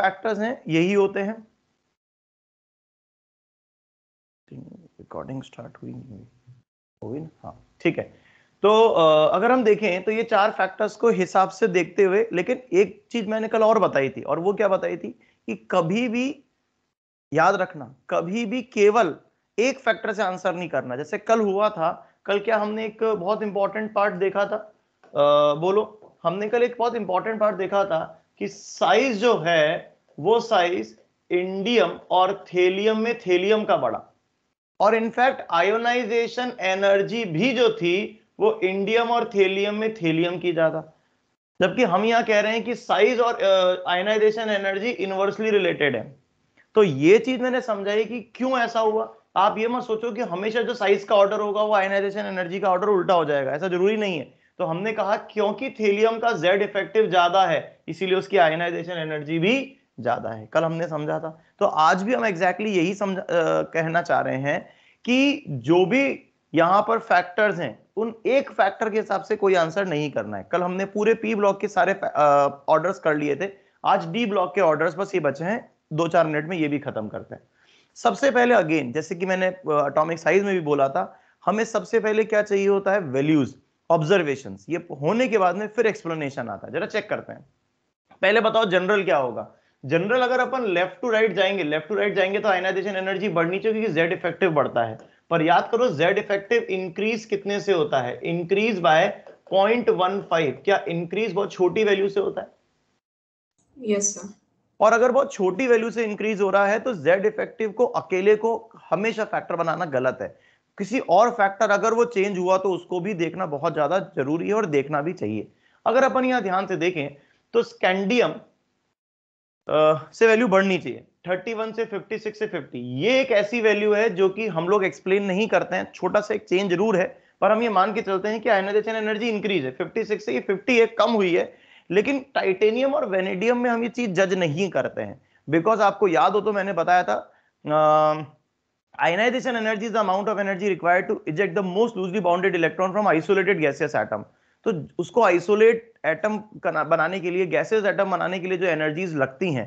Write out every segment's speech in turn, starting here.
Factors हैं यही होते हैं रिकॉर्डिंग स्टार्ट हुई नहीं हाँ ठीक है तो अगर हम देखें तो ये चार फैक्टर्स को हिसाब से देखते हुए लेकिन एक चीज मैंने कल और बताई थी और वो क्या बताई थी कि कभी भी याद रखना कभी भी केवल एक फैक्टर से आंसर नहीं करना जैसे कल हुआ था कल क्या हमने एक बहुत इंपॉर्टेंट पार्ट देखा था आ, बोलो हमने कल एक बहुत इंपॉर्टेंट पार्ट देखा था कि साइज जो है वो साइज इंडियम और थेलियम में थेलियम का बड़ा और इनफैक्ट आयोनाइजेशन एनर्जी भी जो थी वो इंडियम और थेलियम में थेलियम की ज्यादा जबकि हम यहां कह रहे हैं कि साइज और आयोनाइजेशन एनर्जी इनवर्सली रिलेटेड है तो ये चीज मैंने समझाई कि क्यों ऐसा हुआ आप ये मत सोचो कि हमेशा जो साइज का ऑर्डर होगा वो आयोनाइजेशन एनर्जी का ऑर्डर उल्टा हो जाएगा ऐसा जरूरी नहीं है तो हमने कहा क्योंकि थेलियम का जेड इफेक्टिव ज्यादा है इसीलिए उसकी आयनाइजेशन एनर्जी भी ज्यादा है कल हमने समझा था तो आज भी हम एग्जैक्टली exactly यही समझ कहना चाह रहे हैं कि जो भी यहाँ पर फैक्टर्स हैं उन एक फैक्टर के हिसाब से कोई आंसर नहीं करना है कल हमने पूरे पी ब्लॉक के सारे ऑर्डर्स कर लिए थे आज डी ब्लॉक के ऑर्डर्स बस ये बचे हैं दो चार मिनट में ये भी खत्म करते हैं सबसे पहले अगेन जैसे कि मैंने अटोमिक साइज में भी बोला था हमें सबसे पहले क्या चाहिए होता है वैल्यूज ऑब्जर्वेशन ये होने के बाद में फिर एक्सप्लेनेशन आता है जरा चेक करते हैं पहले बताओ जनरल क्या होगा जनरल अगर अपन लेफ्ट टू राइट जाएंगे लेफ्ट टू राइट जाएंगे तो आयनाइजेशन एनर्जी बढ़नी चाहिए क्योंकि जेड इफेक्टिव बढ़ता है पर याद करो जेड इफेक्टिव इंक्रीज कितने से होता है इंक्रीज बाय 0.15 क्या इंक्रीज बहुत छोटी वैल्यू से होता है यस yes, सर और अगर बहुत छोटी वैल्यू से इंक्रीज हो रहा है तो जेड इफेक्टिव को अकेले को हमेशा फैक्टर बनाना गलत है किसी और फैक्टर अगर वो चेंज हुआ तो उसको भी देखना बहुत ज्यादा जरूरी है और देखना भी चाहिए अगर अपन यहाँ ध्यान से देखें तो स्कैंडियम uh, से वैल्यू बढ़नी चाहिए 31 से 56 से 50 ये एक ऐसी वैल्यू है जो कि हम लोग एक्सप्लेन नहीं करते हैं छोटा सा एक चेंज जरूर है पर हम ये मान के चलते हैं कि आयनाइजेशन एनर्जी इंक्रीज है 56 से ये 50 है कम हुई है लेकिन टाइटेनियम और वेनेडियम में हम ये चीज जज नहीं करते हैं बिकॉज आपको याद हो तो मैंने बताया था ionisation energy is the amount of energy required to eject the most loosely bounded electron from isolated gaseous atom तो उसको आइसोलेट एटम बनाने के लिए गैसेज एटम बनाने के लिए जो एनर्जीज लगती हैं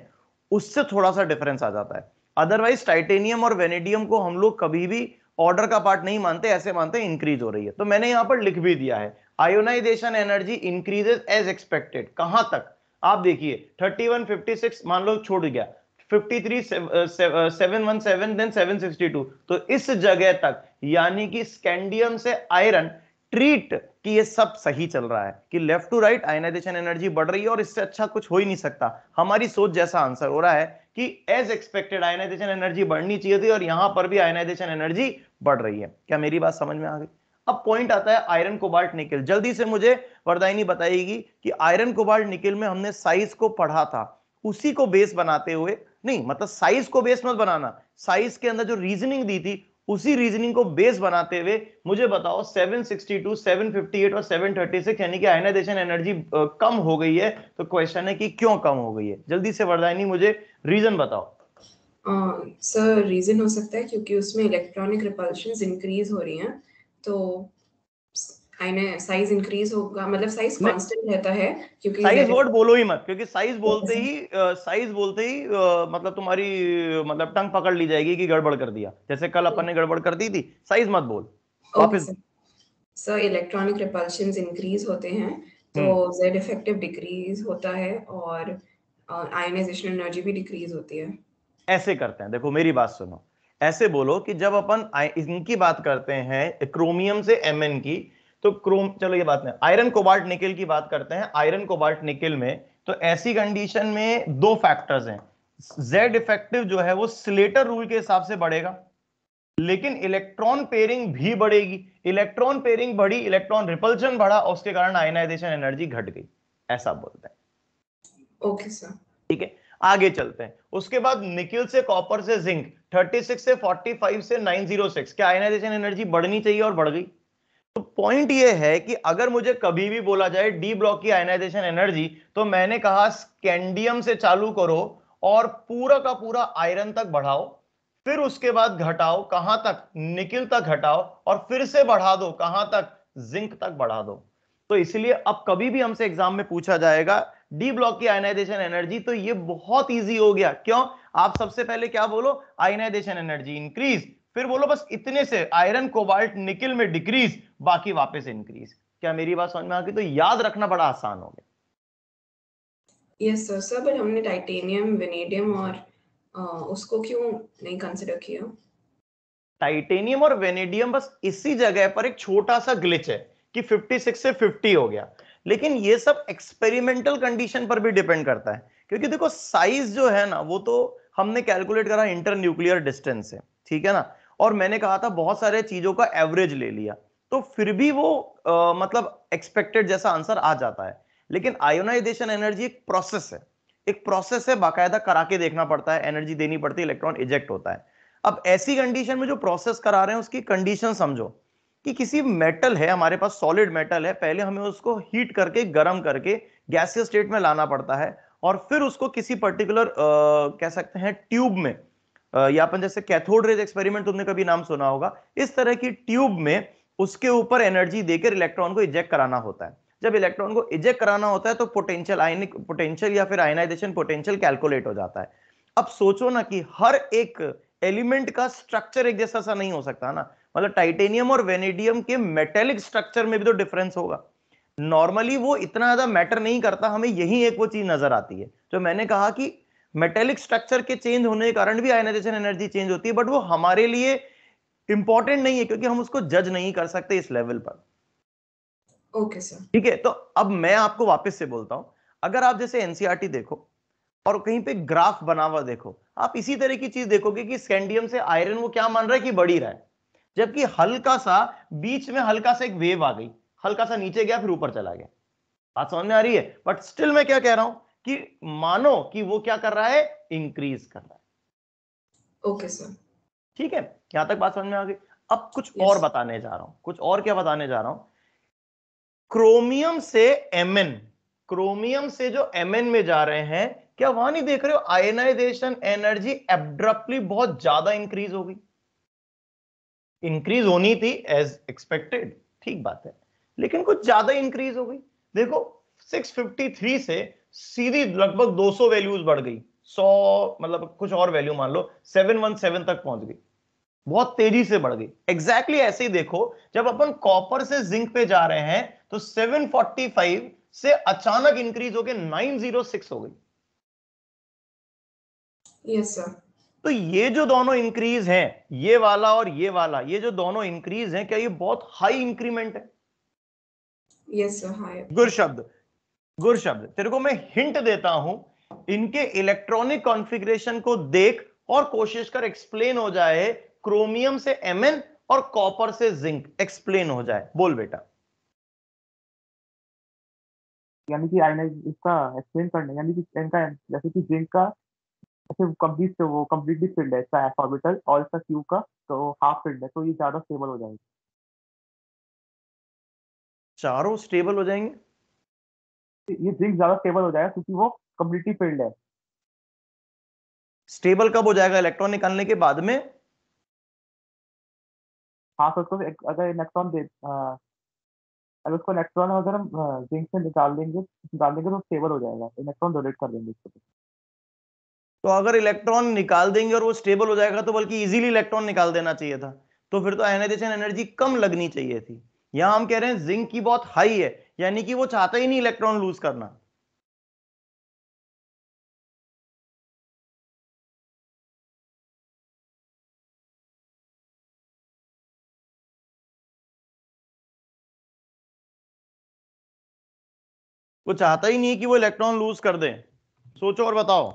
उससे थोड़ा सा डिफरेंस आ जाता है अदरवाइज टाइटेनियम और वेनेडियम को हम लोग कभी भी ऑर्डर का पार्ट नहीं मानते ऐसे मानते इंक्रीज हो रही है तो मैंने यहां पर लिख भी दिया है ionisation energy increases as expected कहां तक आप देखिए 3156 मान लो छोड़ गया 53717 देन 762 तो इस जगह तक यानी कि स्कैंडियम से आयरन ट्रीट कि ये सब सही चल रहा है कि left to right ionisation energy बढ़ रही है और इससे अच्छा कुछ हो ही नहीं सकता हमारी सोच जैसा आंसर हो रहा है कि एज एक्सपेक्टेड आयनाइजेशन एनर्जी बढ़नी चाहिए थी और यहां पर भी आयनाइजेशन एनर्जी बढ़ रही है क्या मेरी बात समझ में आ गई अब पॉइंट आता है आयरन कोबाल्ट निकल जल्दी से मुझे वरदायनी बताएगी कि आयरन कोबाल्ट निकल में हमने साइज को पढ़ा था उसी को बेस बनाते हुए नहीं मतलब साइज को बेस मत बनाना साइज के अंदर जो रीजनिंग दी थी उसी रीजनिंग को बेस बनाते हुए मुझे बताओ 762, 758 और 736 यानी कि आयनाइजेशन एनर्जी कम हो गई है तो क्वेश्चन है कि क्यों कम हो गई है जल्दी से वरदायनी मुझे रीजन बताओ सर uh, रीजन हो सकता है क्योंकि उसमें इलेक्ट्रॉनिक रिपल्शन इंक्रीज हो रही हैं तो मतलब मतलब मतलब गड़बड़ कर दिया जैसे कल अपन ने गड़बड़ कर दी थी साइज मत बोल सर इलेक्ट्रॉनिक रिपल्शन इंक्रीज होते हैं तो जेड इफेक्टिव डिक्रीज होता है और आयोनाइजेशन एनर्जी भी डिक्रीज होती है ऐसे करते हैं देखो मेरी बात सुनो ऐसे बोलो कि जब अपन इनकी बात करते हैं क्रोमियम से एमएन की तो क्रोम चलो ये बात नहीं आयरन कोबाल्ट निकल की बात करते हैं आयरन कोबाल्ट निकल में तो ऐसी कंडीशन में दो फैक्टर्स हैं जेड इफेक्टिव जो है वो स्लेटर रूल के हिसाब से बढ़ेगा लेकिन इलेक्ट्रॉन पेयरिंग भी बढ़ेगी इलेक्ट्रॉन पेयरिंग बढ़ी इलेक्ट्रॉन रिपल्शन बढ़ा और उसके कारण आयनाइजेशन एनर्जी घट गई ऐसा बोलते हैं ओके सर ठीक है आगे चलते हैं उसके बाद निकिल से कॉपर से जिंक 36 से 45 से 906 क्या आयनाइजेशन एनर्जी बढ़नी चाहिए और बढ़ गई तो पॉइंट ये है कि अगर मुझे कभी भी बोला जाए डी ब्लॉक की आयनाइजेशन एनर्जी तो मैंने कहा स्कैंडियम से चालू करो और पूरा का पूरा आयरन तक बढ़ाओ फिर उसके बाद घटाओ कहां तक निकिल तक घटाओ और फिर से बढ़ा दो कहां तक जिंक तक बढ़ा दो तो इसलिए अब कभी भी हमसे एग्जाम में पूछा जाएगा डी ब्लॉक की आयनाइजेशन एनर्जी तो ये बहुत इजी हो गया क्यों आप सबसे पहले क्या बोलो आयनाइजेशन एनर्जी इंक्रीज फिर बोलो बस इतने से आयरन कोबाल्ट निकिल में डिक्रीज बाकी वापस इंक्रीज क्या मेरी बात समझ में आ गई तो याद रखना बड़ा आसान हो गया यस सर सर बट हमने टाइटेनियम वेनेडियम और उसको क्यों नहीं कंसिडर किया टाइटेनियम और वेनेडियम बस इसी जगह पर एक छोटा सा ग्लिच है कि 56 से 50 हो गया लेकिन ये सब एक्सपेरिमेंटल कंडीशन पर भी डिपेंड करता है क्योंकि देखो साइज जो है ना वो तो हमने कैलकुलेट करा इंटरन्यूक्लियर डिस्टेंस है ठीक है ना और मैंने कहा था बहुत सारे चीजों का एवरेज ले लिया तो फिर भी वो आ, मतलब एक्सपेक्टेड जैसा आंसर आ जाता है लेकिन आयोनाइजेशन एनर्जी एक प्रोसेस है एक प्रोसेस है बाकायदा करा के देखना पड़ता है एनर्जी देनी पड़ती है इलेक्ट्रॉन इजेक्ट होता है अब ऐसी कंडीशन में जो प्रोसेस करा रहे हैं उसकी कंडीशन समझो कि किसी मेटल है हमारे पास सॉलिड मेटल है पहले हमें उसको हीट करके गर्म करके गैसियस स्टेट में लाना पड़ता है और फिर उसको किसी पर्टिकुलर कह सकते हैं ट्यूब में या अपन जैसे कैथोड रेज एक्सपेरिमेंट तुमने कभी नाम सुना होगा इस तरह की ट्यूब में उसके ऊपर एनर्जी देकर इलेक्ट्रॉन को इजेक्ट कराना होता है जब इलेक्ट्रॉन को इजेक्ट कराना होता है तो पोटेंशियल आयनिक पोटेंशियल या फिर आयनाइजेशन पोटेंशियल कैलकुलेट हो जाता है अब सोचो ना कि हर एक एलिमेंट का स्ट्रक्चर एक जैसा सा नहीं हो सकता ना मतलब टाइटेनियम और वेनेडियम के मेटेलिक स्ट्रक्चर में भी तो डिफरेंस होगा नॉर्मली वो इतना ज्यादा मैटर नहीं करता हमें यही एक वो चीज नजर आती है जो तो मैंने कहा कि मेटेलिक स्ट्रक्चर के चेंज होने के कारण भी आयनाइजेशन एनर्जी चेंज होती है बट वो हमारे लिए इंपॉर्टेंट नहीं है क्योंकि हम उसको जज नहीं कर सकते इस लेवल पर ओके सर ठीक है तो अब मैं आपको वापस से बोलता हूं अगर आप जैसे एनसीआरटी e देखो और कहीं पे ग्राफ बना हुआ देखो आप इसी तरह की चीज देखोगे कि स्कैंडियम से आयरन वो क्या मान रहा है कि बढ़ी रहा है जबकि हल्का सा बीच में हल्का सा एक वेव आ गई हल्का सा नीचे गया फिर ऊपर चला गया बात समझ में आ रही है बट स्टिल मैं क्या कह रहा हूं कि मानो कि वो क्या कर रहा है इंक्रीज कर रहा है ओके सर ठीक है यहां तक बात समझ में आ गई अब कुछ yes. और बताने जा रहा हूं कुछ और क्या बताने जा रहा हूं क्रोमियम से एम क्रोमियम से जो एम में जा रहे हैं क्या वहां नहीं देख रहे हो आयनाइजेशन एनर्जी एब्ड्रप्टली बहुत ज्यादा इंक्रीज हो गई इंक्रीज होनी थी एज एक्सपेक्टेड ठीक बात है लेकिन कुछ ज्यादा इंक्रीज हो गई देखो 653 से सीधी लगभग 200 वैल्यूज बढ़ गई 100 मतलब कुछ और वैल्यू मान लो 717 तक पहुंच गई बहुत तेजी से बढ़ गई एग्जैक्टली exactly ऐसे ही देखो जब अपन कॉपर से जिंक पे जा रहे हैं तो 745 से अचानक इंक्रीज हो होके 906 हो गई यस सर तो ये जो दोनों इंक्रीज हैं ये वाला और ये वाला ये जो दोनों इंक्रीज हैं क्या ये बहुत हाई इंक्रीमेंट है यस सर हाई गुड शब्द गुर शब्द तेरे को मैं हिंट देता हूं इनके इलेक्ट्रॉनिक कॉन्फ़िगरेशन को देख और कोशिश कर एक्सप्लेन हो जाए क्रोमियम से एम और कॉपर से जिंक एक्सप्लेन हो जाए बोल बेटा यानी कि इसका एक्सप्लेन करने यानी कि इनका जैसे कि जिंक का ऐसे कंप्लीट वो कंप्लीटली फिल्ड है इसका एफ ऑर्बिटल और इसका क्यू का तो हाफ फिल्ड है तो ये ज्यादा स्टेबल हो जाएंगे चारों स्टेबल हो जाएंगे ये ड्रिंक ज्यादा स्टेबल हो जाएगा क्योंकि वो कम्युनिटी फील्ड है स्टेबल कब हो जाएगा इलेक्ट्रॉन निकालने के बाद में हाँ सर तो अगर इलेक्ट्रॉन दे अगर उसको इलेक्ट्रॉन अगर हम जिंक से निकाल देंगे निकाल देंगे तो स्टेबल हो जाएगा इलेक्ट्रॉन डोनेट कर देंगे इसको तो अगर इलेक्ट्रॉन निकाल देंगे और वो स्टेबल हो जाएगा तो बल्कि इजीली इलेक्ट्रॉन निकाल देना चाहिए था तो फिर तो आयनाइजेशन एनर्जी कम लगनी चाहिए थी यहां हम कह रहे हैं जिंक की बहुत हाई है यानी कि वो चाहता ही नहीं इलेक्ट्रॉन लूज करना वो चाहता ही नहीं कि वो इलेक्ट्रॉन लूज कर दे सोचो और बताओ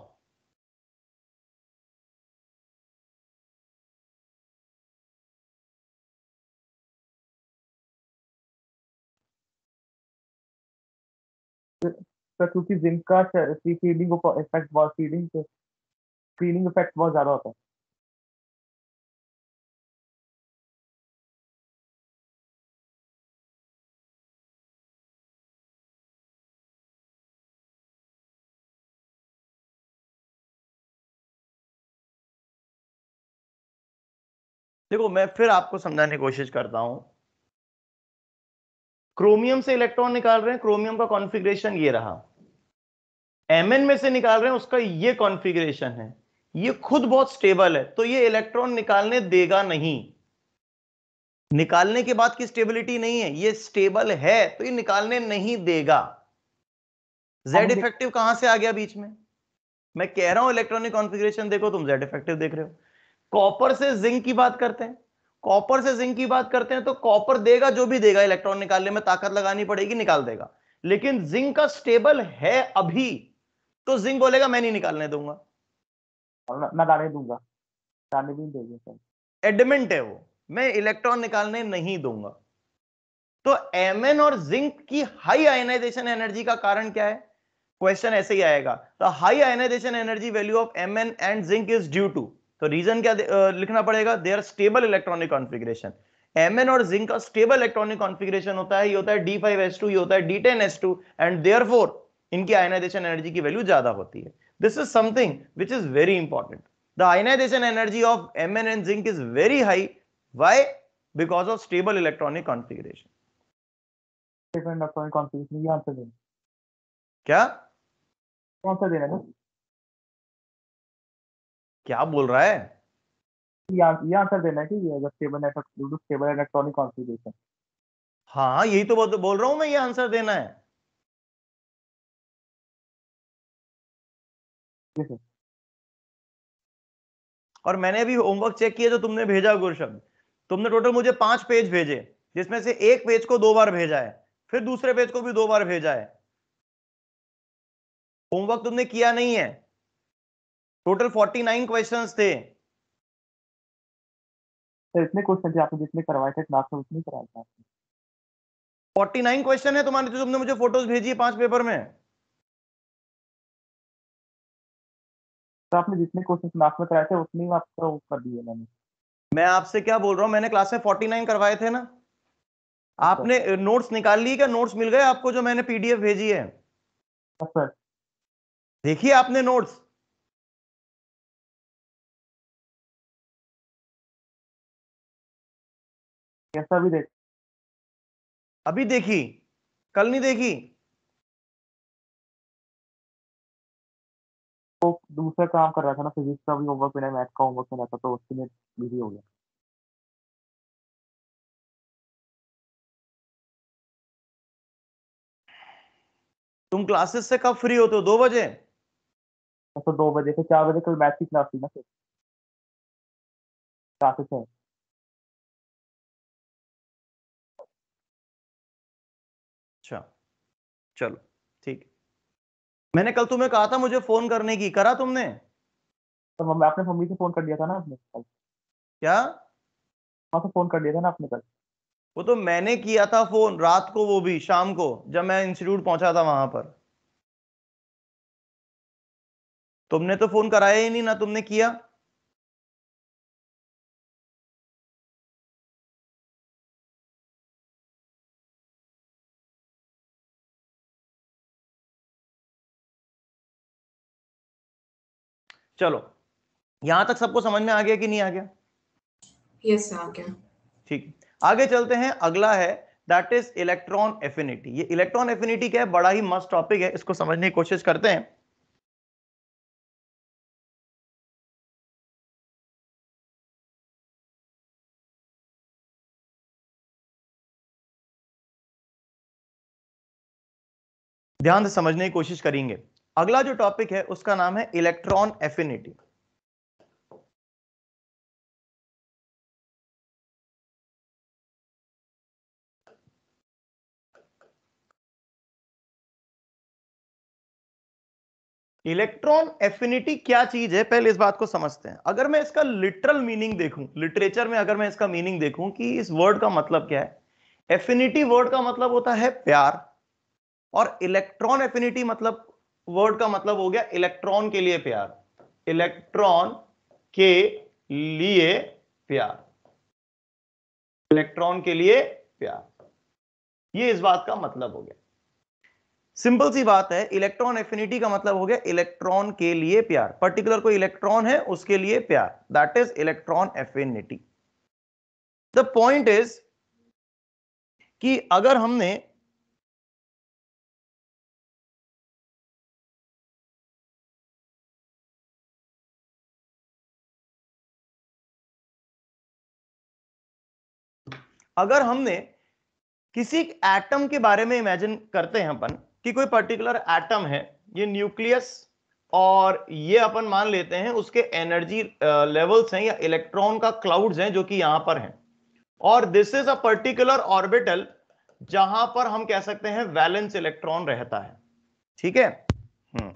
का क्योंकि जिंक का फीडिंग इफेक्ट बहुत फीडिंग फीडिंग इफेक्ट बहुत ज्यादा होता है देखो मैं फिर आपको समझाने की कोशिश करता हूँ क्रोमियम से इलेक्ट्रॉन निकाल रहे हैं क्रोमियम का कॉन्फिग्रेशन ये रहा एम में से निकाल रहे हैं उसका ये कॉन्फिग्रेशन है ये खुद बहुत स्टेबल है तो ये इलेक्ट्रॉन निकालने देगा नहीं निकालने के बाद की स्टेबिलिटी नहीं है ये स्टेबल है तो ये निकालने नहीं देगा जेड इफेक्टिव कहां से आ गया बीच में मैं कह रहा हूं इलेक्ट्रॉनिक कॉन्फिग्रेशन देखो तुम जेड इफेक्टिव देख रहे हो कॉपर से जिंक की बात करते हैं कॉपर से जिंक की बात करते हैं तो कॉपर देगा जो भी देगा इलेक्ट्रॉन निकालने में ताकत लगानी पड़ेगी निकाल देगा लेकिन जिंक का स्टेबल है अभी तो जिंक बोलेगा मैं नहीं निकालने दूंगा मैं एडमेंट है वो मैं इलेक्ट्रॉन निकालने नहीं दूंगा तो एम और जिंक की हाई आयनाइजेशन एनर्जी का कारण क्या है क्वेश्चन ऐसे ही आएगा the high ionisation energy value of M and zinc is due to तो रीजन क्या लिखना पड़ेगा they are stable electronic configuration MN और जिंक का स्टेबल इलेक्ट्रॉनिक कॉन्फिग्रेशन होता है ये होता है डी फाइव एस टू ये होता है D ten S two and there four इनकी आयनाइजेशन एनर्जी की वैल्यू ज्यादा होती है this is something which is very important the ionisation energy of M N and zinc is very high why because of stable electronic configuration क्या कौन सा देना है क्या बोल रहा है ये आंसर देना है कि ये stable network stable electronic configuration हाँ यही तो बोल रहा हूँ मैं ये आंसर देना है और मैंने अभी होमवर्क चेक किया जो तो तुमने भेजा गुरशब्द तुमने टोटल मुझे पांच पेज भेजे जिसमें से एक पेज को दो बार भेजा है फिर दूसरे पेज को भी दो बार भेजा है होमवर्क तुमने किया नहीं है टोटल फोर्टी नाइन क्वेश्चन थे इतने क्वेश्चन थे आपने जितने करवाए थे क्लास में उतने कराए थे फोर्टी नाइन क्वेश्चन है तुम्हारे जो तो तुमने मुझे फोटोज भेजी है पांच पेपर में तो आपने जितने क्वेश्चन क्लास में कराए थे उतने आपका वो कर दिए मैंने मैं आपसे क्या बोल रहा हूँ मैंने क्लास में फोर्टी नाइन करवाए थे ना अच्छा। आपने नोट्स निकाल ली क्या नोट्स मिल गए आपको जो मैंने पीडीएफ भेजी है देखिए आपने नोट्स कैसा अभी देख अभी देखी कल नहीं देखी तो दूसरा काम कर रहा था ना फिजिक्स का भी होमवर्क मिला मैथ का होमवर्क मिला था तो उसके लिए बिजी हो गया तुम क्लासेस से कब फ्री होते हो तो? दो बजे तो दो बजे से चार बजे कल मैथ की क्लास थी ना फिर क्लासेस है चलो ठीक मैंने कल तुम्हें कहा था मुझे फोन करने की करा तुमने तो मैं आपने मम्मी से फोन कर दिया था ना आपने कल क्या हाँ तो फोन कर दिया था ना आपने कल वो तो मैंने किया था फोन रात को वो भी शाम को जब मैं इंस्टीट्यूट पहुंचा था वहां पर तुमने तो फोन कराया ही नहीं ना तुमने किया चलो यहां तक सबको समझ में आ गया कि नहीं आ गया यस yes, आ गया ठीक आगे चलते हैं अगला है दैट इज इलेक्ट्रॉन एफिनिटी ये इलेक्ट्रॉन एफिनिटी क्या है बड़ा ही मस्त टॉपिक है इसको समझने की कोशिश करते हैं ध्यान से समझने की कोशिश करेंगे अगला जो टॉपिक है उसका नाम है इलेक्ट्रॉन एफिनिटी इलेक्ट्रॉन एफिनिटी क्या चीज है पहले इस बात को समझते हैं अगर मैं इसका लिटरल मीनिंग देखूं लिटरेचर में अगर मैं इसका मीनिंग देखूं कि इस वर्ड का मतलब क्या है एफिनिटी वर्ड का मतलब होता है प्यार और इलेक्ट्रॉन एफिनिटी मतलब वर्ड का मतलब हो गया इलेक्ट्रॉन के लिए प्यार इलेक्ट्रॉन के लिए प्यार इलेक्ट्रॉन के लिए प्यार ये इस बात का मतलब हो गया सिंपल सी बात है इलेक्ट्रॉन एफिनिटी का मतलब हो गया इलेक्ट्रॉन के लिए प्यार पर्टिकुलर कोई इलेक्ट्रॉन है उसके लिए प्यार that is electron affinity the point is कि अगर हमने अगर हमने किसी एटम के बारे में इमेजिन करते हैं अपन कि कोई पर्टिकुलर एटम है ये न्यूक्लियस और ये अपन मान लेते हैं उसके एनर्जी लेवल्स हैं या इलेक्ट्रॉन का क्लाउड्स हैं जो कि यहां पर हैं और this is a particular orbital जहां पर हम कह सकते हैं वैलेंस इलेक्ट्रॉन रहता है ठीक है हम्म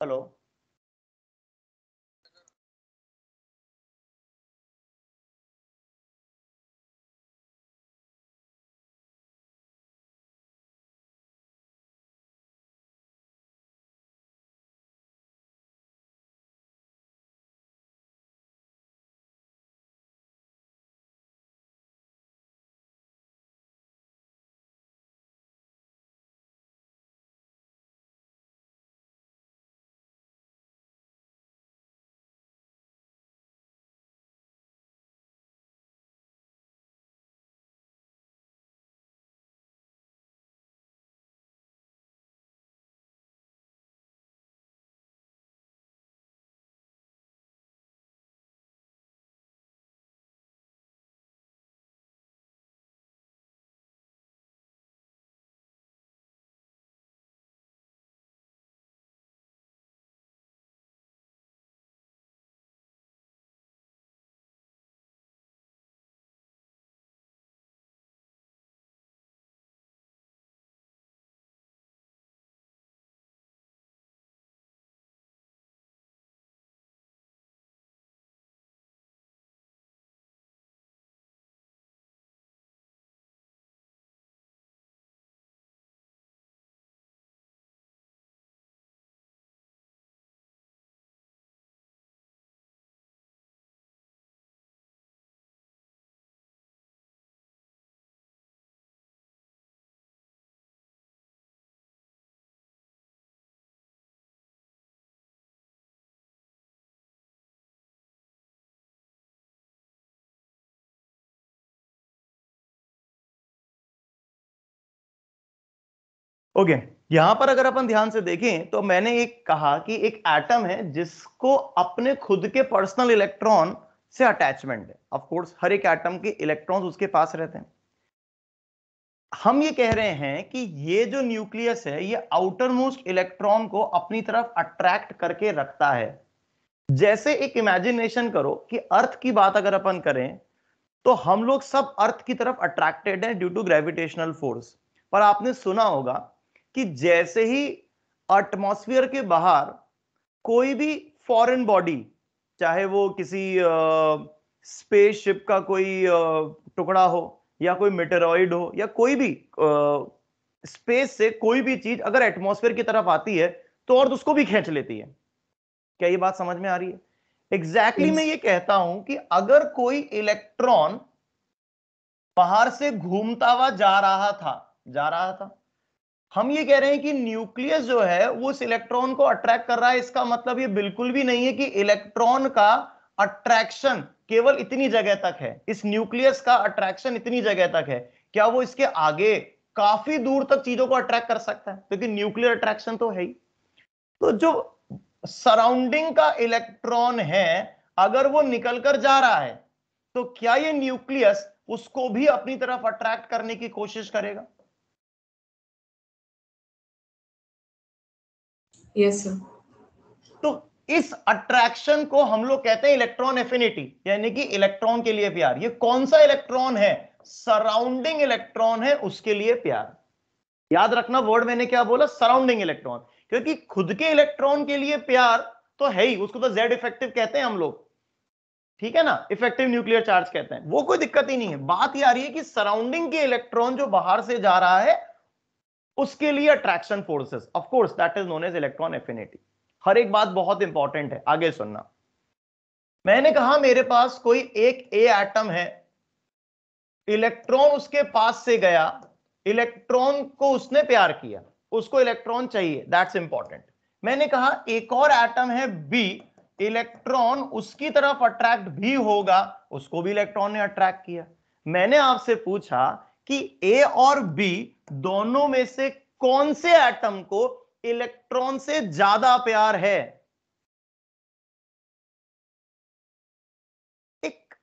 Hello. Okay okay. यहां पर अगर अपन ध्यान से देखें तो मैंने एक कहा कि एक एटम है जिसको अपने खुद के पर्सनल इलेक्ट्रॉन से अटैचमेंट है ऑफ कोर्स हर एक एटम के इलेक्ट्रॉन्स उसके पास रहते हैं हम ये कह रहे हैं कि ये जो न्यूक्लियस है ये आउटर मोस्ट इलेक्ट्रॉन को अपनी तरफ अट्रैक्ट करके रखता है जैसे एक इमेजिनेशन करो कि अर्थ की बात अगर अपन करें तो हम लोग सब अर्थ की तरफ अट्रैक्टेड हैं ड्यू टू ग्रेविटेशनल फोर्स पर आपने सुना होगा कि जैसे ही एटमॉस्फेयर के बाहर कोई भी फॉरेन बॉडी चाहे वो किसी स्पेसशिप का कोई टुकड़ा हो या कोई मेटेरॉइड हो या कोई भी स्पेस से कोई भी चीज अगर एटमॉस्फेयर की तरफ आती है तो और उसको भी खींच लेती है क्या ये बात समझ में आ रही है एग्जैक्टली exactly मैं ये कहता हूं कि अगर कोई इलेक्ट्रॉन बाहर से घूमता हुआ जा रहा था जा रहा था हम ये कह रहे हैं कि न्यूक्लियस जो है वो इस इलेक्ट्रॉन को अट्रैक्ट कर रहा है इसका मतलब ये बिल्कुल भी नहीं है कि इलेक्ट्रॉन का अट्रैक्शन केवल इतनी जगह तक है इस न्यूक्लियस का अट्रैक्शन इतनी जगह तक है क्या वो इसके आगे काफी दूर तक चीजों को अट्रैक्ट कर सकता है क्योंकि तो न्यूक्लियर अट्रैक्शन तो है ही तो जो सराउंडिंग का इलेक्ट्रॉन है अगर वो निकल कर जा रहा है तो क्या ये न्यूक्लियस उसको भी अपनी तरफ अट्रैक्ट करने की कोशिश करेगा yes, तो इस अट्रैक्शन को हम लोग कहते हैं इलेक्ट्रॉन एफिनिटी यानी कि इलेक्ट्रॉन के लिए प्यार ये कौन सा इलेक्ट्रॉन है सराउंडिंग इलेक्ट्रॉन है उसके लिए प्यार याद रखना वर्ड मैंने क्या बोला सराउंडिंग इलेक्ट्रॉन क्योंकि खुद के इलेक्ट्रॉन के लिए प्यार तो है ही उसको तो जेड इफेक्टिव कहते हैं हम लोग ठीक है ना इफेक्टिव न्यूक्लियर चार्ज कहते हैं वो कोई दिक्कत ही नहीं है बात ये आ रही है कि सराउंडिंग के इलेक्ट्रॉन जो बाहर से जा रहा है उसके लिए attraction forces of course that is known as electron affinity हर एक बात बहुत इंपॉर्टेंट है आगे सुनना मैंने कहा मेरे पास कोई एक ए एटम है इलेक्ट्रॉन उसके पास से गया इलेक्ट्रॉन को उसने प्यार किया उसको इलेक्ट्रॉन चाहिए दैट्स इंपॉर्टेंट मैंने कहा एक और एटम है बी इलेक्ट्रॉन उसकी तरफ अट्रैक्ट भी होगा उसको भी इलेक्ट्रॉन ने अट्रैक्ट किया मैंने आपसे पूछा कि ए और बी दोनों में से कौन से एटम को इलेक्ट्रॉन से ज्यादा प्यार है एक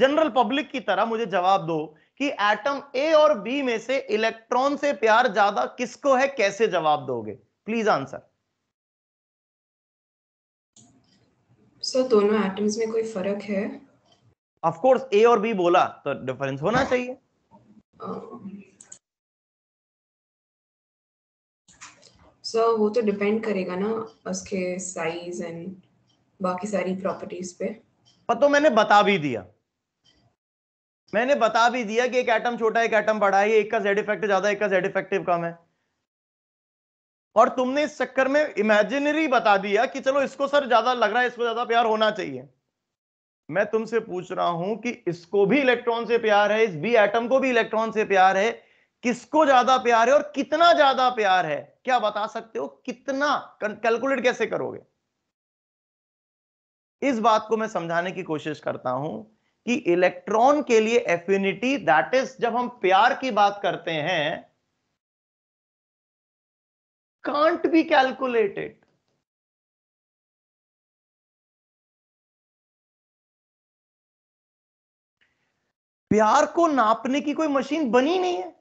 जनरल पब्लिक की तरह मुझे जवाब दो कि एटम ए और बी में से इलेक्ट्रॉन से प्यार ज्यादा किसको है कैसे जवाब दोगे प्लीज आंसर सर दोनों एटम्स में कोई फर्क है ऑफ कोर्स ए और बी बोला तो डिफरेंस होना चाहिए सो um, uh, so वो तो डिपेंड करेगा ना उसके साइज एंड बाकी सारी प्रॉपर्टीज पे पर तो मैंने बता भी दिया मैंने बता भी दिया कि एक एटम छोटा एक एटम बड़ा है एक का जेड इफेक्टिव ज्यादा एक का जेड इफेक्टिव कम है और तुमने इस चक्कर में इमेजिनरी बता दिया कि चलो इसको सर ज्यादा लग रहा है इसको ज्यादा प्यार होना चाहिए मैं तुमसे पूछ रहा हूं कि इसको भी इलेक्ट्रॉन से प्यार है इस बी एटम को भी इलेक्ट्रॉन से प्यार है किसको ज्यादा प्यार है और कितना ज्यादा प्यार है क्या बता सकते हो कितना कैलकुलेट कैसे करोगे इस बात को मैं समझाने की कोशिश करता हूं कि इलेक्ट्रॉन के लिए एफिनिटी दैट इज जब हम प्यार की बात करते हैं कांट बी कैलकुलेटेड प्यार को नापने की कोई मशीन बनी नहीं है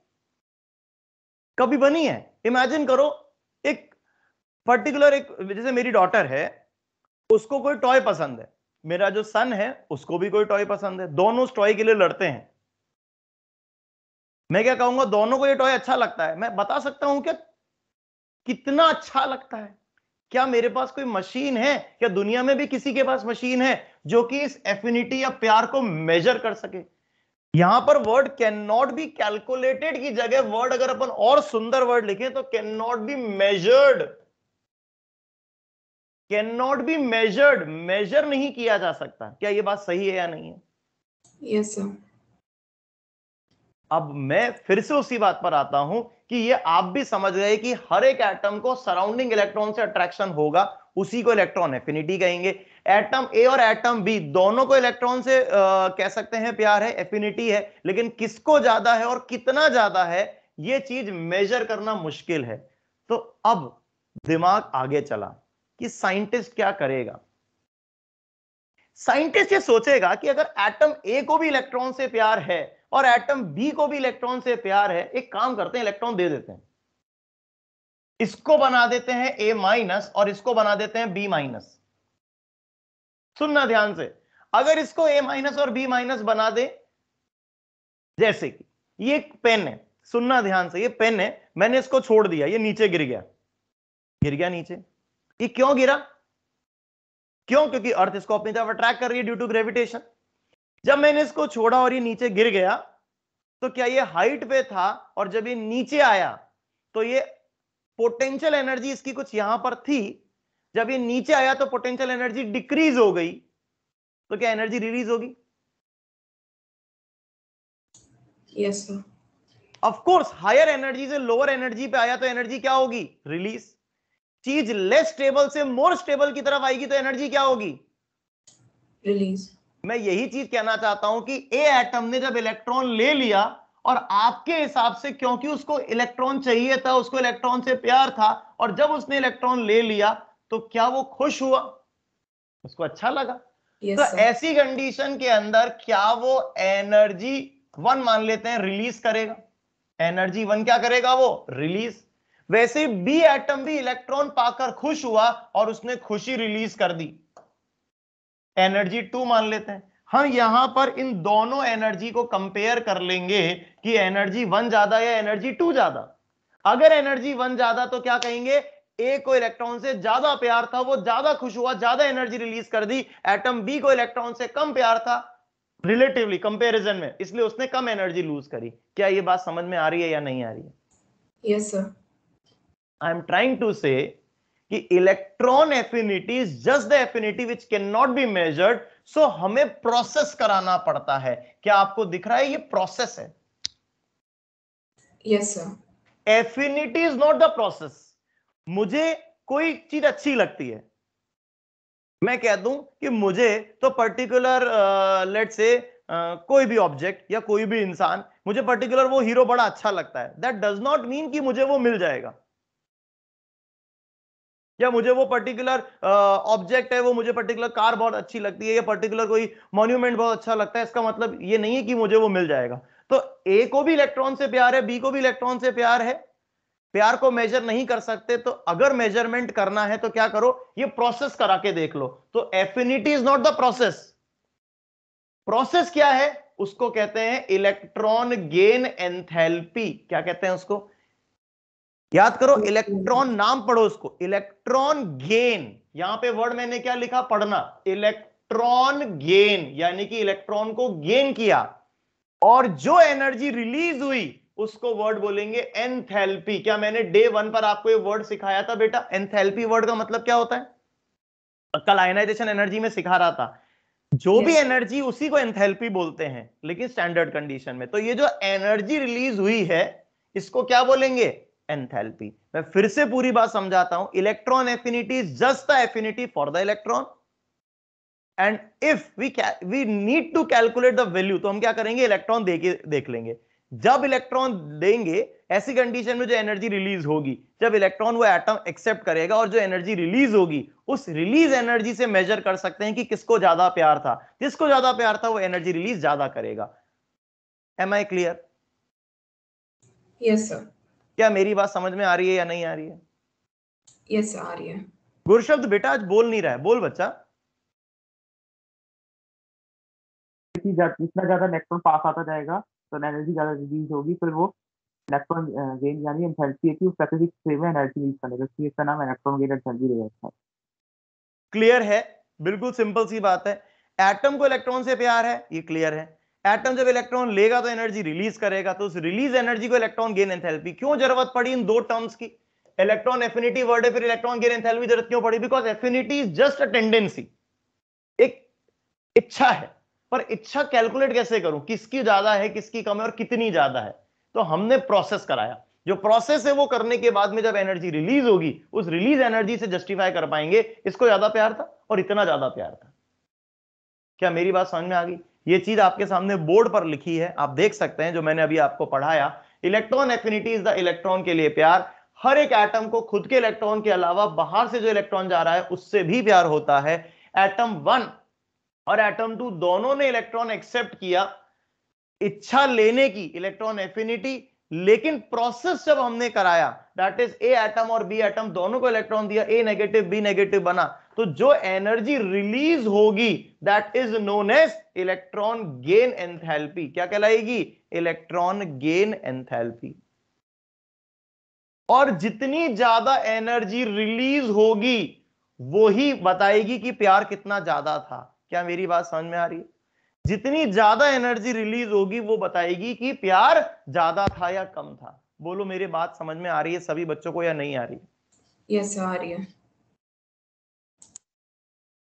कभी बनी है इमेजिन करो एक पर्टिकुलर एक जैसे मेरी डॉटर है उसको कोई टॉय पसंद है मेरा जो सन है उसको भी कोई टॉय पसंद है दोनों उस टॉय के लिए लड़ते हैं मैं क्या कहूंगा दोनों को ये टॉय अच्छा लगता है मैं बता सकता हूं क्या कितना अच्छा लगता है क्या मेरे पास कोई मशीन है क्या दुनिया में भी किसी के पास मशीन है जो कि इस एफिनिटी या प्यार को मेजर कर सके यहां पर word can not be calculated की जगह वर्ड अगर अपन और सुंदर वर्ड लिखें तो can not be measured can not be measured measure नहीं किया जा सकता क्या ये बात सही है या नहीं है यस yes, अब मैं फिर से उसी बात पर आता हूं कि ये आप भी समझ गए कि हर एक एटम को सराउंडिंग इलेक्ट्रॉन से अट्रैक्शन होगा उसी को इलेक्ट्रॉन एफिनिटी कहेंगे एटम ए और एटम बी दोनों को इलेक्ट्रॉन से आ, कह सकते हैं प्यार है एफिनिटी है लेकिन किसको ज्यादा है और कितना ज्यादा है ये चीज मेजर करना मुश्किल है तो अब दिमाग आगे चला कि साइंटिस्ट क्या करेगा साइंटिस्ट ये सोचेगा कि अगर एटम ए को भी इलेक्ट्रॉन से प्यार है और एटम बी को भी इलेक्ट्रॉन से प्यार है एक काम करते हैं इलेक्ट्रॉन दे देते हैं इसको बना देते हैं ए माइनस और इसको बना देते हैं बी माइनस सुनना ध्यान से अगर इसको ए माइनस और बी माइनस बना दे जैसे कि ये पेन है सुनना ध्यान से ये पेन है मैंने इसको छोड़ दिया ये नीचे गिर गया गिर गया नीचे ये क्यों गिरा क्यों क्योंकि अर्थ इसको अपनी तरफ अट्रैक्ट कर रही है ड्यू टू ग्रेविटेशन जब मैंने इसको छोड़ा और ये नीचे गिर गया तो क्या ये हाइट पे था और जब ये नीचे आया तो ये पोटेंशियल एनर्जी इसकी कुछ यहां पर थी जब ये नीचे आया तो पोटेंशियल एनर्जी डिक्रीज हो गई तो क्या एनर्जी रिलीज होगी yes of course higher energy से लोअर एनर्जी पे आया तो एनर्जी क्या होगी रिलीज चीज लेस स्टेबल से मोर स्टेबल की तरफ आएगी तो एनर्जी क्या होगी रिलीज मैं यही चीज कहना चाहता हूं कि ए एटम ने जब इलेक्ट्रॉन ले लिया और आपके हिसाब से क्योंकि उसको इलेक्ट्रॉन चाहिए था उसको इलेक्ट्रॉन से प्यार था और जब उसने इलेक्ट्रॉन ले लिया तो क्या वो खुश हुआ उसको अच्छा लगा yes, तो ऐसी कंडीशन के अंदर क्या वो एनर्जी वन मान लेते हैं रिलीज करेगा एनर्जी वन क्या करेगा वो रिलीज वैसे बी एटम भी इलेक्ट्रॉन पाकर खुश हुआ और उसने खुशी रिलीज कर दी एनर्जी टू मान लेते हैं हम यहां पर इन दोनों एनर्जी को कंपेयर कर लेंगे कि एनर्जी वन ज्यादा या एनर्जी टू ज्यादा अगर एनर्जी वन ज्यादा तो क्या कहेंगे ए को इलेक्ट्रॉन से ज्यादा प्यार था वो ज्यादा खुश हुआ ज्यादा एनर्जी रिलीज कर दी एटम बी को इलेक्ट्रॉन से कम प्यार था रिलेटिवली कंपेरिजन में इसलिए उसने कम एनर्जी लूज करी क्या ये बात समझ में आ रही है या नहीं आ रही है yes sir I am trying to say कि electron affinity just the affinity which can not be measured so हमें प्रोसेस कराना पड़ता है क्या आपको दिख रहा है ये प्रोसेस है yes sir affinity is not the process मुझे कोई चीज अच्छी लगती है मैं कह दूं कि मुझे तो पर्टिकुलर लेट से कोई भी ऑब्जेक्ट या कोई भी इंसान मुझे पर्टिकुलर वो हीरो बड़ा अच्छा लगता है दैट डज नॉट मीन कि मुझे वो मिल जाएगा या मुझे वो पर्टिकुलर ऑब्जेक्ट uh, है वो मुझे पर्टिकुलर कार बहुत अच्छी लगती है या पर्टिकुलर कोई मॉन्यूमेंट बहुत अच्छा लगता है इसका मतलब ये नहीं है कि मुझे वो मिल जाएगा तो ए को भी इलेक्ट्रॉन से प्यार है बी को भी इलेक्ट्रॉन से प्यार है प्यार को मेजर नहीं कर सकते तो अगर मेजरमेंट करना है तो क्या करो ये प्रोसेस करा के देख लो तो affinity is not the process process क्या है उसको कहते हैं इलेक्ट्रॉन गेन एंथैल्पी क्या कहते हैं उसको याद करो इलेक्ट्रॉन नाम पढ़ो उसको इलेक्ट्रॉन गेन यहां पे वर्ड मैंने क्या लिखा पढ़ना इलेक्ट्रॉन गेन यानी कि इलेक्ट्रॉन को गेन किया और जो एनर्जी रिलीज हुई उसको वर्ड बोलेंगे एंथैल्पी क्या मैंने डे वन पर आपको ये वर्ड सिखाया था बेटा एंथैल्पी वर्ड का मतलब क्या होता है कल आयनाइजेशन एनर्जी में सिखा रहा था जो भी एनर्जी उसी को एंथैल्पी बोलते हैं लेकिन स्टैंडर्ड कंडीशन में तो ये जो एनर्जी रिलीज हुई है इसको क्या बोलेंगे एंथैल्पी मैं फिर से पूरी बात समझाता हूं electron affinity just the affinity for the electron and if we we need to calculate the value तो हम क्या करेंगे इलेक्ट्रॉन देख लेंगे जब इलेक्ट्रॉन देंगे ऐसी कंडीशन में जो एनर्जी रिलीज होगी जब इलेक्ट्रॉन वो एटम एक्सेप्ट करेगा और जो एनर्जी रिलीज होगी उस रिलीज एनर्जी से मेजर कर सकते हैं कि किसको ज्यादा प्यार था जिसको ज्यादा प्यार था वो एनर्जी रिलीज ज्यादा करेगा am I clear yes sir क्या मेरी बात समझ में आ रही है या नहीं आ रही है यस yes, आ रही है गुरशब्द बेटा आज बोल नहीं रहा है बोल बच्चा जितना ज्यादा इलेक्ट्रॉन पास आता जाएगा तो एनर्जी ज़्यादा रिलीज होगी फिर वो इलेक्ट्रॉन गेन यानी एंथैल्पी है कि उस स्पेसिफिक फ्रेम में एनर्जी रिलीज करेगा इसलिए इसका नाम इलेक्ट्रॉन गेन एंथैल्पी रिएक्शन है क्लियर है बिल्कुल सिंपल सी बात है एटम को इलेक्ट्रॉन से प्यार है ये क्लियर है एटम जब इलेक्ट्रॉन लेगा तो एनर्जी रिलीज करेगा तो उस रिलीज एनर्जी को इलेक्ट्रॉन गेन एंथैल्पी क्यों जरूरत पड़ी इन दो टर्म्स की इलेक्ट्रॉन एफिनिटी वर्ड है फिर इलेक्ट्रॉन गेन एंथैल्पी जरूरत क्यों पड़ी because affinity is just a tendency एक इच्छा है पर इच्छा कैलकुलेट कैसे करूं किसकी ज्यादा है किसकी कम है और कितनी ज्यादा है तो हमने प्रोसेस कराया जो प्रोसेस है वो करने के बाद में जब एनर्जी रिलीज होगी उस रिलीज एनर्जी से जस्टिफाई कर पाएंगे इसको ज्यादा प्यार था और इतना ज्यादा प्यार था क्या मेरी बात समझ में आ गई ये चीज आपके सामने बोर्ड पर लिखी है आप देख सकते हैं जो मैंने अभी आपको पढ़ाया electron affinity is the electron के लिए प्यार हर एक एटम को खुद के इलेक्ट्रॉन के अलावा बाहर से जो इलेक्ट्रॉन जा रहा है उससे भी प्यार होता है एटम वन और एटम टू दोनों ने इलेक्ट्रॉन एक्सेप्ट किया इच्छा लेने की इलेक्ट्रॉन एफिनिटी लेकिन प्रोसेस जब हमने कराया दैट इज ए एटम और बी एटम दोनों को इलेक्ट्रॉन दिया ए नेगेटिव बी नेगेटिव बना तो जो एनर्जी रिलीज होगी that is known as electron gain enthalpy क्या कहलाएगी इलेक्ट्रॉन गेन एंथैल्पी और जितनी ज्यादा एनर्जी रिलीज होगी वो ही बताएगी कि प्यार कितना ज्यादा था क्या मेरी बात समझ में आ रही है जितनी ज्यादा एनर्जी रिलीज होगी वो बताएगी कि प्यार ज्यादा था या कम था बोलो मेरे बात समझ में आ रही है सभी बच्चों को या नहीं आ रही यस yes, आ रही है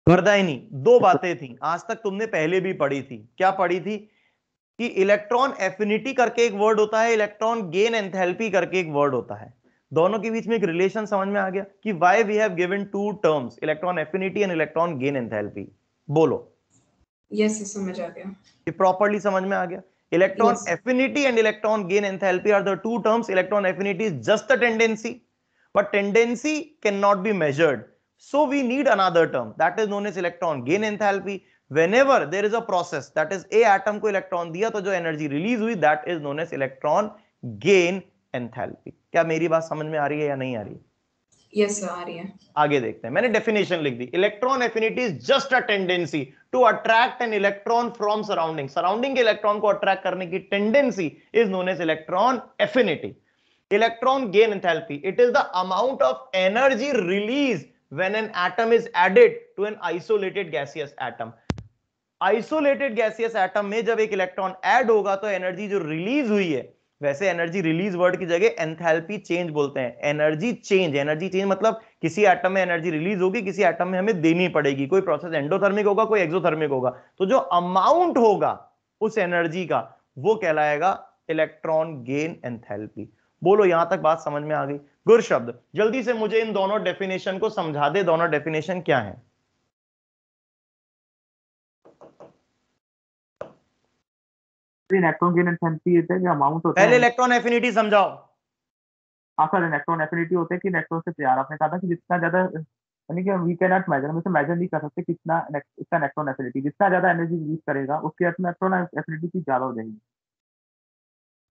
गर्दायनी दो बातें थी आज तक तुमने पहले भी पढ़ी थी क्या पढ़ी थी कि इलेक्ट्रॉन एफिनिटी करके एक वर्ड होता है इलेक्ट्रॉन गेन एंथैल्पी करके एक वर्ड होता है दोनों के बीच में एक रिलेशन समझ में आ गया कि why we have given two terms electron affinity and electron gain enthalpy बोलो यस yes, समझ आ गया ये प्रॉपरली समझ में आ गया electron affinity and electron gain enthalpy are the two terms electron affinity is just the tendency but tendency can not be measured so we need another term that is known as electron gain enthalpy whenever there is a process that is A atom को electron दिया तो जो energy release हुई that is known as electron gain enthalpy क्या मेरी बात समझ में आ रही है या नहीं आ रही है? yes, sir, आगे देखते हैं मैंने डेफिनेशन लिख दी electron affinity just a tendency to attract an electron from surrounding surrounding के इलेक्ट्रॉन को अट्रैक्ट करने की tendency is known as electron affinity electron gain enthalpy it is the amount of energy release when an atom is added to an isolated gaseous atom isolated gaseous atom में जब एक electron add होगा तो energy जो release हुई है वैसे energy release word की जगह एंथैल्पी चेंज बोलते हैं एनर्जी चेंज एनर्जी चेंज मतलब किसी एटम में एनर्जी रिलीज होगी किसी एटम में हमें देनी पड़ेगी कोई प्रोसेस एंडोथर्मिक होगा कोई एक्सोथर्मिक होगा तो जो अमाउंट होगा उस एनर्जी का वो कहलाएगा इलेक्ट्रॉन गेन एंथैल्पी बोलो यहां तक बात समझ में आ गई गुर शब्द जल्दी से मुझे इन दोनों डेफिनेशन को समझा दे दोनों डेफिनेशन क्या है इलेक्ट्रॉन गेन एंथैल्पी होता है जो अमाउंट होता है पहले इलेक्ट्रॉन एफिनिटी समझाओ हाँ सर इलेक्ट्रॉन एफिनिटी होता है कि इलेक्ट्रॉन से प्यार आपने कहा था कि जितना ज्यादा यानी कि वी कैन नॉट मेजर हम मेजर नहीं कर सकते कितना इसका इलेक्ट्रॉन एफिनिटी जितना ज्यादा एनर्जी रिलीज करेगा उसके अर्थ इलेक्ट्रॉन एफिनिटी की ज्यादा हो जाएगी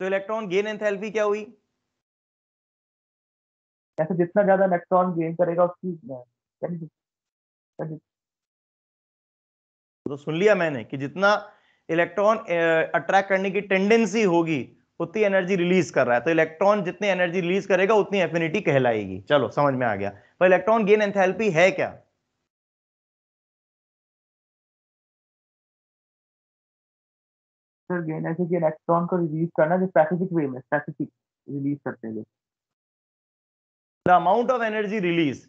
तो इलेक्ट्रॉन गेन एंथैल्पी क्या हुई ऐसे जितना ज्यादा इलेक्ट्रॉन गेन करेगा उसकी तो सुन लिया मैंने कि जितना इलेक्ट्रॉन अट्रैक्ट करने की टेंडेंसी होगी उतनी एनर्जी रिलीज कर रहा है तो इलेक्ट्रॉन जितनी एनर्जी रिलीज करेगा उतनी एफिनिटी कहलाएगी चलो समझ में आ गया पर इलेक्ट्रॉन गेन एंथैल्पी है क्या सर गेन ऐसे कि इलेक्ट्रॉन को रिलीज करना जो स्पेसिफिक वे में स्पेसिफिक रिलीज करते हैं the amount of energy release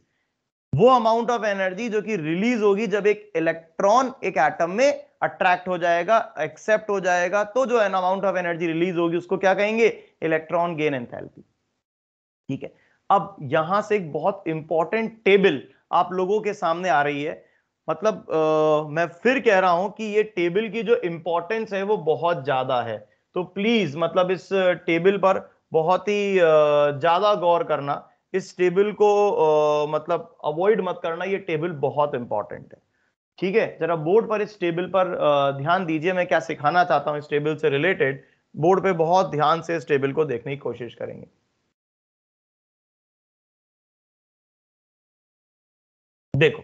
वो अमाउंट ऑफ एनर्जी जो कि रिलीज होगी जब एक इलेक्ट्रॉन एक एटम में अट्रैक्ट हो जाएगा एक्सेप्ट हो जाएगा तो जो an amount of energy release होगी उसको क्या कहेंगे इलेक्ट्रॉन गेन एंथैल्पी ठीक है अब यहां से एक बहुत इंपॉर्टेंट टेबल आप लोगों के सामने आ रही है मतलब आ, मैं फिर कह रहा हूं कि ये टेबल की जो इंपॉर्टेंस है वो बहुत ज्यादा है तो प्लीज मतलब इस टेबल पर बहुत ही ज्यादा गौर करना इस टेबल को आ, मतलब अवॉइड मत करना ये टेबल बहुत इंपॉर्टेंट है ठीक है जरा बोर्ड पर इस टेबल पर आ, ध्यान दीजिए मैं क्या सिखाना चाहता हूँ इस टेबल से रिलेटेड बोर्ड पे बहुत ध्यान से इस टेबल को देखने की कोशिश करेंगे देखो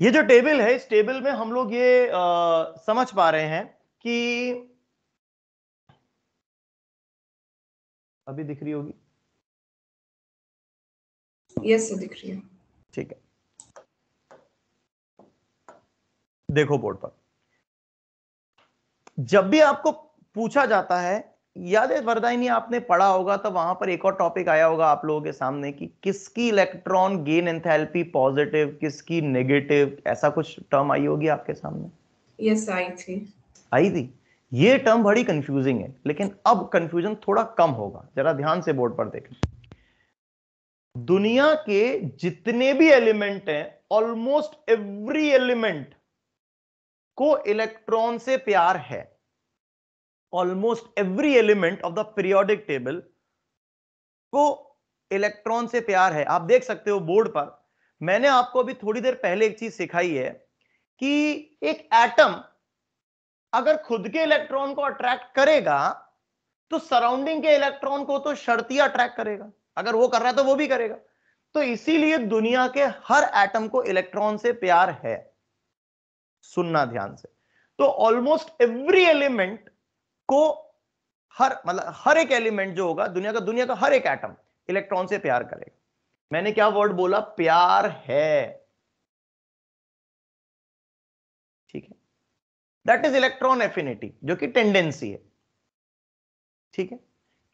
ये जो टेबल है इस टेबल में हम लोग ये आ, समझ पा रहे हैं कि अभी दिख रही होगी यस दिख रही है ठीक है देखो बोर्ड पर जब भी आपको पूछा जाता है याद है वरदायनी आपने पढ़ा होगा तो वहां पर एक और टॉपिक आया होगा आप लोगों के सामने कि किसकी इलेक्ट्रॉन गेन एंथैल्पी पॉजिटिव किसकी नेगेटिव ऐसा कुछ टर्म आई होगी आपके सामने यस आई थी आई थी ये टर्म बड़ी कंफ्यूजिंग है लेकिन अब कंफ्यूजन थोड़ा कम होगा जरा ध्यान से बोर्ड पर देखें दुनिया के जितने भी एलिमेंट हैं ऑलमोस्ट एवरी एलिमेंट को इलेक्ट्रॉन से प्यार है almost every element of the periodic table को इलेक्ट्रॉन से प्यार है आप देख सकते हो बोर्ड पर मैंने आपको अभी थोड़ी देर पहले एक चीज सिखाई है कि एक एटम अगर खुद के इलेक्ट्रॉन को अट्रैक्ट करेगा तो सराउंडिंग के इलेक्ट्रॉन को तो शर्ती अट्रैक्ट करेगा अगर वो कर रहा है तो वो भी करेगा तो इसीलिए दुनिया के हर एटम को इलेक्ट्रॉन से प्यार है सुनना ध्यान से तो ऑलमोस्ट एवरी एलिमेंट को हर मतलब हर एक एलिमेंट जो होगा दुनिया का दुनिया का हर एक एटम इलेक्ट्रॉन से प्यार करेगा मैंने क्या वर्ड बोला प्यार है ठीक है दैट इज इलेक्ट्रॉन एफिनिटी जो कि टेंडेंसी है ठीक है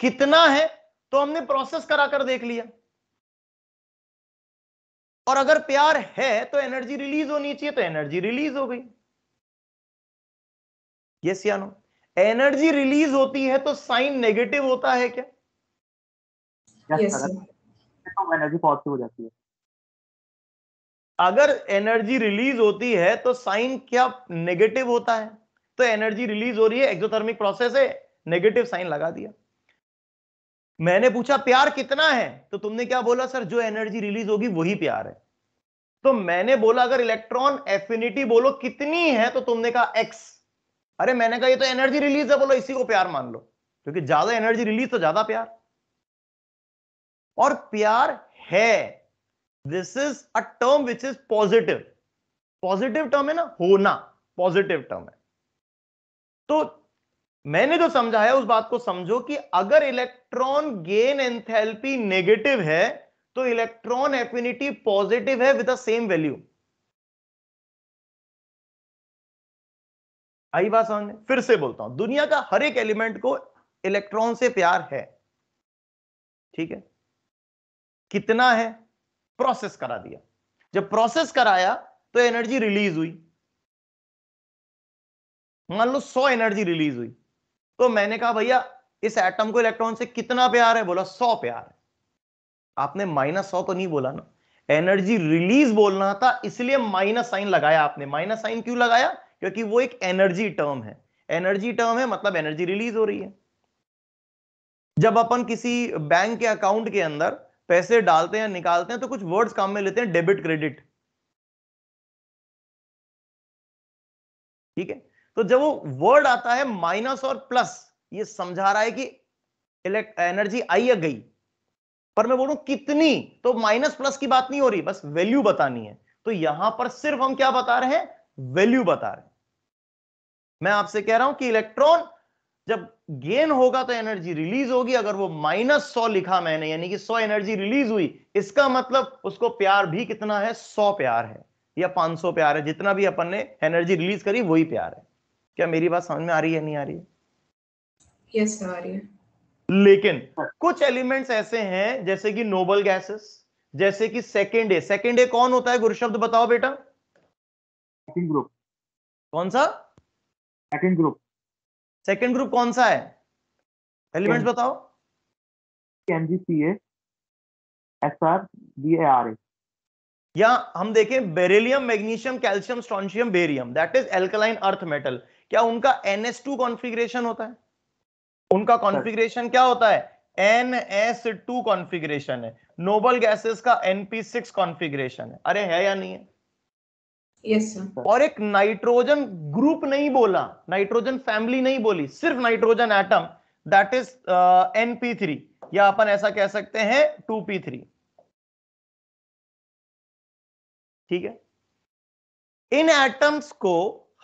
कितना है तो हमने प्रोसेस करा कर देख लिया और अगर प्यार है तो एनर्जी रिलीज होनी चाहिए तो एनर्जी रिलीज हो गई यस या नो एनर्जी रिलीज होती है तो साइन नेगेटिव होता है क्या yes, तो एनर्जी पॉजिटिव हो जाती है अगर एनर्जी रिलीज होती है तो साइन क्या नेगेटिव होता है तो एनर्जी रिलीज हो रही है एक्सोथर्मिक प्रोसेस है नेगेटिव साइन लगा दिया मैंने पूछा प्यार कितना है तो तुमने क्या बोला सर जो एनर्जी रिलीज होगी वही प्यार है तो मैंने बोला अगर इलेक्ट्रॉन एफिनिटी बोलो कितनी है तो तुमने कहा एक्स अरे मैंने कहा ये तो एनर्जी रिलीज है बोलो इसी को प्यार मान लो क्योंकि ज्यादा एनर्जी रिलीज तो ज्यादा प्यार और प्यार है this is a term which is positive positive term है ना होना पॉजिटिव टर्म है तो मैंने जो समझाया उस बात को समझो कि अगर इलेक्ट्रॉन गेन एंथैल्पी नेगेटिव है तो इलेक्ट्रॉन एफिनिटी पॉजिटिव है विद द सेम वैल्यू आई बात समझ फिर से बोलता हूं दुनिया का हर एक एलिमेंट को इलेक्ट्रॉन से प्यार है ठीक है कितना है प्रोसेस करा दिया जब प्रोसेस कराया तो एनर्जी रिलीज हुई मान लो 100 एनर्जी रिलीज हुई तो मैंने कहा भैया इस एटम को इलेक्ट्रॉन से कितना प्यार है बोला सौ प्यार है आपने माइनस सौ तो नहीं बोला ना एनर्जी रिलीज बोलना था इसलिए माइनस साइन लगाया आपने माइनस साइन क्यों लगाया क्योंकि वो एक एनर्जी टर्म है एनर्जी टर्म है मतलब एनर्जी रिलीज हो रही है जब अपन किसी बैंक के अकाउंट के अंदर पैसे डालते हैं निकालते हैं तो कुछ वर्ड्स काम में लेते हैं डेबिट क्रेडिट ठीक है तो जब वो वर्ड आता है माइनस और प्लस ये समझा रहा है कि इलेक्ट एनर्जी आई या गई पर मैं बोलू कितनी तो माइनस प्लस की बात नहीं हो रही बस वैल्यू बतानी है तो यहां पर सिर्फ हम क्या बता रहे हैं वैल्यू बता रहे हैं मैं आपसे कह रहा हूं कि इलेक्ट्रॉन जब गेन होगा तो एनर्जी रिलीज होगी अगर वो माइनस सौ लिखा मैंने यानी कि सौ एनर्जी रिलीज हुई इसका मतलब उसको प्यार भी कितना है सौ प्यार है या पांच सौ प्यार है जितना भी अपन ने एनर्जी रिलीज करी वही प्यार है क्या मेरी बात समझ में आ रही है नहीं आ रही है yes, लेकिन कुछ एलिमेंट्स ऐसे हैं जैसे कि नोबल गैसेस जैसे कि सेकेंड ए सेकेंड ए कौन होता है गुरुशब्द बताओ बेटा सेकेंड ग्रुप कौन सा सेकेंड ग्रुप सेकेंड ग्रुप कौन सा है एलिमेंट्स बताओ ए या हम देखें beryllium magnesium calcium strontium barium that is alkaline earth metal क्या उनका एन एस टू कॉन्फिग्रेशन होता है उनका कॉन्फिग्रेशन क्या होता है एन एस टू कॉन्फिग्रेशन है नोबल गैसेस का एनपी सिक्स कॉन्फिग्रेशन है अरे है या नहीं है yes, और एक नाइट्रोजन ग्रुप नहीं बोला नाइट्रोजन फैमिली नहीं बोली सिर्फ nitrogen atom that is n p three या अपन ऐसा कह सकते हैं टू पी थ्री ठीक है इन एटम्स को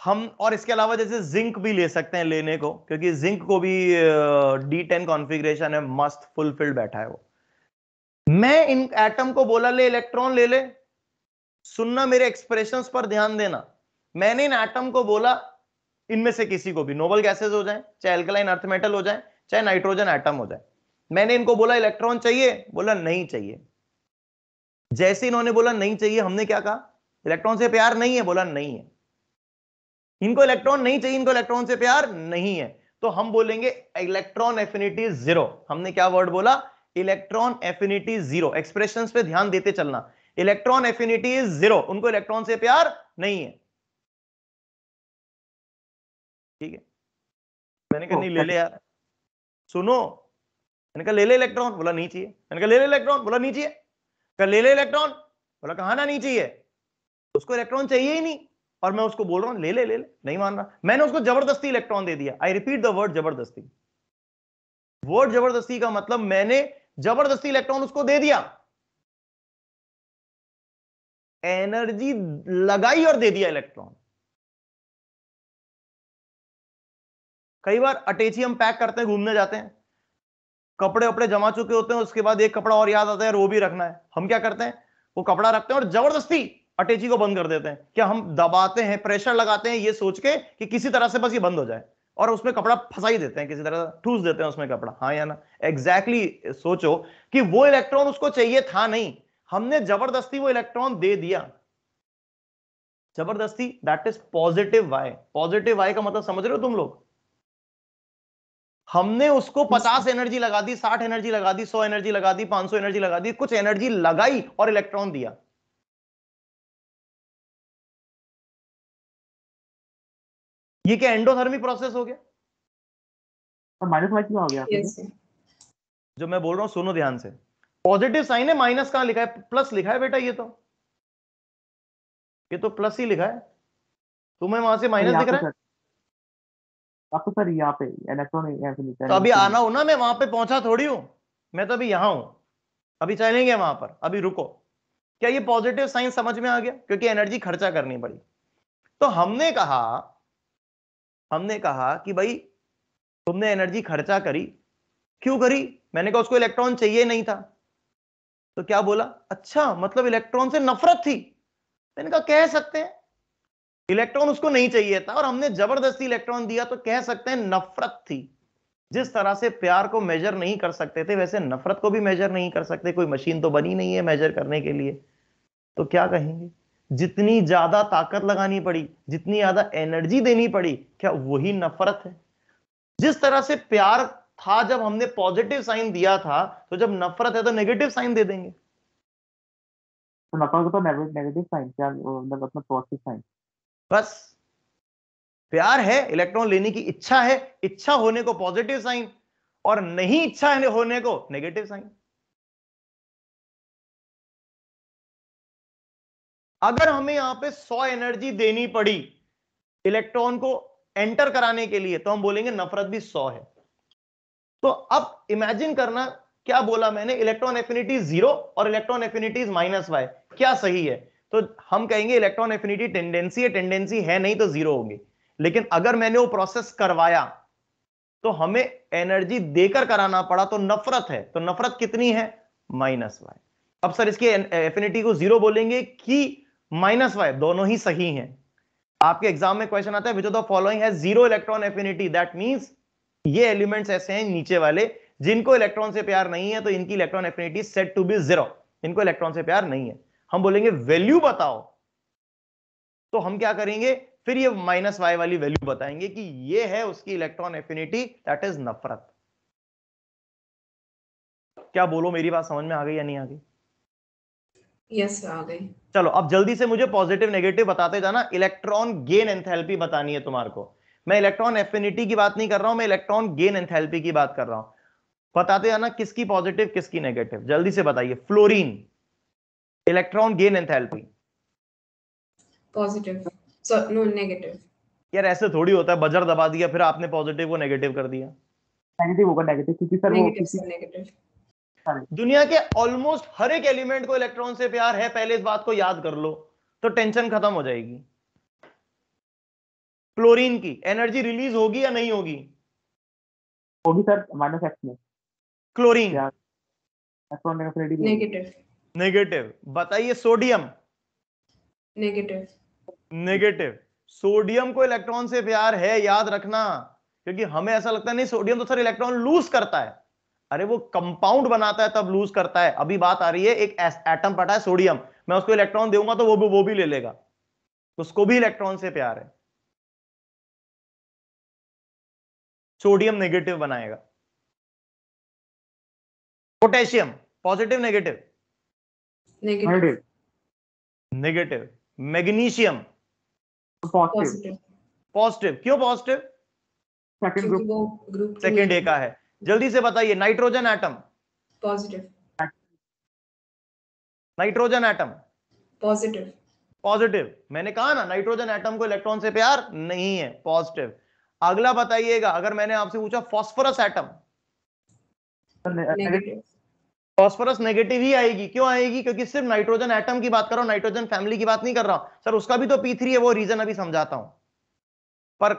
हम और इसके अलावा जैसे जिंक भी ले सकते हैं लेने को क्योंकि जिंक को भी डी टेन कॉन्फिग्रेशन है मस्त फुलफिल बैठा है वो मैं इन एटम को बोला ले इलेक्ट्रॉन ले ले सुनना मेरे एक्सप्रेशन पर ध्यान देना मैंने इन एटम को बोला इनमें से किसी को भी नोबल गैसेज हो जाए चाहे एल्कलाइन अर्थमेटल हो जाए चाहे नाइट्रोजन एटम हो जाए मैंने इनको बोला इलेक्ट्रॉन चाहिए बोला नहीं चाहिए जैसे इन्होंने बोला नहीं चाहिए हमने क्या कहा इलेक्ट्रॉन से प्यार नहीं है बोला नहीं है इनको इलेक्ट्रॉन नहीं चाहिए इनको इलेक्ट्रॉन से प्यार नहीं है तो हम बोलेंगे इलेक्ट्रॉन एफिनिटी जीरो हमने क्या वर्ड बोला इलेक्ट्रॉन एफिनिटी जीरो एक्सप्रेशन पे ध्यान देते चलना इलेक्ट्रॉन एफिनिटी इज जीरो उनको इलेक्ट्रॉन से प्यार नहीं है ठीक है मैंने कहा नहीं ले ले यार सुनो मैंने कहा ले ले इलेक्ट्रॉन बोला नहीं चाहिए मैंने कहा ले ले इलेक्ट्रॉन बोला नहीं चाहिए कहा ले ले इलेक्ट्रॉन बोला कहा ना नहीं चाहिए उसको इलेक्ट्रॉन चाहिए ही नहीं और मैं उसको बोल रहा हूं ले ले ले ले नहीं मान रहा मैंने उसको जबरदस्ती इलेक्ट्रॉन दे दिया आई रिपीट द वर्ड जबरदस्ती वर्ड जबरदस्ती का मतलब मैंने जबरदस्ती इलेक्ट्रॉन उसको दे दिया एनर्जी लगाई और दे दिया इलेक्ट्रॉन कई बार अटेचियम पैक करते हैं घूमने जाते हैं कपड़े वपड़े जमा चुके होते हैं उसके बाद एक कपड़ा और याद आता है वो भी रखना है हम क्या करते हैं वो कपड़ा रखते हैं और जबरदस्ती अटैची को बंद कर देते हैं क्या हम दबाते हैं प्रेशर लगाते हैं ये सोच के कि किसी तरह से बस ये बंद हो जाए और उसमें कपड़ा फंसा ही देते हैं किसी तरह ठूस देते हैं उसमें कपड़ा हाँ या ना एग्जैक्टली exactly सोचो कि वो इलेक्ट्रॉन उसको चाहिए था नहीं हमने जबरदस्ती वो इलेक्ट्रॉन दे दिया जबरदस्ती that is positive Y positive Y का मतलब समझ रहे हो तुम लोग हमने उसको 50 एनर्जी लगा दी 60 एनर्जी लगा दी 100 एनर्जी लगा दी 500 एनर्जी लगा दी कुछ एनर्जी लगाई और इलेक्ट्रॉन दिया ये क्या एंडोथर्मिक प्रोसेस हो गया तो माइनस वाई क्यों आ गया जो मैं बोल रहा हूं सुनो ध्यान से पॉजिटिव साइन है माइनस कहां लिखा है प्लस लिखा है बेटा ये तो ये तो प्लस ही लिखा है तुम्हें वहां से माइनस तो दिख रहा है आपको तो सर यहाँ पे इलेक्ट्रॉन तो अभी आना हो ना मैं वहां पे पहुंचा थोड़ी हूँ मैं तो अभी यहाँ हूँ अभी चलेंगे वहां पर अभी रुको क्या ये पॉजिटिव साइन समझ में आ गया क्योंकि एनर्जी खर्चा करनी पड़ी तो हमने कहा हमने कहा कि भाई तुमने एनर्जी खर्चा करी क्यों करी मैंने कहा उसको इलेक्ट्रॉन चाहिए नहीं था तो क्या बोला अच्छा मतलब इलेक्ट्रॉन से नफरत थी मैंने कहा कह सकते हैं इलेक्ट्रॉन उसको नहीं चाहिए था और हमने जबरदस्ती इलेक्ट्रॉन दिया तो कह सकते हैं नफरत थी जिस तरह से प्यार को मेजर नहीं कर सकते थे वैसे नफरत को भी मेजर नहीं कर सकते कोई मशीन तो बनी नहीं है मेजर करने के लिए तो क्या कहेंगे जितनी ज्यादा ताकत लगानी पड़ी जितनी ज्यादा एनर्जी देनी पड़ी क्या वही नफरत है जिस तरह से प्यार था जब हमने पॉजिटिव साइन दिया था तो जब नफरत है तो नेगेटिव साइन दे देंगे तो नफरत तो नेगेटिव साइन क्या मतलब पॉजिटिव साइन बस प्यार है इलेक्ट्रॉन लेने की इच्छा है इच्छा होने को पॉजिटिव साइन और नहीं इच्छा होने को नेगेटिव साइन अगर हमें यहां पे 100 एनर्जी देनी पड़ी इलेक्ट्रॉन को एंटर कराने के लिए तो हम बोलेंगे नफरत भी 100 है तो अब इमेजिन करना क्या बोला मैंने इलेक्ट्रॉन एफिनिटी जीरो और इलेक्ट्रॉन एफिनिटीज माइनस वाई क्या सही है तो हम कहेंगे इलेक्ट्रॉन एफिनिटी टेंडेंसी है टेंडेंसी है नहीं तो जीरो होगी लेकिन अगर मैंने वो प्रोसेस करवाया तो हमें एनर्जी देकर कराना पड़ा तो नफरत है तो नफरत कितनी है माइनस वाई अब सर इसकी एफिनिटी को जीरो बोलेंगे कि माइनस वाई दोनों ही सही हैं आपके एग्जाम में क्वेश्चन आता है विच ऑफ द फॉलोइंग है zero electron affinity that means ये एलिमेंट्स ऐसे हैं नीचे वाले जिनको इलेक्ट्रॉन से प्यार नहीं है तो इनकी electron affinity set to be zero इनको इलेक्ट्रॉन से प्यार नहीं है हम बोलेंगे वैल्यू बताओ तो हम क्या करेंगे फिर ये माइनस वाई वाली वैल्यू बताएंगे कि ये है उसकी इलेक्ट्रॉन एफिनिटी दैट इज नफरत क्या बोलो मेरी बात समझ में आ गई या नहीं आ गई yes, आ गई चलो अब जल्दी से मुझे पॉजिटिव नेगेटिव बताते जाना इलेक्ट्रॉन गेन एंथैल्पी बतानी है तुम्हारे को मैं इलेक्ट्रॉन एफिनिटी की बात नहीं कर रहा हूं मैं इलेक्ट्रॉन गेन एंथैल्पी की बात कर रहा हूं बताते जाना किसकी पॉजिटिव किसकी नेगेटिव जल्दी से बताइए fluorine electron gain enthalpy positive so no negative यार ऐसे थोड़ी होता है बजर दबा दिया फिर आपने पॉजिटिव को नेगेटिव कर दिया नेगेटिव होगा नेगेटिव क्योंकि सर वो नेगेटिव दुनिया के ऑलमोस्ट हर एक एलिमेंट को इलेक्ट्रॉन से प्यार है पहले इस बात को याद कर लो तो टेंशन खत्म हो जाएगी क्लोरीन की एनर्जी रिलीज होगी या नहीं होगी होगी सर माइनस एक्स में क्लोरीन नेगेटिव नेगेटिव बताइए सोडियम नेगेटिव नेगेटिव सोडियम को इलेक्ट्रॉन से प्यार है याद रखना क्योंकि हमें ऐसा लगता नहीं सोडियम तो सर इलेक्ट्रॉन लूज करता है अरे वो कंपाउंड बनाता है तब लूज करता है अभी बात आ रही है एक एटम पटा है सोडियम मैं उसको इलेक्ट्रॉन दूंगा तो वो भी वो भी ले लेगा उसको भी इलेक्ट्रॉन से प्यार है सोडियम नेगेटिव बनाएगा potassium positive negative negative negative magnesium positive positive क्यों positive second group second A का है जल्दी से बताइए nitrogen atom positive nitrogen atom positive positive मैंने कहा ना नाइट्रोजन एटम को इलेक्ट्रॉन से प्यार नहीं है पॉजिटिव अगला बताइएगा अगर मैंने आपसे पूछा फॉस्फोरस एटम फॉस्फोरस नेगेटिव ही आएगी क्यों आएगी क्योंकि सिर्फ नाइट्रोजन एटम की बात कर रहा हूं नाइट्रोजन फैमिली की बात नहीं कर रहा हूं सर उसका भी तो पी है वो रीजन अभी समझाता हूं पर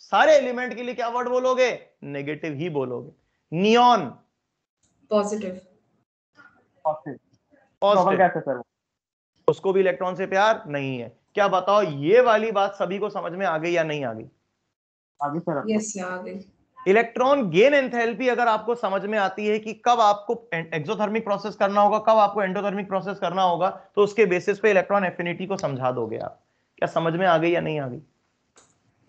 सारे एलिमेंट के लिए क्या वर्ड बोलोगे नेगेटिव ही बोलोगे नियॉन पॉजिटिव पॉजिटिव उसको भी इलेक्ट्रॉन से प्यार नहीं है क्या बताओ ये वाली बात सभी को समझ में आ गई या नहीं आ गई इलेक्ट्रॉन गेन एंथैल्पी अगर आपको समझ में आती है कि कब आपको एक्सोथर्मिक प्रोसेस करना होगा कब आपको एंडोथर्मिक प्रोसेस करना होगा तो उसके बेसिस पे इलेक्ट्रॉन एफिनिटी को समझा दोगे आप क्या समझ में आ गई या नहीं आ गई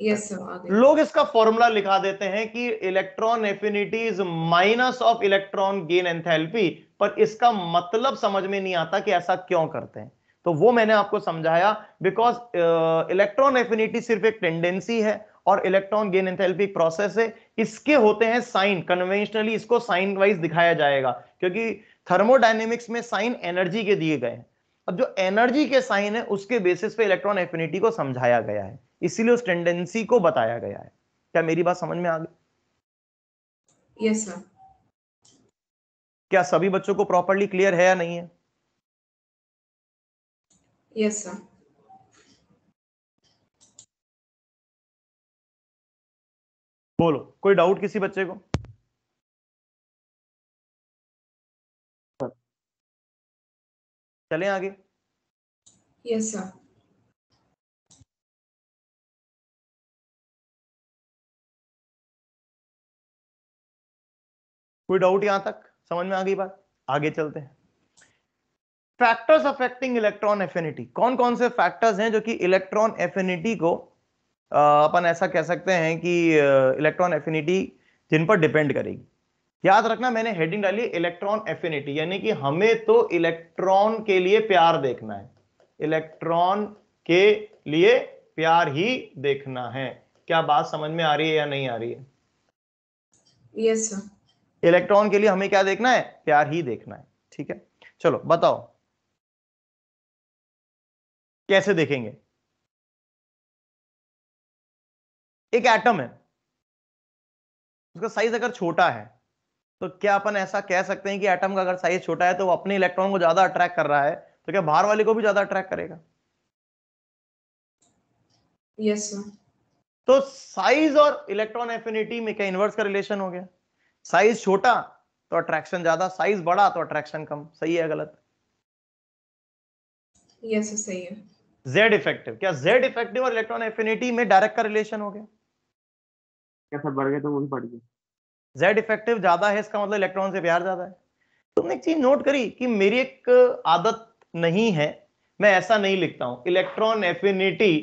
yes, लोग इसका फॉर्मूला लिखा देते हैं कि electron affinity is minus of electron gain enthalpy पर इसका मतलब समझ में नहीं आता कि ऐसा क्यों करते हैं तो वो मैंने आपको समझाया बिकॉज इलेक्ट्रॉन एफिनिटी सिर्फ एक टेंडेंसी है और इलेक्ट्रॉन गेन एंथैल्पी प्रोसेस है इसके होते हैं साइन कन्वेंशनली इसको साइन वाइज दिखाया जाएगा क्योंकि थर्मोडाइनेमिक्स में साइन एनर्जी के दिए गए हैं अब जो एनर्जी के साइन है उसके बेसिस पे इलेक्ट्रॉन एफिनिटी को समझाया गया है इसीलिए उस टेंडेंसी को बताया गया है क्या मेरी बात समझ में आ गई यस सर क्या सभी बच्चों को प्रॉपरली क्लियर है या नहीं है यस yes, सर बोलो कोई डाउट किसी बच्चे को चले आगे यस yes, सर कोई डाउट यहां तक समझ में आ गई बात आगे चलते हैं फैक्टर्स अफेक्टिंग इलेक्ट्रॉन एफिनिटी कौन कौन से फैक्टर्स हैं जो कि इलेक्ट्रॉन एफिनिटी को अपन ऐसा कह सकते हैं कि इलेक्ट्रॉन एफिनिटी जिन पर डिपेंड करेगी याद रखना मैंने हेडिंग डाली इलेक्ट्रॉन एफिनिटी यानी कि हमें तो इलेक्ट्रॉन के लिए प्यार देखना है इलेक्ट्रॉन के लिए प्यार ही देखना है क्या बात समझ में आ रही है या नहीं आ रही है यस yes, सर इलेक्ट्रॉन के लिए हमें क्या देखना है प्यार ही देखना है ठीक है चलो बताओ कैसे देखेंगे एक एटम है उसका साइज अगर छोटा है तो क्या अपन ऐसा कह सकते हैं कि एटम का अगर साइज छोटा है तो वो अपने इलेक्ट्रॉन को ज्यादा अट्रैक्ट कर रहा है तो क्या बाहर वाले को भी ज्यादा अट्रैक्ट करेगा यस yes, तो साइज और इलेक्ट्रॉन एफिनिटी में क्या इन्वर्स का रिलेशन हो गया साइज छोटा तो अट्रैक्शन ज्यादा साइज बड़ा तो अट्रैक्शन कम सही है गलत यस yes, सही है जेड इफेक्टिव क्या जेड इफेक्टिव और इलेक्ट्रॉन एफिनिटी में डायरेक्ट का रिलेशन हो गया क्या सर बढ़ गए तो वो भी बढ़ गए जेड इफेक्टिव ज्यादा है इसका मतलब इलेक्ट्रॉन से प्यार ज्यादा है तुमने एक चीज नोट करी कि मेरी एक आदत नहीं है मैं ऐसा नहीं लिखता हूं electron affinity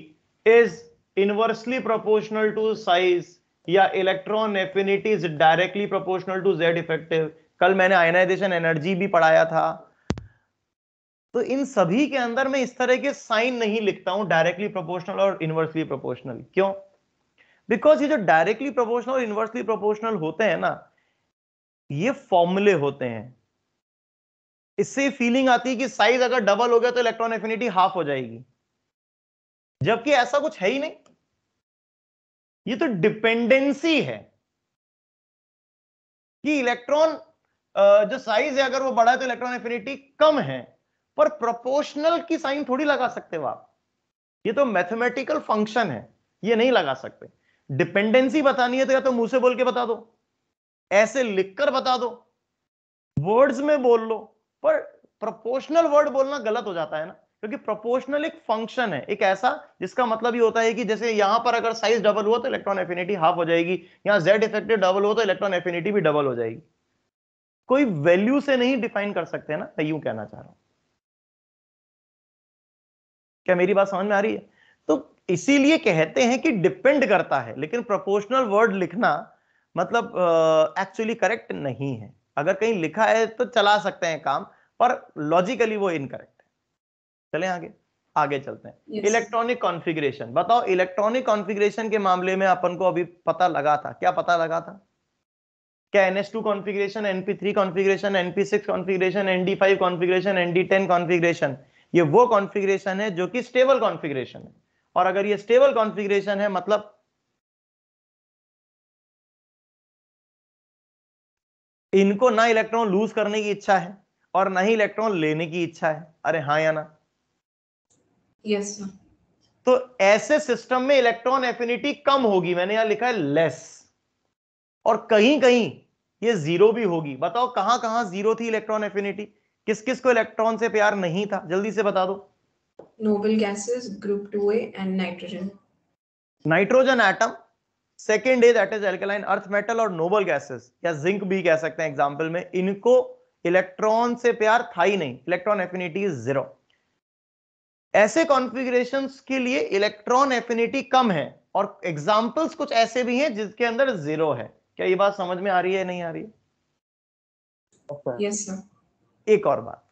is inversely proportional to size या electron affinity is directly proportional to Z effective कल मैंने आयनाइजेशन एनर्जी भी पढ़ाया था तो इन सभी के अंदर मैं इस तरह के साइन नहीं लिखता हूं डायरेक्टली प्रोपोर्शनल और इनवर्सली प्रोपोर्शनल क्यों बिकॉज ये जो डायरेक्टली प्रोपोर्शनल और इनवर्सली प्रोपोर्शनल होते हैं ना ये फॉर्मूले होते हैं इससे फीलिंग आती है कि साइज अगर डबल हो गया तो इलेक्ट्रॉन एफिनिटी हाफ हो जाएगी जबकि ऐसा कुछ है ही नहीं ये तो डिपेंडेंसी है कि इलेक्ट्रॉन जो साइज है अगर वो बड़ा है तो इलेक्ट्रॉन एफिनिटी कम है पर प्रोपोर्शनल की साइन थोड़ी लगा सकते हो आप ये तो मैथमेटिकल फंक्शन है ये नहीं लगा सकते डिपेंडेंसी बतानी है तो या तो मुंह से बोल के बता दो ऐसे लिखकर बता दो वर्ड्स में बोल लो पर प्रोपोर्शनल वर्ड बोलना गलत हो जाता है ना क्योंकि प्रोपोर्शनल एक फंक्शन है एक ऐसा जिसका मतलब ये होता है कि जैसे यहां पर अगर साइज डबल हुआ तो इलेक्ट्रॉन एफिनिटी हाफ हो जाएगी यहां जेड इफेक्टिव डबल हुआ तो इलेक्ट्रॉन एफिनिटी भी डबल हो जाएगी कोई वैल्यू से नहीं डिफाइन कर सकते ना मैं यूं कहना चाह रहा हूं क्या मेरी बात समझ में आ रही है तो इसीलिए कहते हैं कि डिपेंड करता है लेकिन प्रोपोर्शनल वर्ड लिखना मतलब एक्चुअली uh, करेक्ट नहीं है अगर कहीं लिखा है तो चला सकते हैं काम पर लॉजिकली वो इनकरेक्ट चले आगे आगे चलते हैं इलेक्ट्रॉनिक कॉन्फ़िगरेशन बताओ इलेक्ट्रॉनिक कॉन्फ़िगरेशन के मामले में अपन को अभी पता लगा था क्या पता लगा था क्या n s two configuration n p three configuration n p six configuration n d five configuration n d ten configuration ये वो कॉन्फ़िगरेशन है जो कि स्टेबल कॉन्फ़िगरेशन है और अगर ये स्टेबल कॉन्फ़िगरेशन है मतलब इनको ना इलेक्ट्रॉन लूज करने की इच्छा है और ना ही इलेक्ट्रॉन लेने की इच्छा है अरे हाँ या ना yes, तो ऐसे सिस्टम में इलेक्ट्रॉन एफिनिटी कम होगी मैंने यहां लिखा है लेस और कहीं कहीं ये जीरो भी होगी बताओ कहां कहां जीरो थी इलेक्ट्रॉन एफिनिटी किस किस को इलेक्ट्रॉन से प्यार नहीं था जल्दी से बता दो noble gases group two and nitrogen nitrogen atom second A that is alkaline earth metal और नोबल गैसेस या जिंक भी कह सकते हैं एग्जाम्पल में इनको इलेक्ट्रॉन से प्यार था ही नहीं इलेक्ट्रॉन एफिनिटी इज जीरो ऐसे कॉन्फ़िगरेशन के लिए इलेक्ट्रॉन एफिनिटी कम है और एग्जाम्पल्स कुछ ऐसे भी हैं जिसके अंदर जीरो है क्या ये बात समझ में आ रही है नहीं आ रही है yes, एक और बात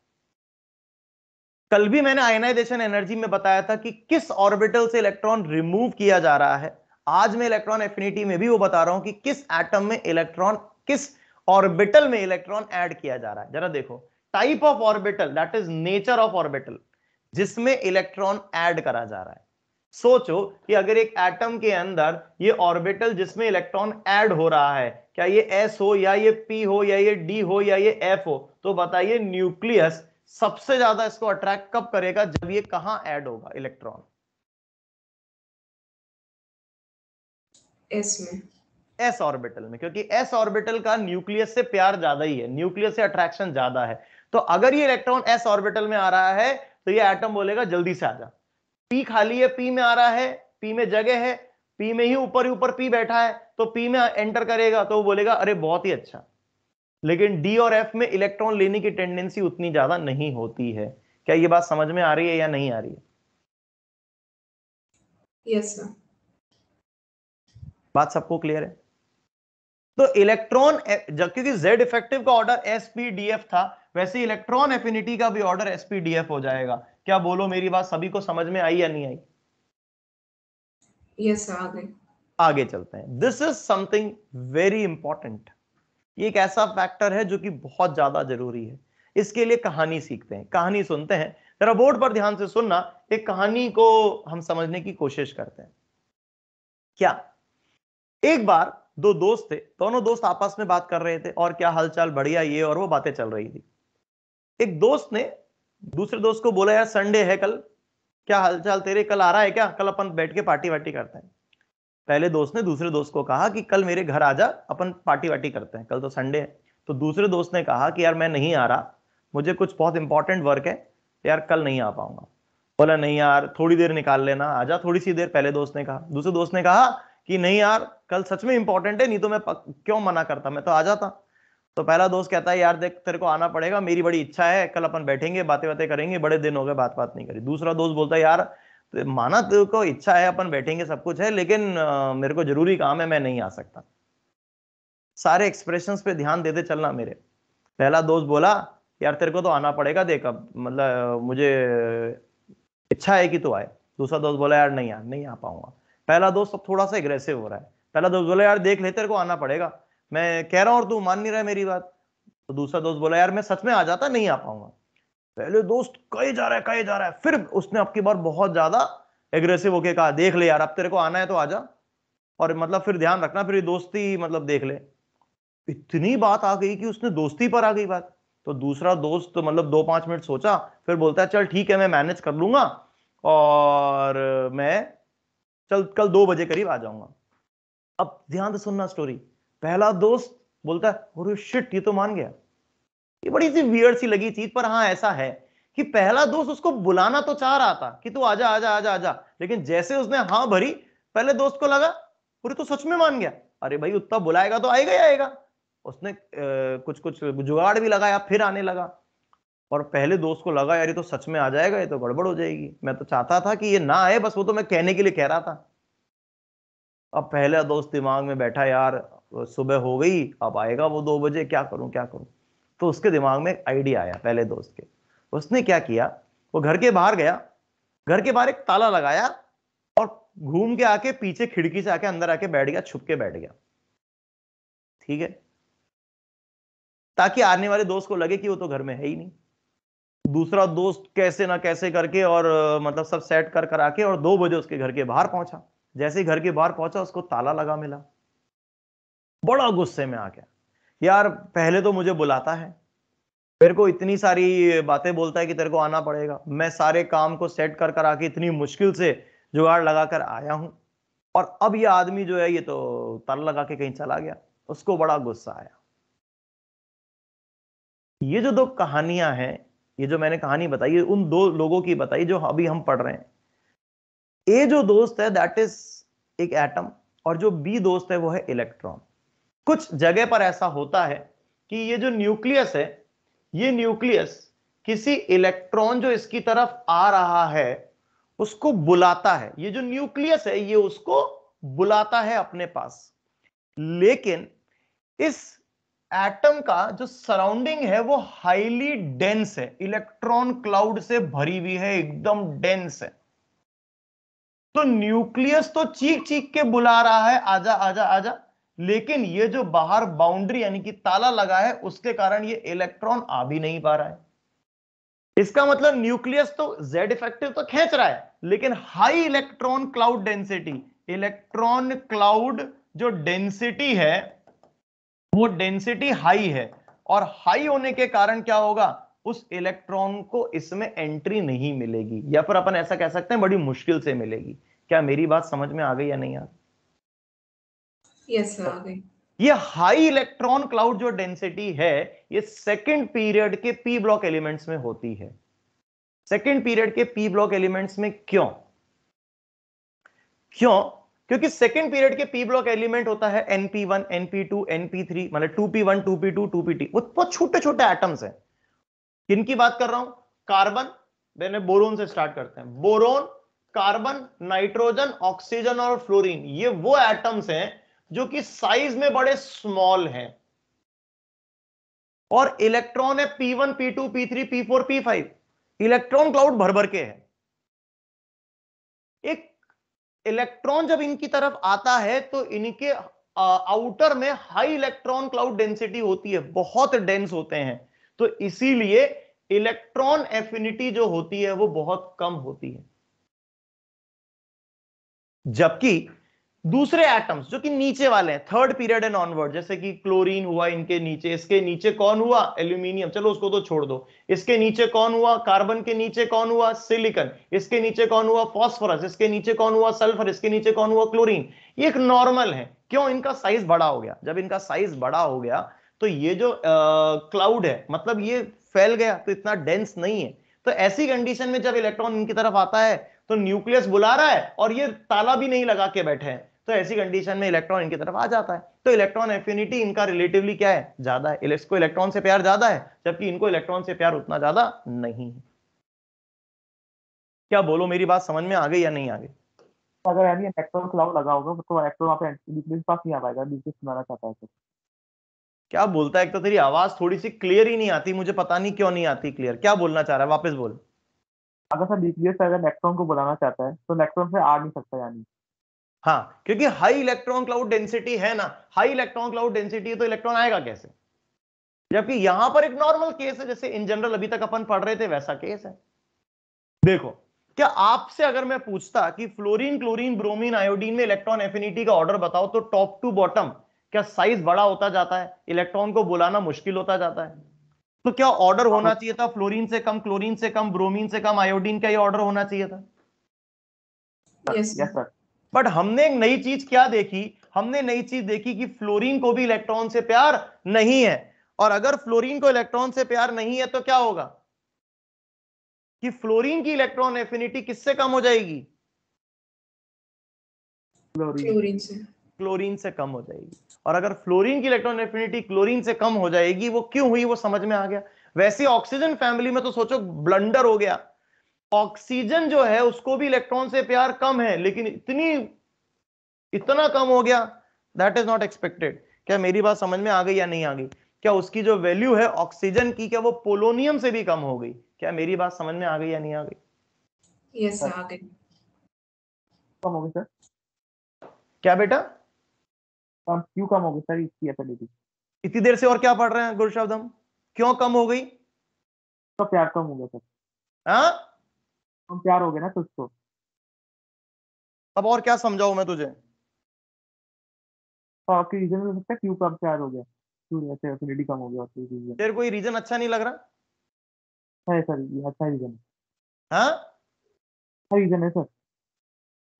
कल भी मैंने आयनाइजेशन एनर्जी में बताया था कि किस ऑर्बिटल से इलेक्ट्रॉन रिमूव किया जा रहा है आज मैं इलेक्ट्रॉन एफिनिटी में भी वो बता रहा हूं कि किस एटम में इलेक्ट्रॉन किस ऑर्बिटल में इलेक्ट्रॉन ऐड किया जा रहा है जरा देखो type of orbital that is nature of orbital जिसमें इलेक्ट्रॉन ऐड करा जा रहा है सोचो कि अगर एक एटम के अंदर ये ऑर्बिटल जिसमें इलेक्ट्रॉन ऐड हो रहा है क्या ये एस हो या ये पी हो या ये डी हो या ये एफ हो तो बताइए न्यूक्लियस सबसे ज्यादा इसको अट्रैक्ट कब करेगा जब ये कहां ऐड होगा इलेक्ट्रॉन एस में एस ऑर्बिटल में क्योंकि एस ऑर्बिटल का न्यूक्लियस से प्यार ज्यादा ही है न्यूक्लियस से अट्रैक्शन ज्यादा है तो अगर ये इलेक्ट्रॉन एस ऑर्बिटल में आ रहा है तो ये एटम बोलेगा जल्दी से आ जा पी खाली है पी में आ रहा है पी में जगह है पी में ही ऊपर ही ऊपर पी बैठा है तो पी में एंटर करेगा तो वो बोलेगा अरे बहुत ही अच्छा लेकिन डी और एफ में इलेक्ट्रॉन लेने की टेंडेंसी उतनी ज्यादा नहीं होती है क्या ये बात समझ में आ रही है या नहीं आ रही है yes, बात सबको क्लियर है तो इलेक्ट्रॉन क्योंकि जेड इफेक्टिव का order s p d f था वैसे इलेक्ट्रॉन एफिनिटी का भी ऑर्डर एसपीडीएफ हो जाएगा क्या बोलो मेरी बात सभी को समझ में आई या नहीं आई yes, आगे आगे चलते हैं this is something very important ये एक ऐसा फैक्टर है जो कि बहुत ज्यादा जरूरी है इसके लिए कहानी सीखते हैं कहानी सुनते हैं जरा बोर्ड पर ध्यान से सुनना एक कहानी को हम समझने की कोशिश करते हैं क्या एक बार दो दोस्त थे दोनों दोस्त आपस में बात कर रहे थे और क्या हालचाल बढ़िया ये और वो बातें चल रही थी एक दोस्त ने दूसरे दोस्त को बोला यार संडे है कल क्या हालचाल तेरे कल आ रहा है क्या कल अपन बैठ के पार्टी वार्टी करते हैं पहले दोस्त ने दूसरे दोस्त को कहा कि कल मेरे घर आ जा अपन पार्टी वार्टी करते हैं कल तो संडे है तो दूसरे दोस्त ने कहा कि यार मैं नहीं आ रहा मुझे कुछ बहुत इंपॉर्टेंट वर्क है यार कल नहीं आ पाऊंगा बोला नहीं यार थोड़ी देर निकाल लेना आजा थोड़ी सी देर पहले दोस्त ने कहा दूसरे दोस्त ने कहा कि नहीं यार कल सच में इंपॉर्टेंट है नहीं तो मैं क्यों मना करता मैं तो आ जाता तो पहला दोस्त कहता है यार देख तेरे को आना पड़ेगा मेरी बड़ी इच्छा है कल अपन बैठेंगे बातें बातें करेंगे बड़े दिन हो गए बात बात नहीं करी दूसरा दोस्त बोलता है यार तो माना तेरे को इच्छा है अपन बैठेंगे सब कुछ है लेकिन मेरे को जरूरी काम है मैं नहीं आ सकता सारे एक्सप्रेशन पे ध्यान देते चलना मेरे पहला दोस्त बोला यार तेरे को तो आना पड़ेगा देख अब मतलब मुझे इच्छा है कि तू आए दूसरा दोस्त बोला यार नहीं यार नहीं आ पाऊंगा पहला दोस्त अब थोड़ा सा एग्रेसिव हो रहा है पहला दोस्त बोला यार देख ले तेरे को आना पड़ेगा मैं कह रहा हूं और तू मान नहीं रहा मेरी बात तो दूसरा दोस्त बोला यार मैं सच में आ जाता नहीं आ पाऊंगा पहले दोस्त कहे जा रहा है कहे जा रहा है फिर उसने आपकी बार बहुत ज्यादा एग्रेसिव होके कहा देख ले यार अब तेरे को आना है तो आ जा और मतलब फिर ध्यान रखना फिर दोस्ती मतलब देख ले इतनी बात आ गई कि उसने दोस्ती पर आ गई बात तो दूसरा दोस्त तो मतलब दो पांच मिनट सोचा फिर बोलता है चल ठीक है मैं मैनेज कर लूंगा और मैं चल कल दो बजे करीब आ जाऊंगा अब ध्यान से सुनना स्टोरी पहला दोस्त बोलता है शिट ये तो मान गया ये बड़ी सी वियर सी लगी चीज पर हाँ ऐसा है कि पहला दोस्त उसको बुलाना तो चाह रहा था कि तू आजा आजा आजा आजा लेकिन जैसे उसने हाँ भरी पहले दोस्त को लगा पूरे तो सच में मान गया अरे भाई उतना बुलाएगा तो आएगा ही आएगा उसने कुछ कुछ जुगाड़ भी लगाया फिर आने लगा और पहले दोस्त को लगा यार ये तो सच में आ जाएगा ये तो गड़बड़ हो जाएगी मैं तो चाहता था कि ये ना आए बस वो तो मैं कहने के लिए कह रहा था अब पहला दोस्त दिमाग में बैठा यार सुबह हो गई अब आएगा वो दो बजे क्या करूं क्या करूं तो उसके दिमाग में एक आइडिया आया पहले दोस्त के उसने क्या किया वो घर के बाहर गया घर के बाहर एक ताला लगाया और घूम के आके पीछे खिड़की से आके अंदर आके बैठ गया छुप के बैठ गया ठीक है ताकि आने वाले दोस्त को लगे कि वो तो घर में है ही नहीं दूसरा दोस्त कैसे ना कैसे करके और मतलब सब सेट कर कर आके और दो बजे उसके घर के बाहर पहुंचा जैसे घर के बाहर पहुंचा उसको ताला लगा मिला बड़ा गुस्से में आ गया यार पहले तो मुझे बुलाता है मेरे को इतनी सारी बातें बोलता है कि तेरे को आना पड़ेगा मैं सारे काम को सेट कर कर आके इतनी मुश्किल से जुगाड़ लगा कर आया हूं और अब ये आदमी जो है ये तो तर लगा के कहीं चला गया उसको बड़ा गुस्सा आया ये जो दो कहानियां हैं ये जो मैंने कहानी बताई उन दो लोगों की बताई जो अभी हम पढ़ रहे हैं ए जो दोस्त है दैट इज एक एटम और जो बी दोस्त है वो है इलेक्ट्रॉन कुछ जगह पर ऐसा होता है कि ये जो न्यूक्लियस है ये न्यूक्लियस किसी इलेक्ट्रॉन जो इसकी तरफ आ रहा है उसको बुलाता है ये जो न्यूक्लियस है ये उसको बुलाता है अपने पास लेकिन इस एटम का जो सराउंडिंग है वो हाईली डेंस है इलेक्ट्रॉन क्लाउड से भरी हुई है एकदम डेंस है तो न्यूक्लियस तो चीख चीख के बुला रहा है आजा आजा आजा लेकिन ये जो बाहर बाउंड्री यानी कि ताला लगा है उसके कारण ये इलेक्ट्रॉन आ भी नहीं पा रहा है इसका मतलब न्यूक्लियस तो जेड इफेक्टिव तो खेच रहा है लेकिन high electron cloud density electron cloud जो डेंसिटी है वो डेंसिटी हाई है और हाई होने के कारण क्या होगा उस इलेक्ट्रॉन को इसमें एंट्री नहीं मिलेगी या फिर अपन ऐसा कह सकते हैं बड़ी मुश्किल से मिलेगी क्या मेरी बात समझ में आ गई या नहीं आ yes, sir, तो ये हाई इलेक्ट्रॉन क्लाउड जो डेंसिटी है ये सेकंड पीरियड के पी ब्लॉक एलिमेंट्स में होती है सेकंड पीरियड के पी ब्लॉक एलिमेंट्स में क्यों क्यों क्योंकि सेकंड पीरियड के पी ब्लॉक एलिमेंट होता है np1 np2 np3 मतलब 2p1 2p2 2pt वो तो बहुत छोटे छोटे एटम्स हैं की बात कर रहा हूं कार्बन देन बोरोन से स्टार्ट करते हैं बोरोन कार्बन नाइट्रोजन ऑक्सीजन और फ्लोरीन ये वो एटम्स हैं जो कि साइज में बड़े स्मॉल हैं और इलेक्ट्रॉन है p p p one two three p four p five electron cloud भर भर के है एक इलेक्ट्रॉन जब इनकी तरफ आता है तो इनके आउटर में हाई इलेक्ट्रॉन क्लाउड डेंसिटी होती है बहुत डेंस होते हैं तो इसीलिए इलेक्ट्रॉन एफिनिटी जो होती है वो बहुत कम होती है जबकि दूसरे एटम्स जो कि नीचे वाले हैं थर्ड पीरियड एंड ऑनवर्ड जैसे कि क्लोरीन हुआ इनके नीचे इसके नीचे कौन हुआ एल्यूमिनियम चलो उसको तो छोड़ दो इसके नीचे कौन हुआ कार्बन के नीचे कौन हुआ सिलिकन इसके नीचे कौन हुआ फॉस्फोरस इसके नीचे कौन हुआ सल्फर इसके नीचे कौन हुआ क्लोरीन ये एक नॉर्मल है क्यों इनका साइज बड़ा हो गया जब इनका साइज बड़ा हो गया तो ये जो क्लाउड है मतलब ये फैल गया तो इतना डेंस नहीं है तो ऐसी कंडीशन में जब इलेक्ट्रॉन इनकी तरफ आता है तो न्यूक्लियस बुला रहा है और ये ताला भी नहीं लगा के बैठे हैं तो ऐसी कंडीशन में इलेक्ट्रॉन इनकी तरफ आ जाता है तो इलेक्ट्रॉन एफिनिटी इनका रिलेटिवली क्या है ज्यादा है इसको इलेक्ट्रॉन से प्यार ज्यादा है जबकि इनको इलेक्ट्रॉन से प्यार उतना ज्यादा नहीं है क्या बोलो मेरी बात समझ में आ गई या नहीं आ गई अगर यानी इलेक्ट्रॉन क्लाउड लगा होगा तो इलेक्ट्रॉन वहां पे पास नहीं आ पाएगा दूसरे सुनाना चाहता है तो क्या बोलता है एक तो तेरी आवाज थोड़ी सी क्लियर ही नहीं आती मुझे पता नहीं क्यों नहीं आती क्लियर क्या बोलना चाह रहा है वापस बोल अगर सर न्यूक्लियस अगर इलेक्ट्रॉन को बुलाना चाहता है तो इलेक्ट्रॉन से आ नहीं सकता यानी हाँ क्योंकि हाई इलेक्ट्रॉन क्लाउड डेंसिटी है ना हाई इलेक्ट्रॉन क्लाउड डेंसिटी है तो इलेक्ट्रॉन आएगा कैसे जबकि यहां पर एक नॉर्मल केस है जैसे इन जनरल अभी तक अपन पढ़ रहे थे वैसा केस है देखो क्या आपसे अगर मैं पूछता कि फ्लोरीन क्लोरीन ब्रोमीन आयोडीन में इलेक्ट्रॉन एफिनिटी का ऑर्डर बताओ तो टॉप टू बॉटम क्या साइज बड़ा होता जाता है इलेक्ट्रॉन को बुलाना मुश्किल होता जाता है तो क्या ऑर्डर हाँ। होना चाहिए था फ्लोरीन से कम क्लोरीन से कम ब्रोमीन से कम आयोडीन का ही ऑर्डर होना चाहिए था यस सर बट हमने एक नई चीज क्या देखी हमने नई चीज देखी कि फ्लोरीन को भी इलेक्ट्रॉन से प्यार नहीं है और अगर फ्लोरीन को इलेक्ट्रॉन से प्यार नहीं है तो क्या होगा कि फ्लोरीन की इलेक्ट्रॉन एफिनिटी किससे कम हो जाएगी क्लोरीन से क्लोरीन से कम हो जाएगी और अगर फ्लोरीन की इलेक्ट्रॉन एफिनिटी क्लोरीन से कम हो जाएगी वो क्यों हुई वो समझ में आ गया वैसे ऑक्सीजन फैमिली में तो सोचो ब्लंडर हो गया ऑक्सीजन जो है उसको भी इलेक्ट्रॉन से प्यार कम है लेकिन इतनी इतना कम हो गया दैट इज नॉट एक्सपेक्टेड क्या मेरी बात समझ में आ गई या नहीं आ गई क्या उसकी जो वैल्यू है ऑक्सीजन की क्या वो पोलोनियम से भी कम हो गई क्या मेरी बात समझ में आ गई या नहीं आ गई yes, आ गई कम हो गई सर क्या बेटा कम क्यों कम हो गई सर इसकी एफिलिटी इतनी देर से और क्या पढ़ रहे हैं गुरु हम क्यों कम हो गई तो प्यार कम हो गया सर हाँ हम प्यार हो गए ना तुझको अब और क्या समझाऊ मैं तुझे तो आपके रीजन में सकता है क्यों कब प्यार हो गया क्यों ऐसे एफिनिटी कम हो गया आपकी रीजन तेरे कोई रीजन अच्छा नहीं लग रहा है सर ये अच्छा रीजन है हाँ अच्छा रीजन है सर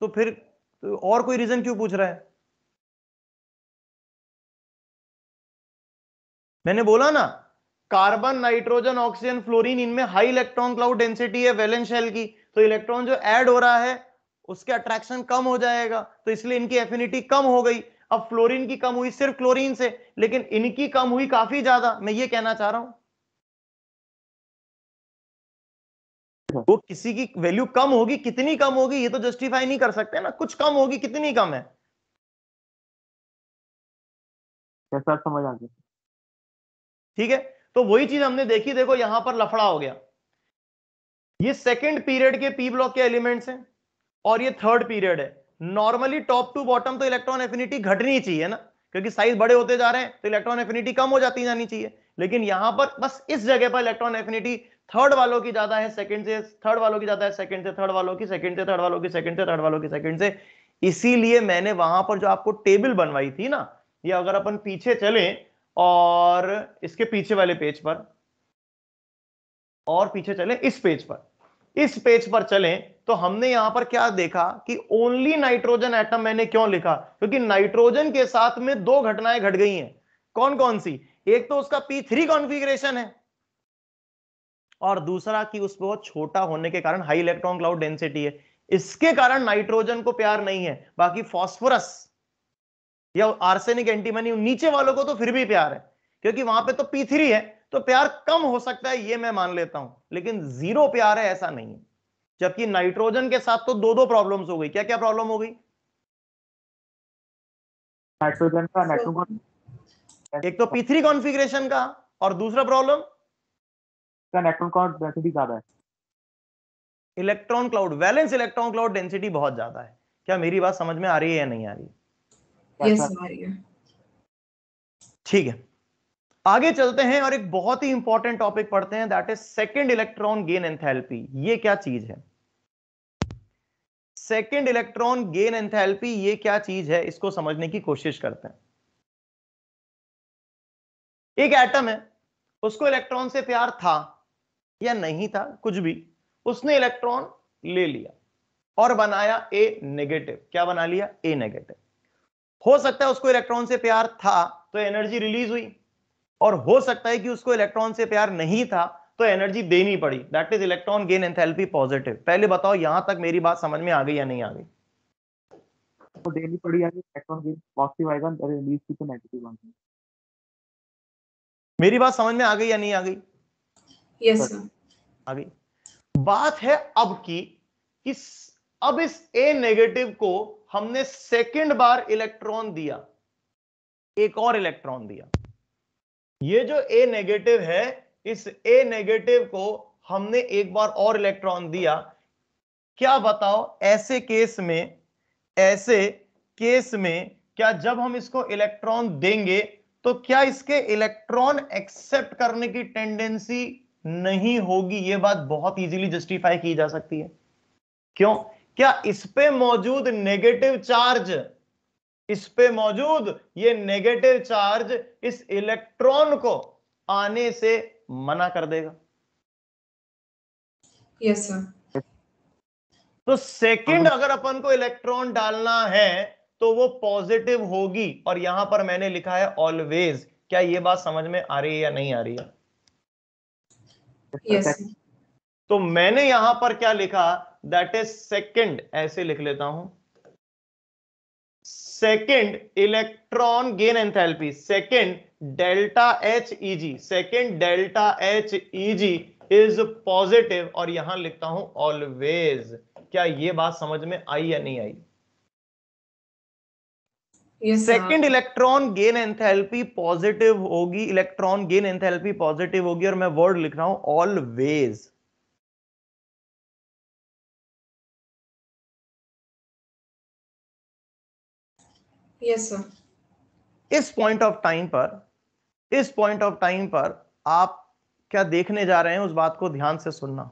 तो फिर तो और कोई रीजन क्यों पूछ रहा है मैंने बोला ना कार्बन नाइट्रोजन ऑक्सीजन फ्लोरीन इनमें हाई इलेक्ट्रॉन क्लाउड डेंसिटी है वैलेंस शेल की तो इलेक्ट्रॉन जो ऐड हो रहा है उसके अट्रैक्शन कम हो जाएगा तो इसलिए इनकी एफिनिटी कम हो गई अब फ्लोरीन की कम हुई सिर्फ क्लोरीन से लेकिन इनकी कम हुई काफी ज्यादा मैं ये कहना चाह रहा हूं वो किसी की वैल्यू कम होगी कितनी कम होगी ये तो जस्टिफाई नहीं कर सकते ना कुछ कम होगी कितनी कम है समझ आ गया ठीक है तो वही चीज हमने देखी देखो यहां पर लफड़ा हो गया ये सेकेंड पीरियड के पी ब्लॉक के एलिमेंट्स हैं और ये थर्ड पीरियड है नॉर्मली टॉप टू बॉटम तो इलेक्ट्रॉन एफिनिटी घटनी चाहिए ना क्योंकि साइज बड़े होते जा रहे हैं तो इलेक्ट्रॉन एफिनिटी कम हो जाती जानी चाहिए लेकिन यहां पर बस इस जगह पर इलेक्ट्रॉन एफिनिटी थर्ड वालों की ज्यादा है सेकंड से थर्ड वालों की ज्यादा है सेकंड से थर्ड वालों की सेकंड से थर्ड वालों की सेकंड से थर्ड वालों की सेकंड से इसीलिए मैंने वहां पर जो आपको टेबल बनवाई थी ना ये अगर अपन पीछे चले और इसके पीछे वाले पेज पर और पीछे चले इस पेज पर इस पेज पर चले तो हमने यहां पर क्या देखा कि ओनली नाइट्रोजन एटम मैंने क्यों लिखा क्योंकि नाइट्रोजन के साथ में दो घटनाएं घट गई हैं कौन कौन सी एक तो उसका पी थ्री कॉन्फिग्रेशन है और दूसरा कि उस बहुत छोटा होने के कारण हाई इलेक्ट्रॉन क्लाउड डेंसिटी है इसके कारण नाइट्रोजन को प्यार नहीं है बाकी फॉस्फोरस या आर्सेनिक एंटीमनी नीचे वालों को तो फिर भी प्यार है क्योंकि वहां पे तो पी थ्री है तो प्यार कम हो सकता है ये मैं मान लेता हूं लेकिन जीरो प्यार है ऐसा नहीं है जबकि नाइट्रोजन के साथ तो दो दो प्रॉब्लम हो गई क्या क्या प्रॉब्लम हो गई नाइट्रोजन का एक तो पी थ्री कॉन्फिग्रेशन का और दूसरा problem electron cloud valence electron cloud density बहुत ज्यादा है क्या मेरी बात समझ में आ रही है या नहीं आ रही ठीक है आगे चलते हैं और एक बहुत ही इंपॉर्टेंट टॉपिक पढ़ते हैं that is second electron gain enthalpy ये क्या चीज है सेकेंड इलेक्ट्रॉन गेन एंथैल्पी ये क्या चीज है इसको समझने की कोशिश करते हैं एक एटम है उसको इलेक्ट्रॉन से प्यार था या नहीं था कुछ भी उसने इलेक्ट्रॉन ले लिया और बनाया ए नेगेटिव क्या बना लिया ए नेगेटिव हो सकता है उसको इलेक्ट्रॉन से प्यार था तो एनर्जी रिलीज हुई और हो सकता है कि उसको इलेक्ट्रॉन से प्यार नहीं था तो एनर्जी देनी पड़ी that is electron gain enthalpy positive पहले बताओ यहां तक मेरी बात समझ में आ गई या नहीं आ गई तो देनी पड़ी यानी इलेक्ट्रॉन गेन पॉजिटिव आएगा और रिलीज की तो नेगेटिव आएगी मेरी बात समझ में आ गई या नहीं आ गई यस सर आ गई बात है अब की इस अब इस ए नेगेटिव को हमने सेकेंड बार इलेक्ट्रॉन दिया एक और इलेक्ट्रॉन दिया ये जो ए नेगेटिव है इस ए नेगेटिव को हमने एक बार और इलेक्ट्रॉन दिया क्या बताओ ऐसे केस में ऐसे केस में क्या जब हम इसको इलेक्ट्रॉन देंगे तो क्या इसके इलेक्ट्रॉन एक्सेप्ट करने की टेंडेंसी नहीं होगी यह बात बहुत इजीली जस्टिफाई की जा सकती है क्यों क्या इस पे मौजूद नेगेटिव चार्ज इस पे मौजूद ये नेगेटिव चार्ज इस इलेक्ट्रॉन को आने से मना कर देगा यस सर तो सेकंड हाँ। अगर अपन को इलेक्ट्रॉन डालना है तो वो पॉजिटिव होगी और यहां पर मैंने लिखा है ऑलवेज क्या ये बात समझ में आ रही है या नहीं आ रही है yes. तो मैंने यहां पर क्या लिखा दैट इज सेकंड ऐसे लिख लेता हूं second electron gain enthalpy second delta H E G second delta H E G is positive और यहां लिखता हूं ऑलवेज क्या ये बात समझ में आई या नहीं आई second electron gain enthalpy positive होगी इलेक्ट्रॉन गेन एंथैल्पी पॉजिटिव होगी और मैं वर्ड लिख रहा हूं ऑलवेज yes, इस पॉइंट ऑफ टाइम पर इस पॉइंट ऑफ टाइम पर आप क्या देखने जा रहे हैं उस बात को ध्यान से सुनना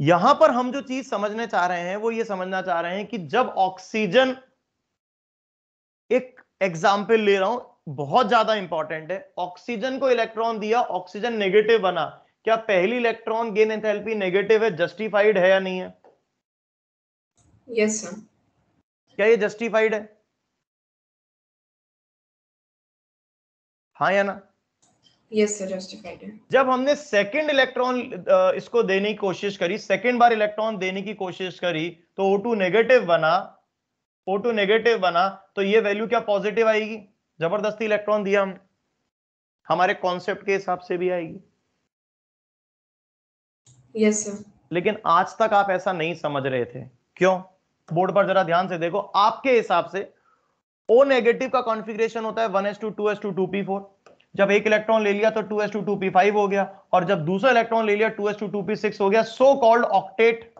यहां पर हम जो चीज समझने चाह रहे हैं वो ये समझना चाह रहे हैं कि जब ऑक्सीजन एक एग्जाम्पल ले रहा हूं बहुत ज्यादा इंपॉर्टेंट है ऑक्सीजन को इलेक्ट्रॉन दिया ऑक्सीजन नेगेटिव बना क्या पहली इलेक्ट्रॉन गेन एंथैल्पी नेगेटिव है जस्टिफाइड है या नहीं है यस yes, क्या ये जस्टिफाइड है हाँ या ना यस सर जस्टिफाइड है जब हमने सेकंड इलेक्ट्रॉन इसको देने की कोशिश करी सेकंड बार इलेक्ट्रॉन देने की कोशिश करी तो ओ टू नेगेटिव बना ओ टू नेगेटिव बना तो ये वैल्यू क्या पॉजिटिव आएगी जबरदस्ती इलेक्ट्रॉन दिया हमने हमारे कॉन्सेप्ट के हिसाब से भी आएगी yes, लेकिन आज तक आप ऐसा नहीं समझ रहे थे क्यों बोर्ड पर जरा ध्यान से देखो आपके हिसाब से ओ नेगेटिव का कॉन्फ़िगरेशन होता है 1s2 2s2 2p4 जब एक इलेक्ट्रॉन ले लिया तो 2s2 2p5 हो गया और जब दूसरा इलेक्ट्रॉन ले लिया 2s2 2p6 हो गया सो कॉल्ड ऑक्टेट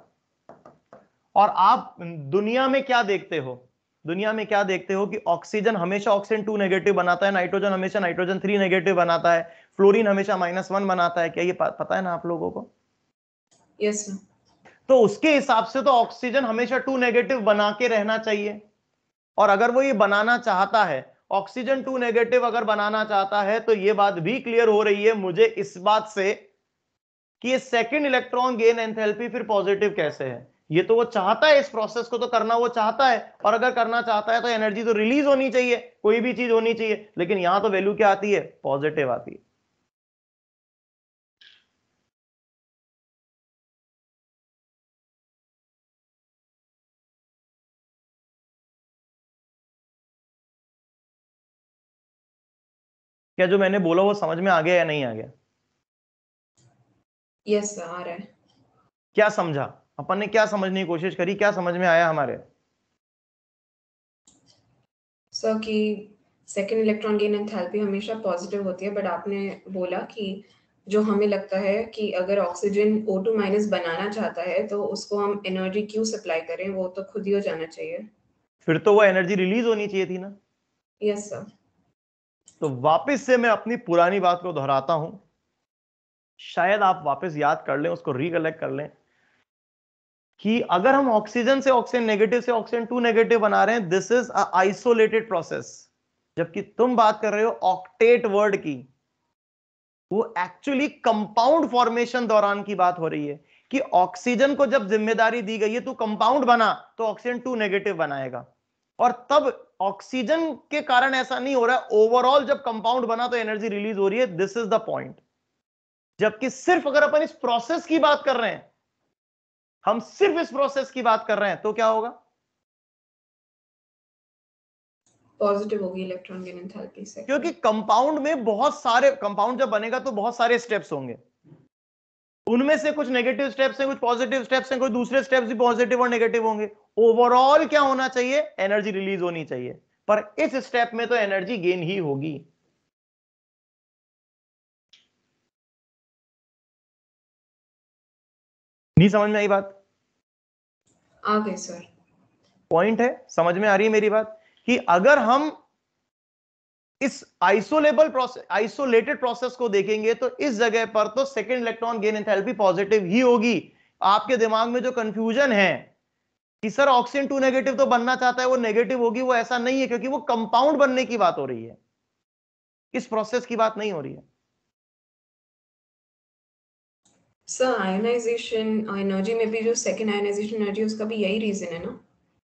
और आप दुनिया में क्या देखते हो दुनिया में क्या देखते हो कि ऑक्सीजन हमेशा ऑक्सीजन टू नेगेटिव बनाता है नाइट्रोजन हमेशा नाइट्रोजन थ्री नेगेटिव बनाता है फ्लोरीन हमेशा माइनस वन बनाता है क्या ये पता है ना आप लोगों को yes, तो उसके हिसाब से तो ऑक्सीजन हमेशा टू नेगेटिव बना के रहना चाहिए और अगर वो ये बनाना चाहता है ऑक्सीजन टू नेगेटिव अगर बनाना चाहता है तो ये बात भी क्लियर हो रही है मुझे इस बात से कि ये सेकेंड इलेक्ट्रॉन गेन एंथैल्पी फिर पॉजिटिव कैसे है ये तो वो चाहता है इस प्रोसेस को तो करना वो चाहता है और अगर करना चाहता है तो एनर्जी तो रिलीज होनी चाहिए कोई भी चीज होनी चाहिए लेकिन यहां तो वैल्यू क्या आती है पॉजिटिव आती है क्या जो मैंने बोला वो समझ में आ गया या नहीं आ गया यस yes, आ रहा है क्या समझा अपन ने क्या समझने की कोशिश करी क्या समझ में आया हमारे सर कि सेकंड इलेक्ट्रॉन गेन एंथैल्पी हमेशा पॉजिटिव होती है बट आपने बोला कि जो हमें लगता है कि अगर ऑक्सीजन O2 माइनस बनाना चाहता है तो उसको हम एनर्जी क्यों सप्लाई करें वो तो खुद ही हो जाना चाहिए फिर तो वो एनर्जी रिलीज होनी चाहिए थी ना यस yes, सर तो वापस से मैं अपनी पुरानी बात को दोहराता हूं शायद आप वापस याद कर लें उसको रिकलेक्ट कर लें कि अगर हम ऑक्सीजन से ऑक्सीजन नेगेटिव से ऑक्सीजन टू नेगेटिव बना रहे हैं दिस इज आइसोलेटेड प्रोसेस जबकि तुम बात कर रहे हो ऑक्टेट वर्ड की वो एक्चुअली कंपाउंड फॉर्मेशन दौरान की बात हो रही है कि ऑक्सीजन को जब जिम्मेदारी दी गई है तो कंपाउंड बना तो ऑक्सीजन टू नेगेटिव बनाएगा और तब ऑक्सीजन के कारण ऐसा नहीं हो रहा है ओवरऑल जब कंपाउंड बना तो एनर्जी रिलीज हो रही है दिस इज द पॉइंट जबकि सिर्फ अगर अपन इस प्रोसेस की बात कर रहे हैं हम सिर्फ इस प्रोसेस की बात कर रहे हैं तो क्या होगा पॉजिटिव होगी इलेक्ट्रॉन गेन एंथैल्पी से क्योंकि कंपाउंड में बहुत सारे कंपाउंड जब बनेगा तो बहुत सारे स्टेप्स होंगे उनमें से कुछ नेगेटिव स्टेप्स हैं कुछ पॉजिटिव स्टेप्स हैं कुछ दूसरे स्टेप्स भी पॉजिटिव और नेगेटिव होंगे ओवरऑल क्या होना चाहिए एनर्जी रिलीज होनी चाहिए पर इस स्टेप में तो एनर्जी गेन ही होगी नहीं समझ में आई बात आ गई सर पॉइंट है समझ में आ रही है मेरी बात कि अगर हम इस आइसोलेबल प्रोसेस आइसोलेटेड प्रोसेस को देखेंगे तो इस जगह पर तो second electron gain enthalpy positive ही होगी आपके दिमाग में जो कंफ्यूजन है कि सर ऑक्सीजन टू नेगेटिव तो बनना चाहता है वो नेगेटिव होगी वो ऐसा नहीं है क्योंकि वो कंपाउंड बनने की बात हो रही है इस प्रोसेस की बात नहीं हो रही है सर आयोनाइजेशन एनर्जी में भी जो सेकंड आयोनाइजेशन एनर्जी उसका भी यही रीजन है ना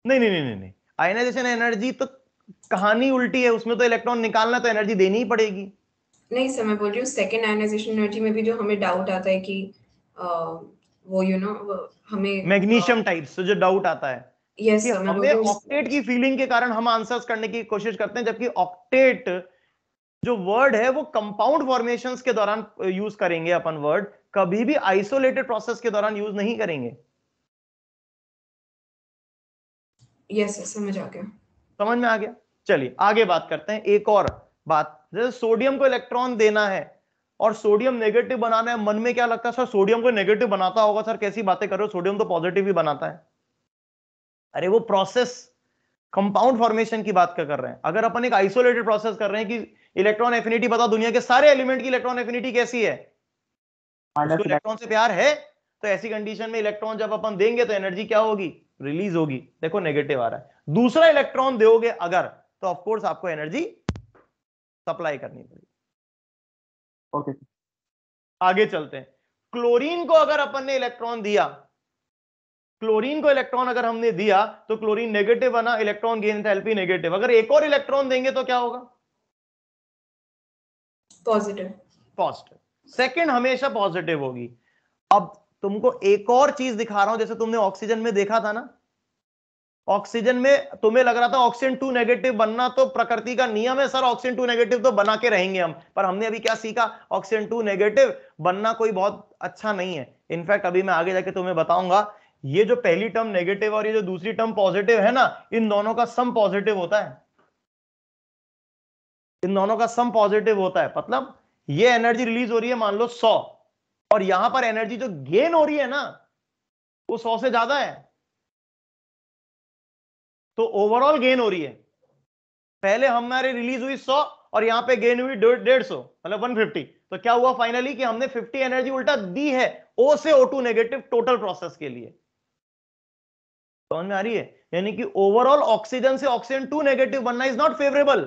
नहीं नहीं नहीं नहीं आयोनाइजेशन एनर्जी तो कहानी उल्टी है उसमें तो इलेक्ट्रॉन निकालना तो एनर्जी देनी ही पड़ेगी नहीं सर मैं बोल रही हूँ सेकेंड आयनाइजेशन एनर्जी में भी जो हमें डाउट आता है कि वो यू you नो know, हमें मैग्नीशियम टाइप से जो डाउट आता है यस yes, हमें ऑक्टेट की फीलिंग के कारण हम आंसर्स करने की कोशिश करते हैं जबकि ऑक्टेट जो वर्ड है वो कंपाउंड फॉर्मेशंस के दौरान यूज करेंगे अपन वर्ड कभी भी आइसोलेटेड प्रोसेस के दौरान यूज नहीं करेंगे यस yes, समझ आ गया समझ में आ गया चलिए आगे बात करते हैं एक और बात जैसे सोडियम को इलेक्ट्रॉन देना है और सोडियम नेगेटिव बनाना है मन में क्या लगता है सर सोडियम को नेगेटिव बनाता होगा सर कैसी बातें कर रहे हो सोडियम तो पॉजिटिव ही बनाता है अरे वो प्रोसेस कंपाउंड फॉर्मेशन की बात कर रहे हैं अगर अपन एक आइसोलेटेड प्रोसेस कर रहे हैं कि इलेक्ट्रॉन एफिनिटी बताओ दुनिया के सारे एलिमेंट की इलेक्ट्रॉन एफिनिटी कैसी है इलेक्ट्रॉन से प्यार है तो ऐसी कंडीशन में इलेक्ट्रॉन जब अपन देंगे तो एनर्जी क्या होगी रिलीज होगी देखो नेगेटिव आ रहा है दूसरा इलेक्ट्रॉन दोगे अगर तो ऑफकोर्स आपको एनर्जी सप्लाई करनी पड़ेगी ओके okay. आगे चलते हैं क्लोरीन को अगर अपन ने इलेक्ट्रॉन दिया क्लोरीन को इलेक्ट्रॉन अगर हमने दिया तो क्लोरीन नेगेटिव बना इलेक्ट्रॉन गेन एलपी नेगेटिव अगर एक और इलेक्ट्रॉन देंगे तो क्या होगा पॉजिटिव पॉजिटिव सेकंड हमेशा पॉजिटिव होगी अब तुमको एक और चीज दिखा रहा हूं जैसे तुमने ऑक्सीजन में देखा था ना ऑक्सीजन में तुम्हें लग रहा था ऑक्सीजन टू नेगेटिव बनना तो प्रकृति का नियम है सर ऑक्सीजन टू नेगेटिव तो बना के रहेंगे हम पर हमने अभी क्या सीखा ऑक्सीजन टू नेगेटिव बनना कोई बहुत अच्छा नहीं है इनफैक्ट अभी मैं आगे जाके तुम्हें बताऊंगा ये जो पहली टर्म नेगेटिव और ये जो दूसरी टर्म पॉजिटिव है ना इन दोनों का सम पॉजिटिव होता है इन दोनों का सम पॉजिटिव होता है मतलब ये एनर्जी रिलीज हो रही है मान लो सौ और यहां पर एनर्जी जो गेन हो रही है ना वो सौ से ज्यादा है तो ओवरऑल गेन हो रही है पहले हमारे रिलीज हुई 100 और यहां पे गेन हुई डेढ़ सौ मतलब 150 तो क्या हुआ फाइनली कि हमने 50 एनर्जी उल्टा दी है ओ से O two negative total process के लिए कौन में आ रही है यानी कि ओवरऑल ऑक्सीजन से ऑक्सीजन टू नेगेटिव बनना इज नॉट फेवरेबल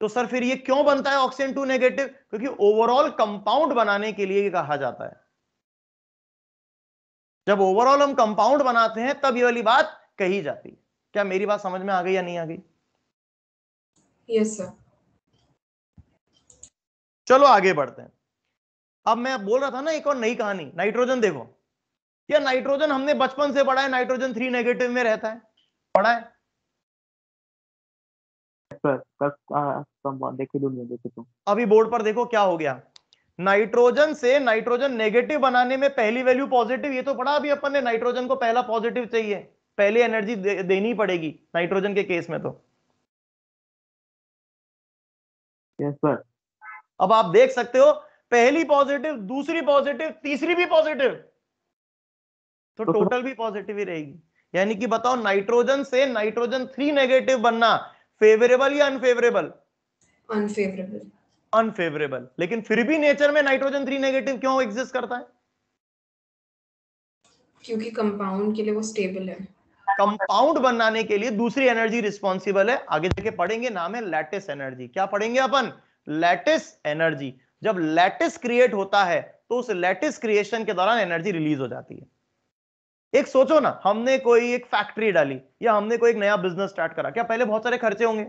तो सर फिर ये क्यों बनता है ऑक्सीजन टू नेगेटिव क्योंकि ओवरऑल कंपाउंड बनाने के लिए कहा जाता है जब ओवरऑल हम कंपाउंड बनाते हैं तब ये वाली बात कही जाती है क्या मेरी बात समझ में आ गई या नहीं आ गई यस yes, सर चलो आगे बढ़ते हैं अब मैं बोल रहा था ना एक और नई कहानी नाइट्रोजन देखो या नाइट्रोजन हमने बचपन से पढ़ा है नाइट्रोजन थ्री नेगेटिव में रहता है पढ़ा है सर, आ, देखे देखे तो अभी बोर्ड पर देखो क्या हो गया नाइट्रोजन से नाइट्रोजन नेगेटिव बनाने में पहली वैल्यू पॉजिटिव ये तो पढ़ा अभी अपन ने नाइट्रोजन को पहला पॉजिटिव चाहिए पहले एनर्जी दे, देनी पड़ेगी नाइट्रोजन के केस में तो यस yes, सर अब आप देख सकते हो पहली पॉजिटिव दूसरी पॉजिटिव तीसरी भी पॉजिटिव तो, तो टोटल भी पॉजिटिव ही रहेगी यानी कि बताओ नाइट्रोजन से नाइट्रोजन थ्री नेगेटिव बनना फेवरेबल या अनफेवरेबल अनफेवरेबल अनफेवरेबल लेकिन फिर भी नेचर में नाइट्रोजन थ्री नेगेटिव क्यों एग्जिस्ट करता है क्योंकि कंपाउंड के लिए वो स्टेबल है कंपाउंड बनाने के लिए दूसरी एनर्जी रिस्पॉन्सिबल है आगे जाके पढ़ेंगे नाम है लैटिस एनर्जी क्या पढ़ेंगे अपन लैटिस एनर्जी जब लैटिस क्रिएट होता है तो उस लैटिस क्रिएशन के दौरान एनर्जी रिलीज हो जाती है एक सोचो ना हमने कोई एक फैक्ट्री डाली या हमने कोई एक नया बिजनेस स्टार्ट करा क्या पहले बहुत सारे खर्चे होंगे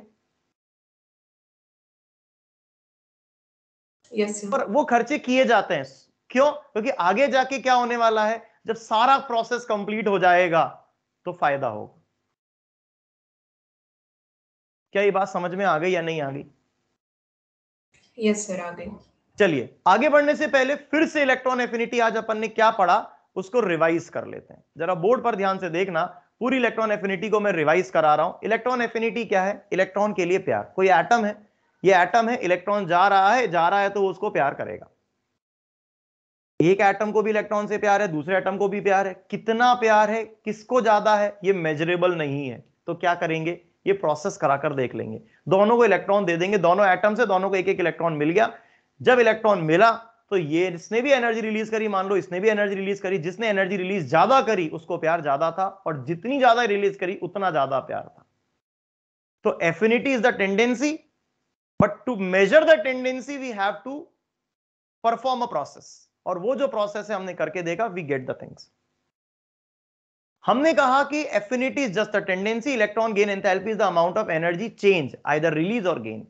yes, और वो खर्चे किए जाते हैं क्यों क्योंकि आगे जाके क्या होने वाला है जब सारा प्रोसेस कंप्लीट हो जाएगा तो फायदा होगा क्या ये बात समझ में आ गई या नहीं आ गई यस सर आ गई चलिए आगे बढ़ने से पहले फिर से इलेक्ट्रॉन एफिनिटी आज अपन ने क्या पढ़ा उसको रिवाइज कर लेते हैं जरा बोर्ड पर ध्यान से देखना पूरी इलेक्ट्रॉन एफिनिटी को मैं रिवाइज करा रहा हूं इलेक्ट्रॉन एफिनिटी क्या है इलेक्ट्रॉन के लिए प्यार कोई एटम है ये एटम है इलेक्ट्रॉन जा रहा है जा रहा है तो उसको प्यार करेगा एक एटम को भी इलेक्ट्रॉन से प्यार है दूसरे एटम को भी प्यार है कितना प्यार है किसको ज्यादा है ये मेजरेबल नहीं है तो क्या करेंगे ये प्रोसेस कराकर देख लेंगे दोनों को इलेक्ट्रॉन दे देंगे दोनों एटम से दोनों को एक एक इलेक्ट्रॉन मिल गया जब इलेक्ट्रॉन मिला तो ये इसने भी एनर्जी रिलीज करी मान लो इसने भी एनर्जी रिलीज करी जिसने एनर्जी रिलीज ज्यादा करी उसको प्यार ज्यादा था और जितनी ज्यादा रिलीज करी उतना ज्यादा प्यार था तो affinity is the tendency but to measure the tendency we have to perform a process और वो जो प्रोसेस है हमने करके देखा वी गेट द थिंग्स हमने कहा कि affinity is just a tendency electron gain enthalpy is the amount of energy change either release or gain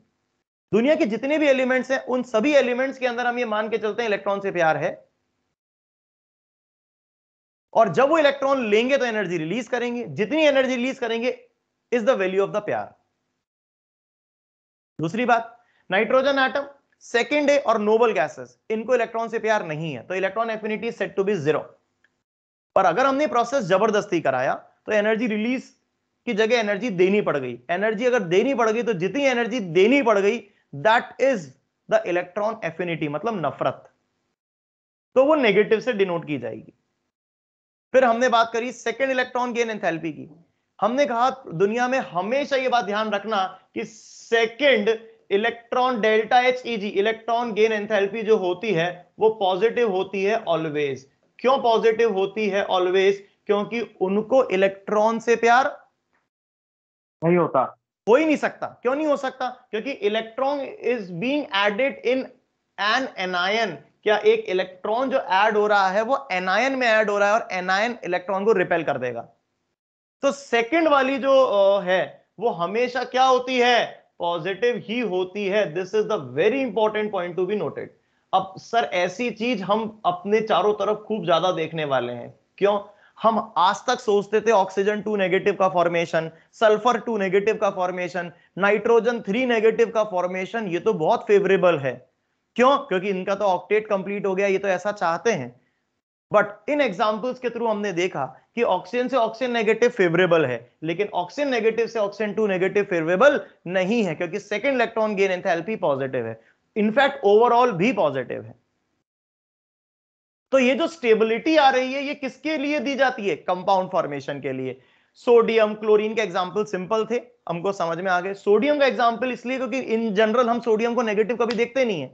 दुनिया के जितने भी एलिमेंट्स हैं उन सभी एलिमेंट्स के अंदर हम ये मान के चलते हैं इलेक्ट्रॉन से प्यार है और जब वो इलेक्ट्रॉन लेंगे तो एनर्जी रिलीज करेंगे जितनी एनर्जी रिलीज करेंगे is the value of the प्यार दूसरी बात नाइट्रोजन एटम सेकेंड है और नोबल गैसेस इनको इलेक्ट्रॉन से प्यार नहीं है तो electron affinity set to be zero पर अगर हमने प्रोसेस जबरदस्ती कराया तो एनर्जी रिलीज की जगह एनर्जी देनी पड़ गई एनर्जी अगर देनी पड़ गई तो जितनी एनर्जी देनी पड़ गई that is the electron affinity मतलब नफरत तो वो नेगेटिव से डिनोट की जाएगी फिर हमने बात करी सेकेंड इलेक्ट्रॉन गेन एंथैल्पी की हमने कहा दुनिया में हमेशा ये बात ध्यान रखना कि second electron delta H E G electron gain enthalpy जो होती है वो पॉजिटिव होती है ऑलवेज क्यों पॉजिटिव होती है ऑलवेज क्योंकि उनको इलेक्ट्रॉन से प्यार नहीं होता हो ही नहीं सकता क्यों नहीं हो सकता क्योंकि electron is being added in an anion क्या एक इलेक्ट्रॉन जो ऐड हो रहा है वो एनायन में ऐड हो रहा है और एनायन इलेक्ट्रॉन को रिपेल कर देगा तो सेकंड वाली जो है वो हमेशा क्या होती है पॉजिटिव ही होती है this is the very important point to be noted अब सर ऐसी चीज हम अपने चारों तरफ खूब ज्यादा देखने वाले हैं क्यों हम आज तक सोचते थे ऑक्सीजन टू नेगेटिव का फॉर्मेशन सल्फर टू नेगेटिव का फॉर्मेशन नाइट्रोजन थ्री नेगेटिव का फॉर्मेशन ये तो बहुत फेवरेबल है क्यों क्योंकि इनका तो ऑक्टेट कंप्लीट हो गया ये तो ऐसा चाहते हैं बट इन एग्जाम्पल्स के थ्रू हमने देखा कि ऑक्सीजन से ऑक्सीजन नेगेटिव फेवरेबल है लेकिन ऑक्सीजन नेगेटिव से ऑक्सीजन टू नेगेटिव फेवरेबल नहीं है क्योंकि second electron gain enthalpy positive है इनफैक्ट ओवरऑल भी पॉजिटिव है तो ये जो स्टेबिलिटी आ रही है ये किसके लिए दी जाती है कंपाउंड फॉर्मेशन के लिए सोडियम क्लोरीन के एग्जाम्पल सिंपल थे हमको समझ में आ गए सोडियम का एग्जाम्पल इसलिए क्योंकि इन जनरल हम सोडियम को नेगेटिव कभी देखते नहीं है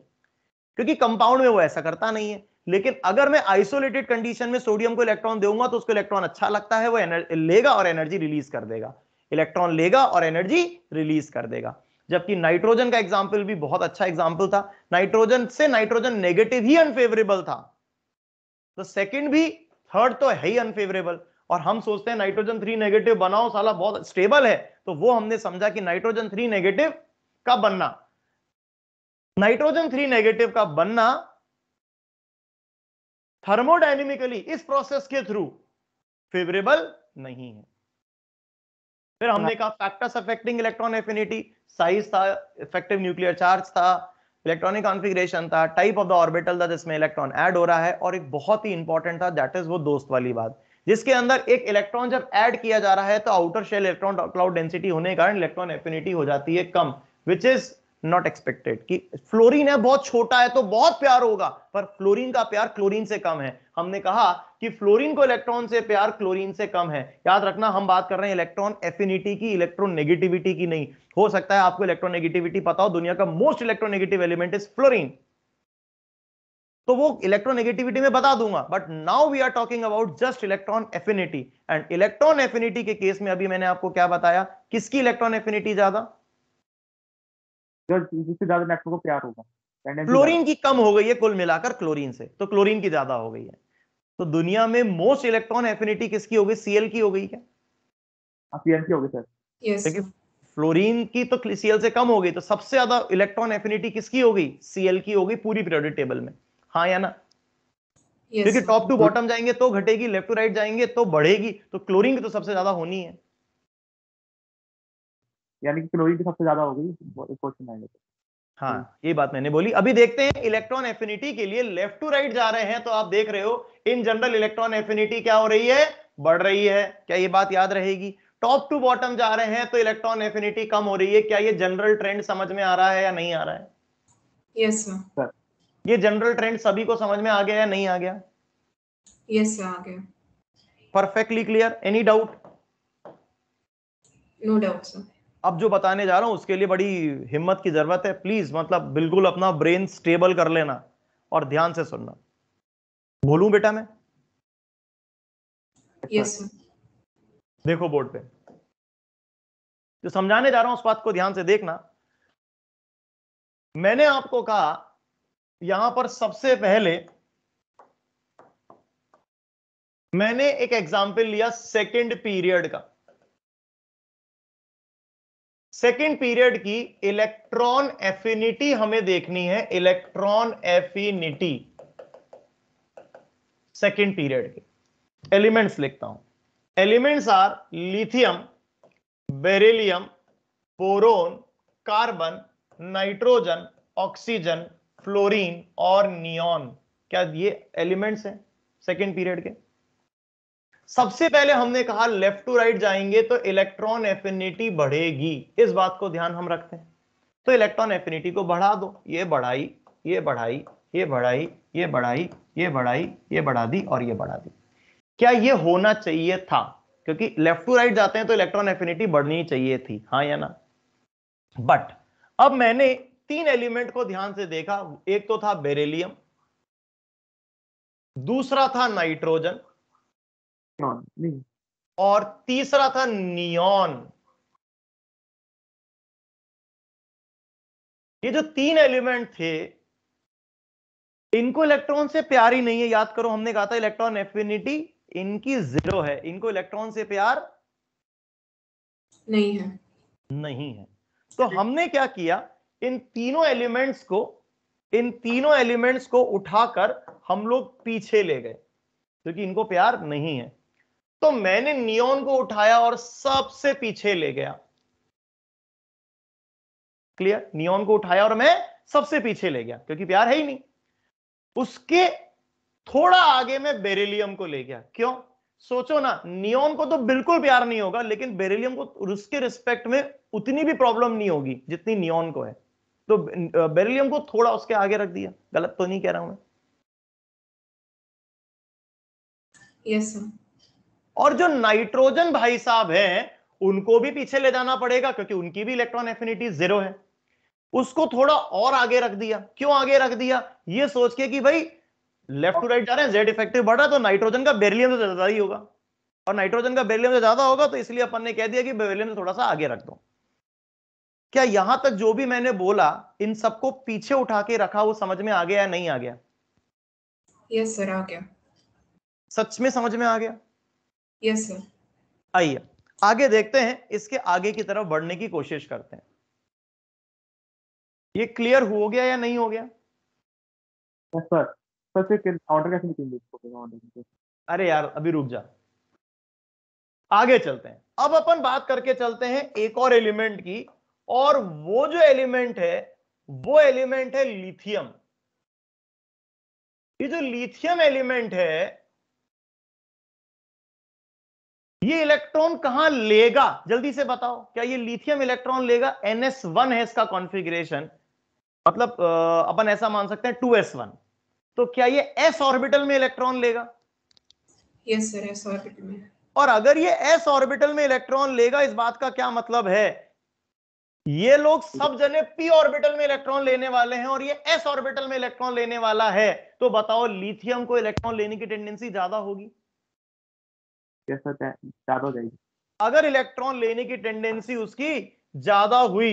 क्योंकि कंपाउंड में वो ऐसा करता नहीं है लेकिन अगर मैं आइसोलेटेड कंडीशन में सोडियम को इलेक्ट्रॉन दूंगा तो उसको इलेक्ट्रॉन अच्छा लगता है वो लेगा और एनर्जी रिलीज कर देगा इलेक्ट्रॉन लेगा और एनर्जी रिलीज कर देगा जबकि नाइट्रोजन का एग्जाम्पल भी बहुत अच्छा एग्जाम्पल था नाइट्रोजन से नाइट्रोजन नेगेटिव ही अनफेवरेबल था तो सेकेंड भी थर्ड तो है ही अनफेवरेबल और हम सोचते हैं नाइट्रोजन थ्री नेगेटिव बनाओ साला बहुत स्टेबल है तो वो हमने समझा कि नाइट्रोजन थ्री नेगेटिव का बनना नाइट्रोजन थ्री नेगेटिव का बनना थर्मोडाइनमिकली इस प्रोसेस के थ्रू फेवरेबल नहीं है फिर हमने कहा factors affecting electron affinity size था इफेक्टिव न्यूक्लियर चार्ज था इलेक्ट्रॉनिक कॉन्फ़िगरेशन था टाइप ऑफ द ऑर्बिटल था जिसमें इलेक्ट्रॉन ऐड हो रहा है और एक बहुत ही इंपॉर्टेंट था दैट इज वो दोस्त वाली बात जिसके अंदर एक इलेक्ट्रॉन जब ऐड किया जा रहा है तो outer shell electron cloud density होने के कारण इलेक्ट्रॉन एफिनिटी हो जाती है कम विच इज नॉट एक्सपेक्टेड कि फ्लोरीन है बहुत छोटा है तो बहुत प्यार होगा पर फ्लोरीन का प्यार क्लोरीन से कम है हमने कहा कि फ्लोरीन को इलेक्ट्रॉन से प्यार क्लोरीन से कम है याद रखना हम बात कर रहे हैं इलेक्ट्रॉन एफिनिटी की नेगेटिविटी की नहीं हो सकता है आपको इलेक्ट्रॉन नेगेटिविटी पता हो दुनिया का most electronegative element is fluorine तो वो इलेक्ट्रोनेगेटिविटी में बता दूंगा but now we are talking about just electron affinity and electron affinity के केस में अभी मैंने आपको क्या बताया किसकी इलेक्ट्रॉन एफिनिटी ज्यादा जिससे ज्यादा इलेक्ट्रॉन को प्यार होगा क्लोरीन की कम हो गई है कुल मिलाकर क्लोरीन से तो क्लोरीन की ज्यादा हो गई है तो दुनिया में मोस्ट इलेक्ट्रॉन एफिनिटी किसकी हो गई सीएल की हो गई क्या सीएल हाँ, की हो गई सर देखिए फ्लोरीन की तो सीएल से कम हो गई तो सबसे ज्यादा इलेक्ट्रॉन एफिनिटी किसकी हो गई सीएल की हो गई पूरी पीरियोडिक टेबल में हाँ या ना क्योंकि टॉप टू बॉटम जाएंगे तो घटेगी लेफ्ट टू राइट जाएंगे तो बढ़ेगी तो क्लोरीन की तो सबसे ज्यादा होनी है यानी कि क्लोरीन की सबसे ज्यादा हो गई क्वेश्चन हाँ हम्म। ये बात मैंने बोली अभी देखते हैं इलेक्ट्रॉन एफिनिटी के लिए लेफ्ट टू राइट जा रहे हैं तो आप देख रहे हो इन जनरल इलेक्ट्रॉन एफिनिटी क्या हो रही है बढ़ रही है क्या ये बात याद रहेगी टॉप टू बॉटम जा रहे हैं तो इलेक्ट्रॉन एफिनिटी कम हो रही है क्या ये जनरल ट्रेंड समझ में आ रहा है या नहीं आ रहा है यस सर ये जनरल ट्रेंड सभी को समझ में आ गया या नहीं आ गया यस सर आ गया perfectly clear any doubt no doubt sir अब जो बताने जा रहा हूं उसके लिए बड़ी हिम्मत की जरूरत है प्लीज मतलब बिल्कुल अपना ब्रेन स्टेबल कर लेना और ध्यान से सुनना बोलू बेटा मैं yes. देखो बोर्ड पे जो समझाने जा रहा हूं उस बात को ध्यान से देखना मैंने आपको कहा यहां पर सबसे पहले मैंने एक एग्जाम्पल लिया सेकेंड पीरियड का सेकेंड पीरियड की इलेक्ट्रॉन एफिनिटी हमें देखनी है इलेक्ट्रॉन एफिनिटी सेकेंड पीरियड के एलिमेंट्स लिखता हूं elements are lithium beryllium boron carbon nitrogen oxygen fluorine और नियॉन क्या ये एलिमेंट्स हैं सेकेंड पीरियड के सबसे पहले हमने कहा लेफ्ट टू राइट जाएंगे तो इलेक्ट्रॉन एफिनिटी बढ़ेगी इस बात को ध्यान हम रखते हैं तो इलेक्ट्रॉन एफिनिटी को बढ़ा दो ये बढ़ाई ये बढ़ाई ये बढ़ाई ये बढ़ाई ये बढ़ाई ये बढ़ा दी और ये बढ़ा दी क्या ये होना चाहिए था क्योंकि लेफ्ट टू राइट जाते हैं तो इलेक्ट्रॉन एफिनिटी बढ़नी चाहिए थी हाँ या ना बट अब मैंने तीन एलिमेंट को ध्यान से देखा एक तो था बेरेलियम दूसरा था नाइट्रोजन और तीसरा था नियॉन ये जो तीन एलिमेंट थे इनको इलेक्ट्रॉन से प्यार ही नहीं है याद करो हमने कहा था इलेक्ट्रॉन एफिनिटी इनकी जीरो है इनको इलेक्ट्रॉन से प्यार नहीं है नहीं है तो हमने क्या किया इन तीनों एलिमेंट्स को इन तीनों एलिमेंट्स को उठाकर हम लोग पीछे ले गए क्योंकि इनको प्यार नहीं है तो मैंने नियोन को उठाया और सबसे पीछे ले गया क्लियर नियोन को उठाया और मैं सबसे पीछे ले गया क्योंकि प्यार है ही नहीं उसके थोड़ा आगे मैं बेरिलियम को ले गया क्यों सोचो ना नियोन को तो बिल्कुल प्यार नहीं होगा लेकिन बेरिलियम को उसके रिस्पेक्ट में उतनी भी प्रॉब्लम नहीं होगी जितनी नियोन को है तो बेरिलियम को थोड़ा उसके आगे रख दिया गलत तो नहीं कह रहा हूं मैं यस yes, और जो नाइट्रोजन भाई साहब हैं उनको भी पीछे ले जाना पड़ेगा क्योंकि उनकी भी इलेक्ट्रॉन एफिनिटी जीरो है उसको थोड़ा और आगे रख दिया क्यों आगे रख दिया ये सोच के कि भाई लेफ्ट टू राइट जा रहे हैं जेड इफेक्टिव बढ़ रहा तो नाइट्रोजन का बेरिलियम से तो ज्यादा ही होगा और नाइट्रोजन का बेरिलियम से तो ज्यादा होगा तो इसलिए अपन ने कह दिया कि बेरिलियम से थोड़ा सा आगे रख दो क्या यहां तक जो भी मैंने बोला इन सबको पीछे उठा के रखा वो समझ में आ गया या नहीं आ गया यस सर आ गया सच में समझ में आ गया यस yes, आइए आगे देखते हैं इसके आगे की तरफ बढ़ने की कोशिश करते हैं ये क्लियर हो गया या नहीं हो गया सर सर ऑर्डर कैसे अरे यार अभी रुक जा आगे चलते हैं अब अपन बात करके चलते हैं एक और एलिमेंट की और वो जो एलिमेंट है वो एलिमेंट है लिथियम ये जो लिथियम एलिमेंट है ये इलेक्ट्रॉन कहां लेगा जल्दी से बताओ क्या ये लिथियम इलेक्ट्रॉन लेगा वन है इसका कॉन्फ़िगरेशन मतलब अपन ऐसा मान सकते हैं टू एस वन तो क्या ये एस ऑर्बिटल में इलेक्ट्रॉन लेगा यस सर एस ऑर्बिटल में और अगर ये एस ऑर्बिटल में इलेक्ट्रॉन लेगा इस बात का क्या मतलब है ये लोग सब जने पी ऑर्बिटल में इलेक्ट्रॉन लेने वाले हैं और ये एस ऑर्बिटल में इलेक्ट्रॉन लेने वाला है तो बताओ लिथियम को इलेक्ट्रॉन लेने की टेंडेंसी ज्यादा होगी ज्यादा हो जाएगी अगर इलेक्ट्रॉन लेने की टेंडेंसी उसकी ज्यादा हुई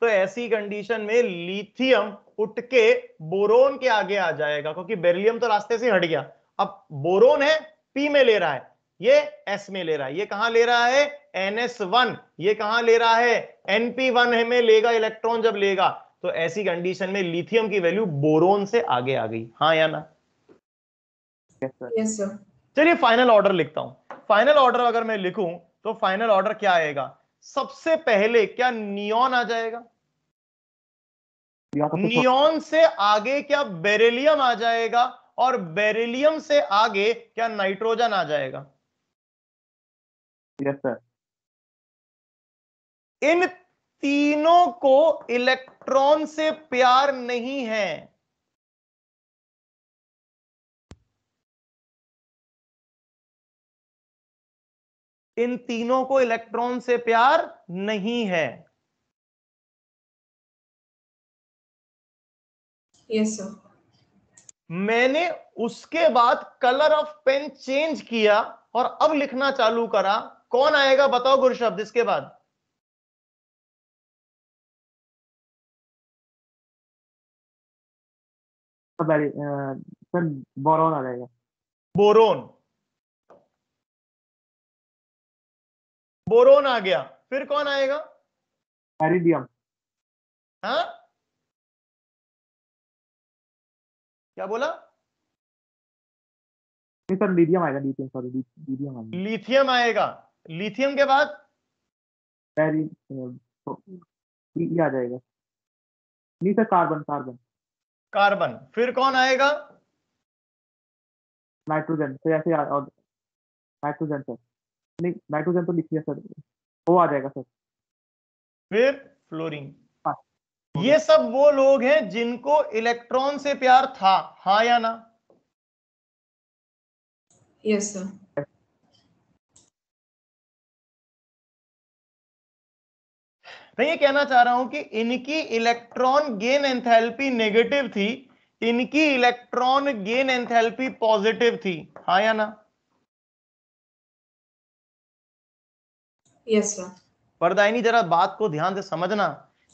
तो ऐसी कंडीशन में लिथियम उठ के बोरोन के आगे आ जाएगा क्योंकि बेरिलियम तो रास्ते से हट गया अब बोरोन है पी में ले रहा है ये एस में ले रहा है ये कहा ले रहा है एन एस वन ये कहा ले रहा है एनपी वन में लेगा इलेक्ट्रॉन जब लेगा तो ऐसी कंडीशन में लिथियम की वैल्यू बोरोन से आगे आ गई हाँ या ना चलिए फाइनल ऑर्डर लिखता हूं फाइनल ऑर्डर अगर मैं लिखूं तो फाइनल ऑर्डर क्या आएगा सबसे पहले क्या नियॉन आ जाएगा नियॉन तो से आगे क्या बेरेलियम आ जाएगा और बेरेलियम से आगे क्या नाइट्रोजन आ जाएगा यस सर इन तीनों को इलेक्ट्रॉन से प्यार नहीं है इन तीनों को इलेक्ट्रॉन से प्यार नहीं है yes, मैंने उसके बाद कलर ऑफ पेन चेंज किया और अब लिखना चालू करा कौन आएगा बताओ गुरुशब्द इसके बाद बोरोन uh, आ जाएगा बोरोन बोरोन आ गया फिर कौन आएगा पैरिडियम हा? क्या बोला सर लिथियम आएगा लिथियम सॉरी लिथियम आएगा लिथियम आएगा लिथियम के बाद तो, आ जाएगा नहीं सर कार्बन कार्बन कार्बन फिर कौन आएगा नाइट्रोजन तो ऐसे नाइट्रोजन सर नहीं नाइट्रोजन तो लिख दिया सर वो आ जाएगा सर फिर फ्लोरीन हाँ। ये सब वो लोग हैं जिनको इलेक्ट्रॉन से प्यार था हा या ना यस सर मैं ये कहना चाह रहा हूं कि इनकी इलेक्ट्रॉन गेन एंथैल्पी नेगेटिव थी इनकी इलेक्ट्रॉन गेन एंथैल्पी पॉजिटिव थी हा या ना yes जरा बात को ध्यान से समझना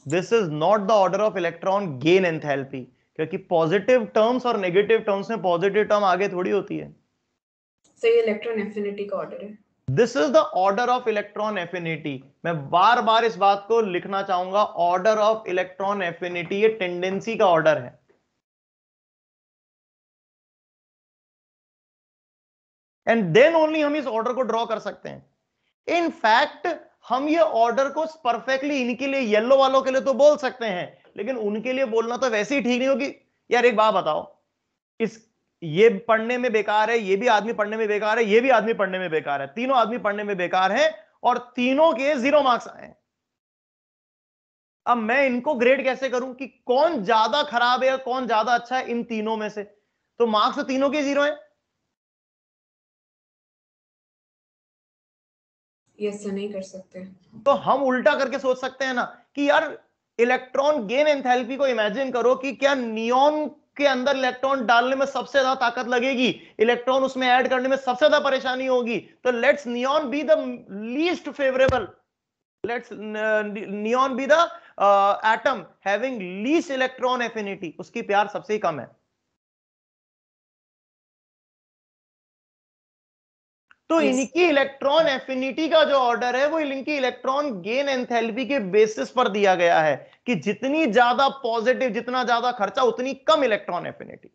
this is not the order of electron gain enthalpy क्योंकि पॉजिटिव टर्म्स और नेगेटिव टर्म्स में पॉजिटिव टर्म आगे थोड़ी होती है तो ये इलेक्ट्रॉन एफिनिटी का ऑर्डर है this is the order of electron affinity मैं बार बार इस बात को लिखना चाहूंगा ऑर्डर ऑफ इलेक्ट्रॉन एफिनिटी ये टेंडेंसी का ऑर्डर है एंड देन ओनली हम इस ऑर्डर को ड्रॉ कर सकते हैं इन फैक्ट हम ये ऑर्डर को परफेक्टली इनके लिए येलो वालों के लिए तो बोल सकते हैं लेकिन उनके लिए बोलना तो वैसे ही ठीक नहीं होगी यार एक बात बताओ इस ये पढ़ने में बेकार है ये भी आदमी पढ़ने में बेकार है ये भी आदमी पढ़ने में बेकार है तीनों आदमी पढ़ने में बेकार है और तीनों के जीरो मार्क्स आए अब मैं इनको ग्रेड कैसे करूं कि कौन ज्यादा खराब है या कौन ज्यादा अच्छा है इन तीनों में से तो मार्क्स तो तीनों के जीरो है नहीं कर सकते तो हम उल्टा करके सोच सकते हैं ना कि यार इलेक्ट्रॉन गेन एंथैल्पी को इमेजिन करो कि क्या नियोन के अंदर इलेक्ट्रॉन डालने में सबसे ज्यादा ताकत लगेगी इलेक्ट्रॉन उसमें ऐड करने में सबसे ज्यादा परेशानी होगी तो let's neon be the least favourable let's neon be the atom having least electron affinity उसकी प्यार सबसे कम है तो इनकी इलेक्ट्रॉन एफिनिटी का जो ऑर्डर है वो इनकी इलेक्ट्रॉन गेन एंथैल्पी के बेसिस पर दिया गया है कि जितनी ज्यादा पॉजिटिव जितना ज्यादा खर्चा उतनी कम electron affinity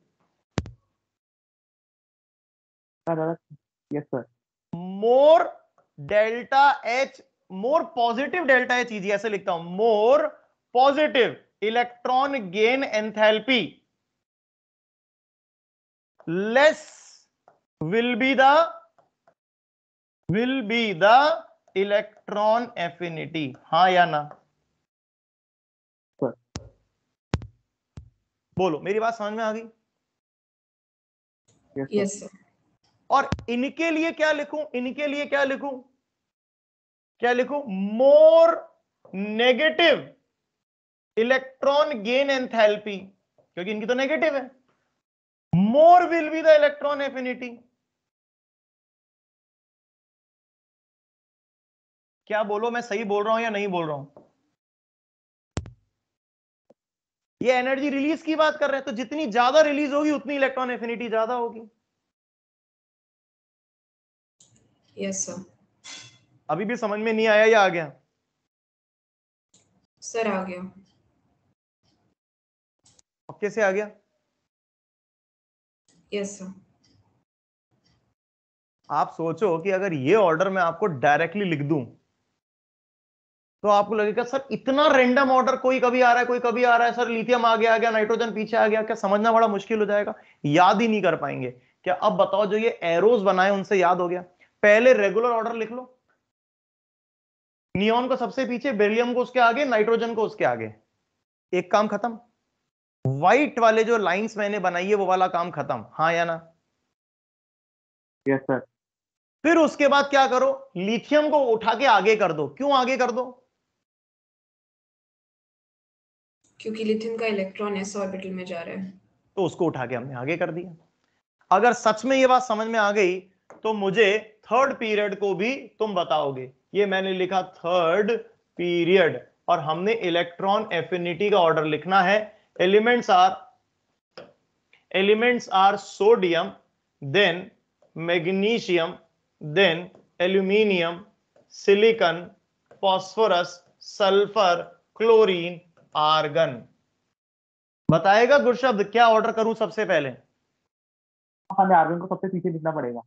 more delta H more positive delta H चीज ऐसे लिखता हूं more positive electron gain enthalpy less will be the will be the electron affinity हाँ या ना बोलो मेरी बात समझ में आ गई yes, और इनके लिए क्या लिखूं इनके लिए क्या लिखूं क्या लिखूं more negative electron gain enthalpy क्योंकि इनकी तो नेगेटिव है more will be the electron affinity क्या बोलो मैं सही बोल रहा हूं या नहीं बोल रहा हूं ये एनर्जी रिलीज की बात कर रहे हैं तो जितनी ज्यादा रिलीज होगी उतनी इलेक्ट्रॉन एफिनिटी ज्यादा होगी यस सर अभी भी समझ में नहीं आया या आ गया सर आ गया ओके से आ गया यस सर आप सोचो कि अगर ये ऑर्डर मैं आपको डायरेक्टली लिख दूं तो आपको लगेगा सर इतना रेंडम ऑर्डर कोई कभी आ रहा है कोई कभी आ रहा है सर लिथियम आगे आ गया नाइट्रोजन पीछे आ गया क्या समझना बड़ा मुश्किल हो जाएगा याद ही नहीं कर पाएंगे क्या अब बताओ जो ये एरोज बनाए उनसे याद हो गया पहले रेगुलर ऑर्डर लिख लो नियॉन को सबसे पीछे बेरियम को उसके आगे नाइट्रोजन को उसके आगे एक काम खत्म व्हाइट वाले जो लाइन मैंने बनाई है वो वाला काम खत्म हाँ या ना यस सर फिर उसके बाद क्या करो लिथियम को उठा के आगे कर दो क्यों आगे कर दो क्योंकि लिथियम का इलेक्ट्रॉन एस ऑर्बिटल में जा रहा है तो उसको उठा के हमने आगे कर दिया अगर सच में ये बात समझ में आ गई तो मुझे थर्ड पीरियड को भी तुम बताओगे ये मैंने लिखा थर्ड पीरियड और हमने इलेक्ट्रॉन एफिनिटी का ऑर्डर लिखना है elements are elements are sodium then magnesium then aluminium silicon phosphorus sulphur chlorine argon बताएगा गुरशब्द क्या ऑर्डर करूं सबसे पहले हमें आर्गन को सबसे पीछे लिखना पड़ेगा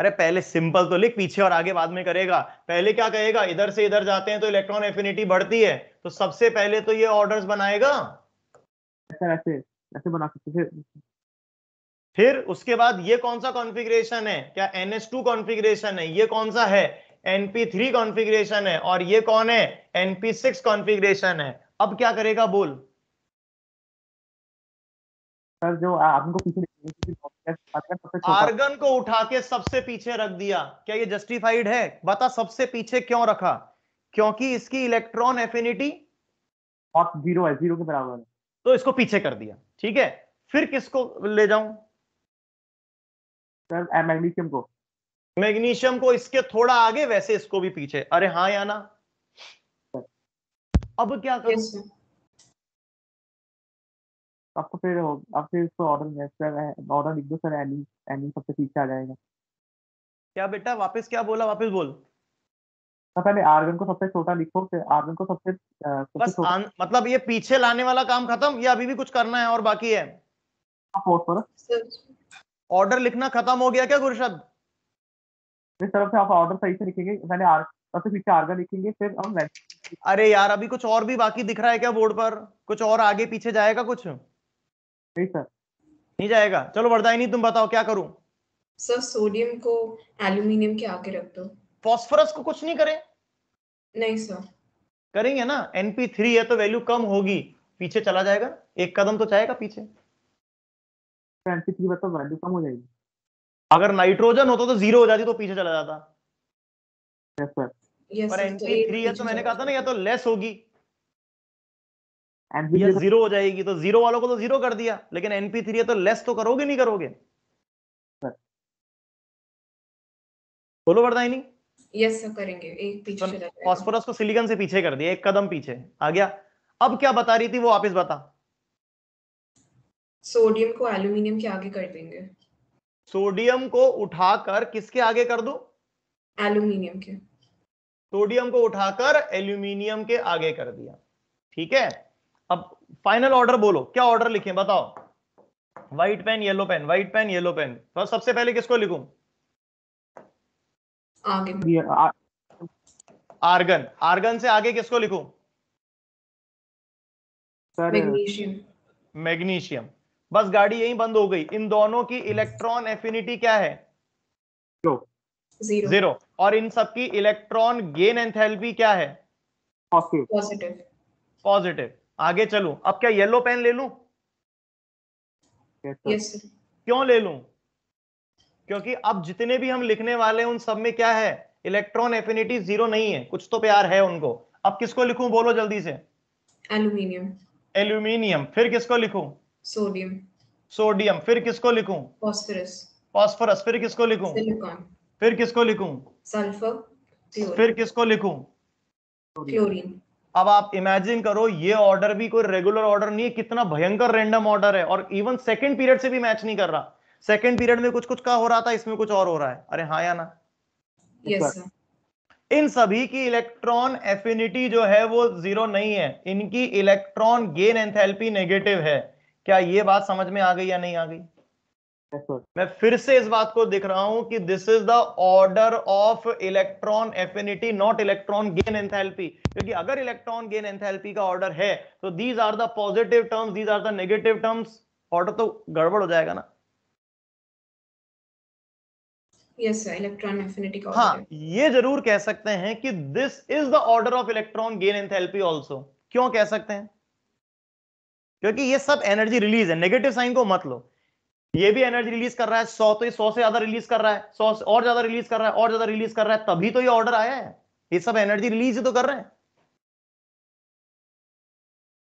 अरे पहले सिंपल तो लिख पीछे और आगे बाद में करेगा पहले क्या कहेगा इधर से इधर जाते हैं तो इलेक्ट्रॉन एफिनिटी बढ़ती है तो सबसे पहले तो ये ऑर्डर्स बनाएगा ऐसे ऐसे ऐसे बना सकते फिर उसके बाद ये कौन सा कॉन्फ़िगरेशन है क्या टू कॉन्फिग्रेशन है ये कौन सा है एनपी थ्री कॉन्फिग्रेशन है और ये कौन है एनपी कॉन्फ़िगरेशन है अब क्या करेगा बोल सर जो आपको को आर्गन को उठा के सबसे पीछे रख दिया क्या ये जस्टिफाइड है बता सबसे पीछे क्यों रखा क्योंकि इसकी इलेक्ट्रॉन एफिनिटी और जीरो है जीरो के बराबर है तो इसको पीछे कर दिया ठीक है फिर किसको ले जाऊं सर मैग्नीशियम को मैग्नीशियम को इसके थोड़ा आगे वैसे इसको भी पीछे अरे हाँ या ना अब क्या करूं yes, आपको फिर आप फिर इसको ऑर्डर सर ऑर्डर लिख दो सर एनी एनी सबसे पीछे आ जाएगा क्या बेटा वापस क्या बोला वापस बोल पहले आर्गन को सबसे छोटा लिखो फिर आर्गन को सबसे, बस आन, मतलब ये पीछे लाने वाला काम खत्म या अभी भी कुछ करना है और बाकी है ऑर्डर लिखना खत्म हो गया क्या गुरशद इस तरफ से आप ऑर्डर सही से लिखेंगे मैंने आर सबसे पीछे आर्गा लिखेंगे फिर हम अरे यार अभी कुछ और भी बाकी दिख रहा है क्या बोर्ड पर कुछ और आगे पीछे जाएगा कुछ नहीं सर नहीं जाएगा चलो नहीं तुम बताओ क्या करूं सर सोडियम को एल्यूमिनियम के आगे रख दो फास्फोरस को कुछ नहीं करें नहीं सर करेंगे ना NP3 है तो वैल्यू कम होगी पीछे चला जाएगा एक कदम तो जाएगा पीछे NP3 थ्री वैल्यू कम हो जाएगी अगर नाइट्रोजन होता तो जीरो हो जाती तो पीछे चला जाता yes, पर एंट्री थ्री तो है तो मैंने कहा था ना या तो लेस होगी या जीरो हो जाएगी तो जीरो वालों को तो जीरो कर दिया लेकिन एनपी थ्री है तो लेस तो करोगे नहीं करोगे बोलो नहीं यस सर करेंगे एक पीछे तो फॉस्फोरस को सिलिकॉन से पीछे कर दिया एक कदम पीछे आ गया अब क्या बता रही थी वो वापिस बता सोडियम को एल्यूमिनियम के आगे कर देंगे सोडियम को उठाकर किसके आगे कर दो एल्यूमिनियम के सोडियम को उठाकर एल्यूमिनियम के आगे कर दिया ठीक है अब फाइनल ऑर्डर बोलो क्या ऑर्डर लिखे बताओ white pen yellow pen white pen yellow pen तो सबसे पहले किसको लिखूं आगे आर्गन आर्गन से आगे किसको लिखूं मैग्नीशियम मैग्नीशियम बस गाड़ी यही बंद हो गई इन दोनों की इलेक्ट्रॉन एफिनिटी क्या है जीरो जीरो और इन सब की इलेक्ट्रॉन गेन एंथैल्पी क्या है पॉजिटिव पॉजिटिव आगे चलू अब क्या येलो पेन ले लू yes, क्यों ले लू क्योंकि अब जितने भी हम लिखने वाले हैं उन सब में क्या है इलेक्ट्रॉन एफिनिटी जीरो नहीं है कुछ तो प्यार है उनको अब किसको लिखूं बोलो जल्दी से एल्यूमिनियम एल्यूमिनियम फिर किसको लिखूं सोडियम सोडियम फिर किसको लिखूं फॉस्फोरस फॉस्फोरस फिर किसको लिखूं सिलिकॉन फिर किसको लिखूं सल्फर फिर किसको लिखूं क्लोरीन अब आप इमेजिन करो ये ऑर्डर भी कोई रेगुलर ऑर्डर नहीं है कितना भयंकर रेंडम ऑर्डर है और इवन सेकंड पीरियड से भी मैच नहीं कर रहा सेकंड पीरियड में कुछ कुछ का हो रहा था इसमें कुछ और हो रहा है अरे हाँ या ना यस सर इन सभी की इलेक्ट्रॉन एफिनिटी जो है वो जीरो नहीं है इनकी इलेक्ट्रॉन गेन एंथेल्पी नेगेटिव है क्या ये बात समझ में आ गई या नहीं आ गई मैं फिर से इस बात को दिख रहा हूं कि this is the order of electron affinity not electron gain enthalpy क्योंकि अगर इलेक्ट्रॉन गेन एंथैल्पी का ऑर्डर है तो these are the positive terms these are the negative terms order तो गड़बड़ हो जाएगा ना यस इलेक्ट्रॉन एफिनिटी हाँ ये जरूर कह सकते हैं कि this is the order of electron gain enthalpy also क्यों कह सकते हैं क्योंकि ये सब एनर्जी रिलीज है नेगेटिव साइन को मत लो ये भी एनर्जी रिलीज कर रहा है सौ तो ये सौ से ज्यादा रिलीज कर रहा है सौ और ज्यादा रिलीज कर रहा है और ज्यादा रिलीज कर रहा है तभी तो ये ऑर्डर आया है ये सब एनर्जी रिलीज तो कर रहे हैं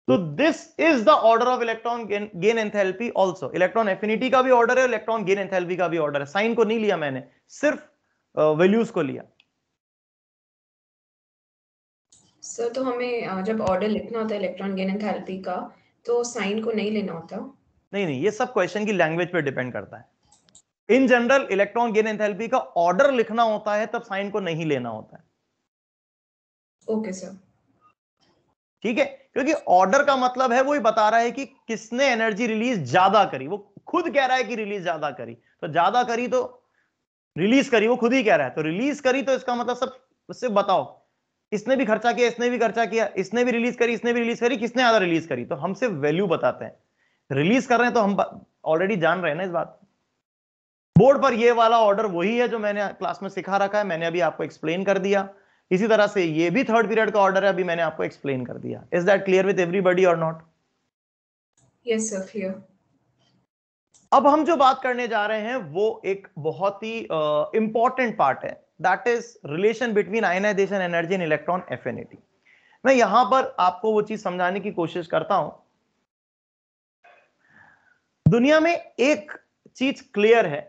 तो this is the order of electron gain enthalpy also electron affinity का भी ऑर्डर है इलेक्ट्रॉन गेन एंथैल्पी का भी ऑर्डर है साइन को नहीं लिया मैंने सिर्फ वैल्यूज uh, को लिया सर तो हमें जब ऑर्डर लिखना होता है इलेक्ट्रॉन गेन एंथैल्पी का तो साइन को नहीं लेना होता नहीं नहीं ये सब क्वेश्चन की लैंग्वेज पे डिपेंड करता है in general electron gain enthalpy का ऑर्डर लिखना होता है तब साइन को नहीं लेना होता है ओके सर ठीक है क्योंकि ऑर्डर का मतलब है वो ही बता रहा है कि किसने एनर्जी रिलीज ज्यादा करी वो खुद कह रहा है कि रिलीज ज्यादा करी तो ज्यादा करी तो रिलीज करी वो खुद ही कह रहा है तो रिलीज करी तो इसका मतलब सब उससे बताओ इसने भी खर्चा किया इसने भी खर्चा किया इसने भी रिलीज करी इसने भी रिलीज करी किसने ज्यादा रिलीज करी तो हमसे वैल्यू बताते हैं रिलीज कर रहे हैं तो हम ऑलरेडी जान रहे हैं ना इस बात बोर्ड पर ये वाला ऑर्डर वही है जो मैंने क्लास में सिखा रखा है मैंने अभी आपको एक्सप्लेन कर दिया इसी तरह से ये भी थर्ड पीरियड का ऑर्डर है अभी मैंने आपको एक्सप्लेन कर दिया is that clear with everybody or not yes sir clear अब हम जो बात करने जा रहे हैं वो एक बहुत ही इंपॉर्टेंट uh, पार्ट है that is relation between ionisation energy and electron affinity मैं यहां पर आपको वो चीज समझाने की कोशिश करता हूं दुनिया में एक चीज क्लियर है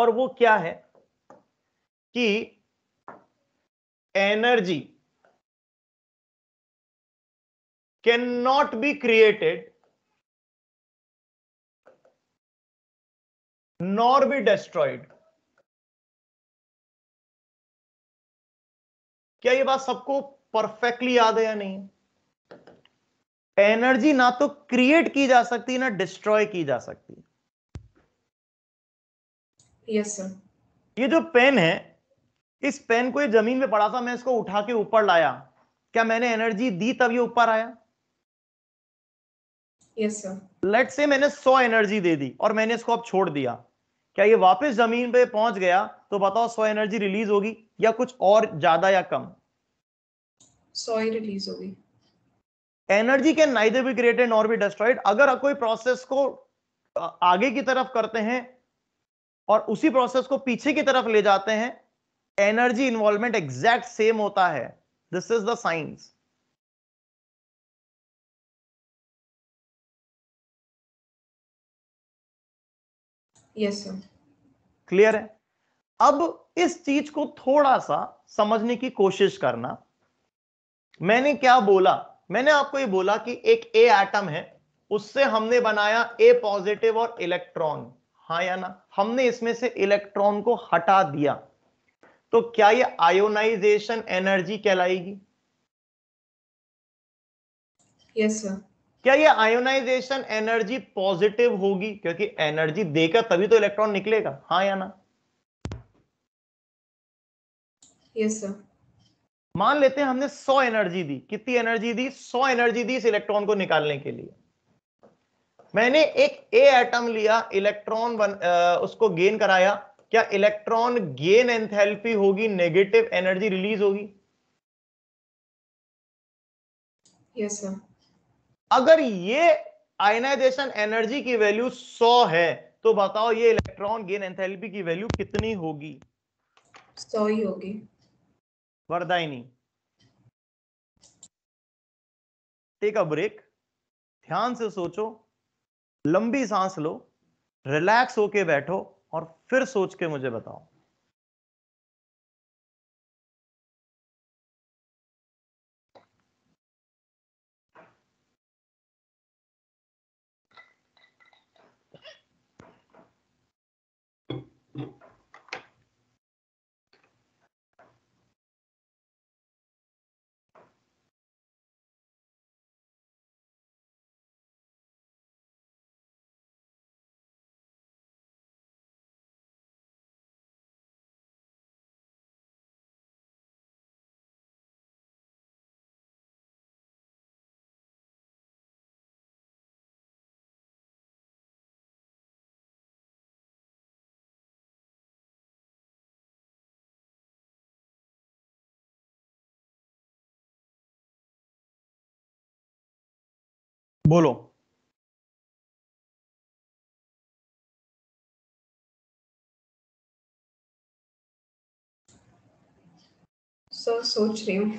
और वो क्या है कि energy can not be created nor be destroyed क्या ये बात सबको परफेक्टली याद है या नहीं एनर्जी ना तो क्रिएट की जा सकती ना डिस्ट्रॉय की जा सकती यस yes, ये जो पेन है इस पेन को ये जमीन में पड़ा था मैं इसको उठा के ऊपर लाया क्या मैंने एनर्जी दी तब ये ऊपर आया यस सर लेट से मैंने 100 एनर्जी दे दी और मैंने इसको अब छोड़ दिया क्या ये वापस जमीन पे पहुंच गया तो बताओ सो एनर्जी रिलीज होगी या कुछ और ज्यादा या कम सो रिलीज होगी energy can neither be created nor be destroyed अगर कोई प्रोसेस को आगे की तरफ करते हैं और उसी प्रोसेस को पीछे की तरफ ले जाते हैं एनर्जी इन्वॉल्वमेंट एग्जैक्ट सेम होता है this is the science yes sir clear है अब इस चीज को थोड़ा सा समझने की कोशिश करना मैंने क्या बोला मैंने आपको ये बोला कि एक ए एटम है उससे हमने बनाया ए पॉजिटिव और इलेक्ट्रॉन हाँ या ना हमने इसमें से इलेक्ट्रॉन को हटा दिया तो क्या ये आयोनाइजेशन एनर्जी कहलाएगी यस yes, सर क्या ये आयोनाइजेशन एनर्जी पॉजिटिव होगी क्योंकि एनर्जी देकर तभी तो इलेक्ट्रॉन निकलेगा हाँ या ना यस सर मान लेते हैं हमने 100 एनर्जी दी कितनी एनर्जी दी 100 एनर्जी दी इस इलेक्ट्रॉन को निकालने के लिए मैंने एक ए एटम लिया इलेक्ट्रॉन बन आ, उसको गेन कराया क्या इलेक्ट्रॉन गेन एंथैल्पी होगी नेगेटिव एनर्जी रिलीज होगी यस yes, सर अगर ये आयनाइजेशन एनर्जी की वैल्यू 100 है तो बताओ ये इलेक्ट्रॉन गेन एंथैल्पी की वैल्यू कितनी होगी 100 ही होगी वरदायनी टेक अ ब्रेक ध्यान से सोचो लंबी सांस लो रिलैक्स होके बैठो और फिर सोच के मुझे बताओ बोलो सर सोच रही हूँ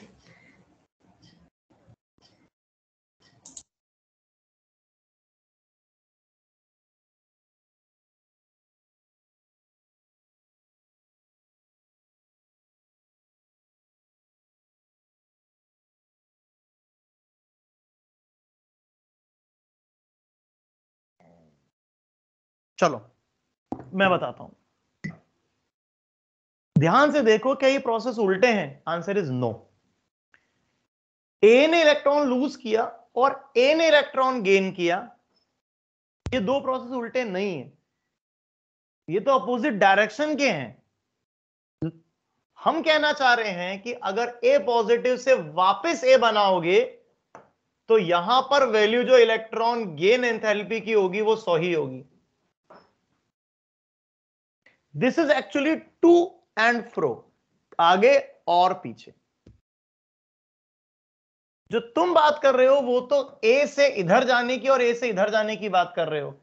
चलो मैं बताता हूं ध्यान से देखो क्या ये प्रोसेस उल्टे हैं आंसर इज नो ए ने इलेक्ट्रॉन लूज किया और ए ने इलेक्ट्रॉन गेन किया ये दो प्रोसेस उल्टे नहीं है ये तो अपोजिट डायरेक्शन के हैं हम कहना चाह रहे हैं कि अगर ए पॉजिटिव से वापस ए बनाओगे तो यहां पर वैल्यू जो इलेक्ट्रॉन गेन एंथैल्पी की होगी वो सही ही होगी this is actually to and fro आगे और पीछे जो तुम बात कर रहे हो वो तो ए से इधर जाने की और ए से इधर जाने की बात कर रहे हो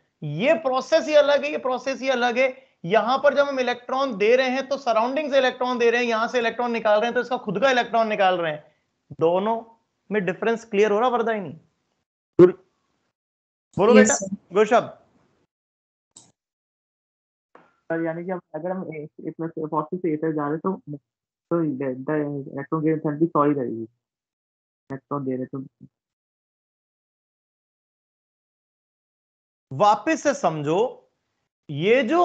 ये प्रोसेस ही अलग है ये प्रोसेस ही अलग है यहां पर जब हम इलेक्ट्रॉन दे रहे हैं तो सराउंडिंग से इलेक्ट्रॉन दे रहे हैं यहां से इलेक्ट्रॉन निकाल रहे हैं तो इसका खुद का इलेक्ट्रॉन निकाल रहे हैं दोनों में डिफरेंस क्लियर हो रहा वर्दा ही नहीं बोलो बेटा yes, पर यानी कि अगर हम इतना फोर्टी से एटर जा रहे तो तो इलेक्ट्रॉन गेन ठंडी सॉरी रहेगी इलेक्ट्रॉन दे रहे तो वापस से समझो ये जो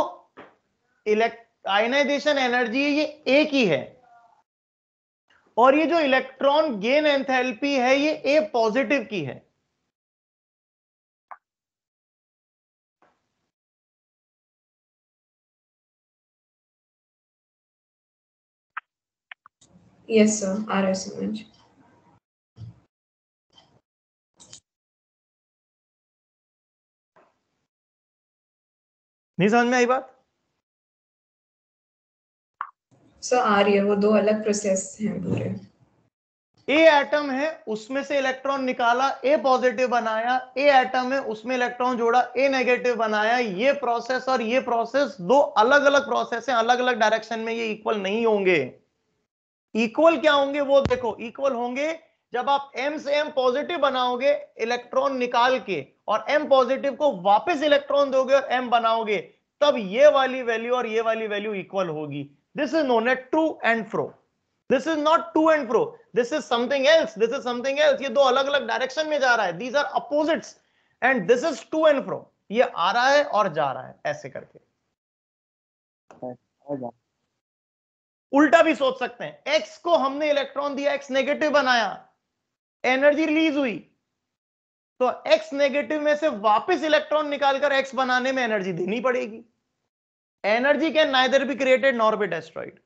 इलेक्ट आयनाइजेशन एनर्जी है ये एक ही है और ये जो इलेक्ट्रॉन गेन एंथैल्पी है ये ए पॉजिटिव की है Yes, sir. RS image. नहीं समझ में आई बात सर आ रही है वो दो अलग प्रोसेस हैं पूरे ए एटम है उसमें से इलेक्ट्रॉन निकाला ए पॉजिटिव बनाया ए एटम है उसमें इलेक्ट्रॉन जोड़ा ए नेगेटिव बनाया ये प्रोसेस और ये प्रोसेस दो अलग अलग प्रोसेस हैं अलग अलग डायरेक्शन में ये इक्वल नहीं होंगे इक्वल क्या होंगे वो देखो इक्वल होंगे जब आप m से m पॉजिटिव बनाओगे इलेक्ट्रॉन निकाल के और m पॉजिटिव को वापस इलेक्ट्रॉन दोगे और m बनाओगे तब ये वाली वैल्यू और ये वाली वैल्यू इक्वल होगी this is known at true and fro this is not to and fro this is something else this is something else ये दो अलग अलग डायरेक्शन में जा रहा है these are opposites and this is to and fro ये आ रहा है और जा रहा है ऐसे करके उल्टा भी सोच सकते हैं एक्स को हमने इलेक्ट्रॉन दिया एक्स नेगेटिव बनाया एनर्जी रिलीज हुई तो एक्स नेगेटिव में से वापस इलेक्ट्रॉन निकालकर एक्स बनाने में एनर्जी देनी पड़ेगी energy can neither be created nor be destroyed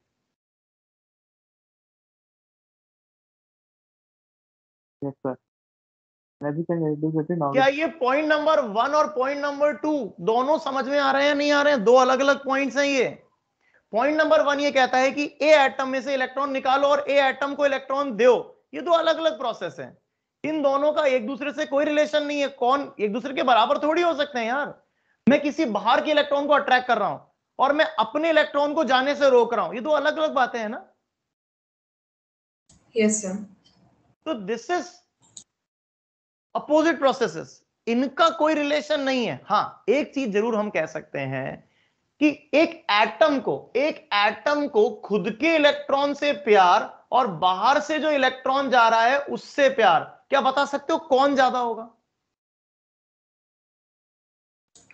क्या ये पॉइंट नंबर वन और पॉइंट नंबर टू दोनों समझ में आ रहे हैं नहीं आ रहे हैं दो अलग अलग पॉइंट्स हैं ये पॉइंट नंबर वन ये कहता है कि ए एटम में से इलेक्ट्रॉन निकालो और ए एटम को इलेक्ट्रॉन दो ये दो अलग अलग प्रोसेस है इन दोनों का एक दूसरे से कोई रिलेशन नहीं है कौन एक दूसरे के बराबर थोड़ी हो सकते हैं यार मैं किसी बाहर के इलेक्ट्रॉन को अट्रैक्ट कर रहा हूं और मैं अपने इलेक्ट्रॉन को जाने से रोक रहा हूं ये दो अलग अलग बातें हैं ना यस सर तो दिस इज अपोजिट प्रोसेसेस इनका कोई रिलेशन नहीं है हाँ एक चीज जरूर हम कह सकते हैं कि एक एटम को एक एटम को खुद के इलेक्ट्रॉन से प्यार और बाहर से जो इलेक्ट्रॉन जा रहा है उससे प्यार क्या बता सकते हो कौन ज्यादा होगा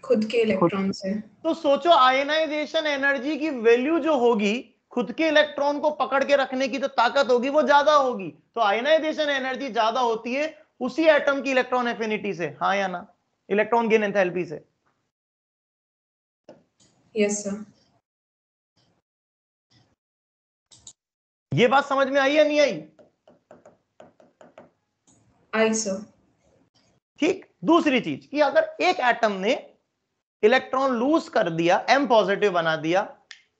खुद के इलेक्ट्रॉन से तो सोचो आयनाइजेशन एनर्जी की वैल्यू जो होगी खुद के इलेक्ट्रॉन को पकड़ के रखने की जो ताकत होगी वो ज्यादा होगी तो आयनाइजेशन एनर्जी ज्यादा होती है उसी एटम की इलेक्ट्रॉन एफिनिटी से हाँ या ना इलेक्ट्रॉन गेन एंथैल्पी से यस सर ये बात समझ में आई या नहीं आई आई सर ठीक दूसरी चीज कि अगर एक एटम ने इलेक्ट्रॉन लूज कर दिया एम पॉजिटिव बना दिया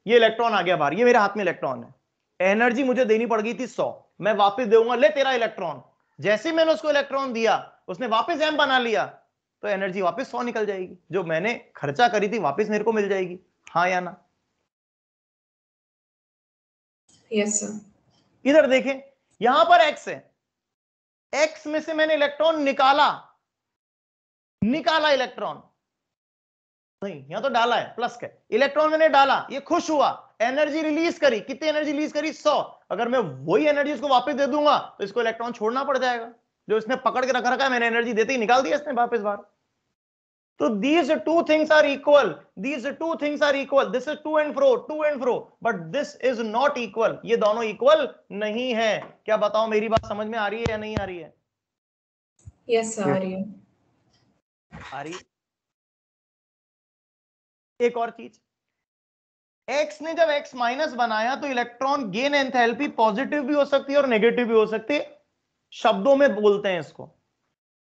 ये इलेक्ट्रॉन आ गया बाहर ये मेरे हाथ में इलेक्ट्रॉन है एनर्जी मुझे देनी पड़ गई थी सौ मैं वापस दूंगा ले तेरा इलेक्ट्रॉन जैसे मैंने उसको इलेक्ट्रॉन दिया उसने वापस एम बना लिया तो एनर्जी वापस सौ निकल जाएगी जो मैंने खर्चा करी थी वापस मेरे को मिल जाएगी हाँ या ना यस yes, इधर देखें यहां पर एक्स है एक्स में से मैंने इलेक्ट्रॉन निकाला निकाला इलेक्ट्रॉन नहीं यहां तो डाला है प्लस का इलेक्ट्रॉन मैंने डाला ये खुश हुआ एनर्जी रिलीज करी कितनी एनर्जी रिलीज करी सौ अगर मैं वही एनर्जी उसको वापस दे दूंगा तो इसको इलेक्ट्रॉन छोड़ना पड़ जाएगा जो इसने पकड़ के रखा रखा है मैंने एनर्जी देते ही निकाल दिया इसने वापस बाहर So these two things are equal. These two things are equal. This is to and fro, to and fro. But this is not equal. ये दोनों equal नहीं है क्या बताओ मेरी बात समझ में आ रही है या नहीं आ रही है yes, आ रही है आ रही एक और चीज x ने जब x माइनस बनाया तो इलेक्ट्रॉन गेन एंथैल्पी पॉजिटिव भी हो सकती है और नेगेटिव भी हो सकती है शब्दों में बोलते हैं इसको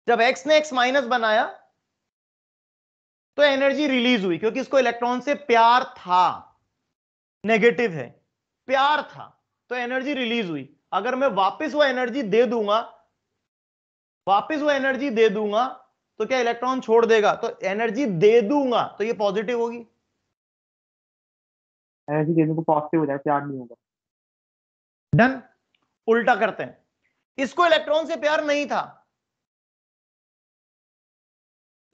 जब x ने x माइनस बनाया तो एनर्जी रिलीज हुई क्योंकि इसको इलेक्ट्रॉन से प्यार था नेगेटिव है प्यार था तो एनर्जी रिलीज हुई अगर मैं वापस वो एनर्जी दे दूंगा वापस वो एनर्जी दे दूंगा तो क्या इलेक्ट्रॉन छोड़ देगा तो एनर्जी दे दूंगा तो ये पॉजिटिव होगी एनर्जी देने को तो पॉजिटिव हो जाए प्यार नहीं होगा डन उल्टा करते हैं इसको इलेक्ट्रॉन से प्यार नहीं था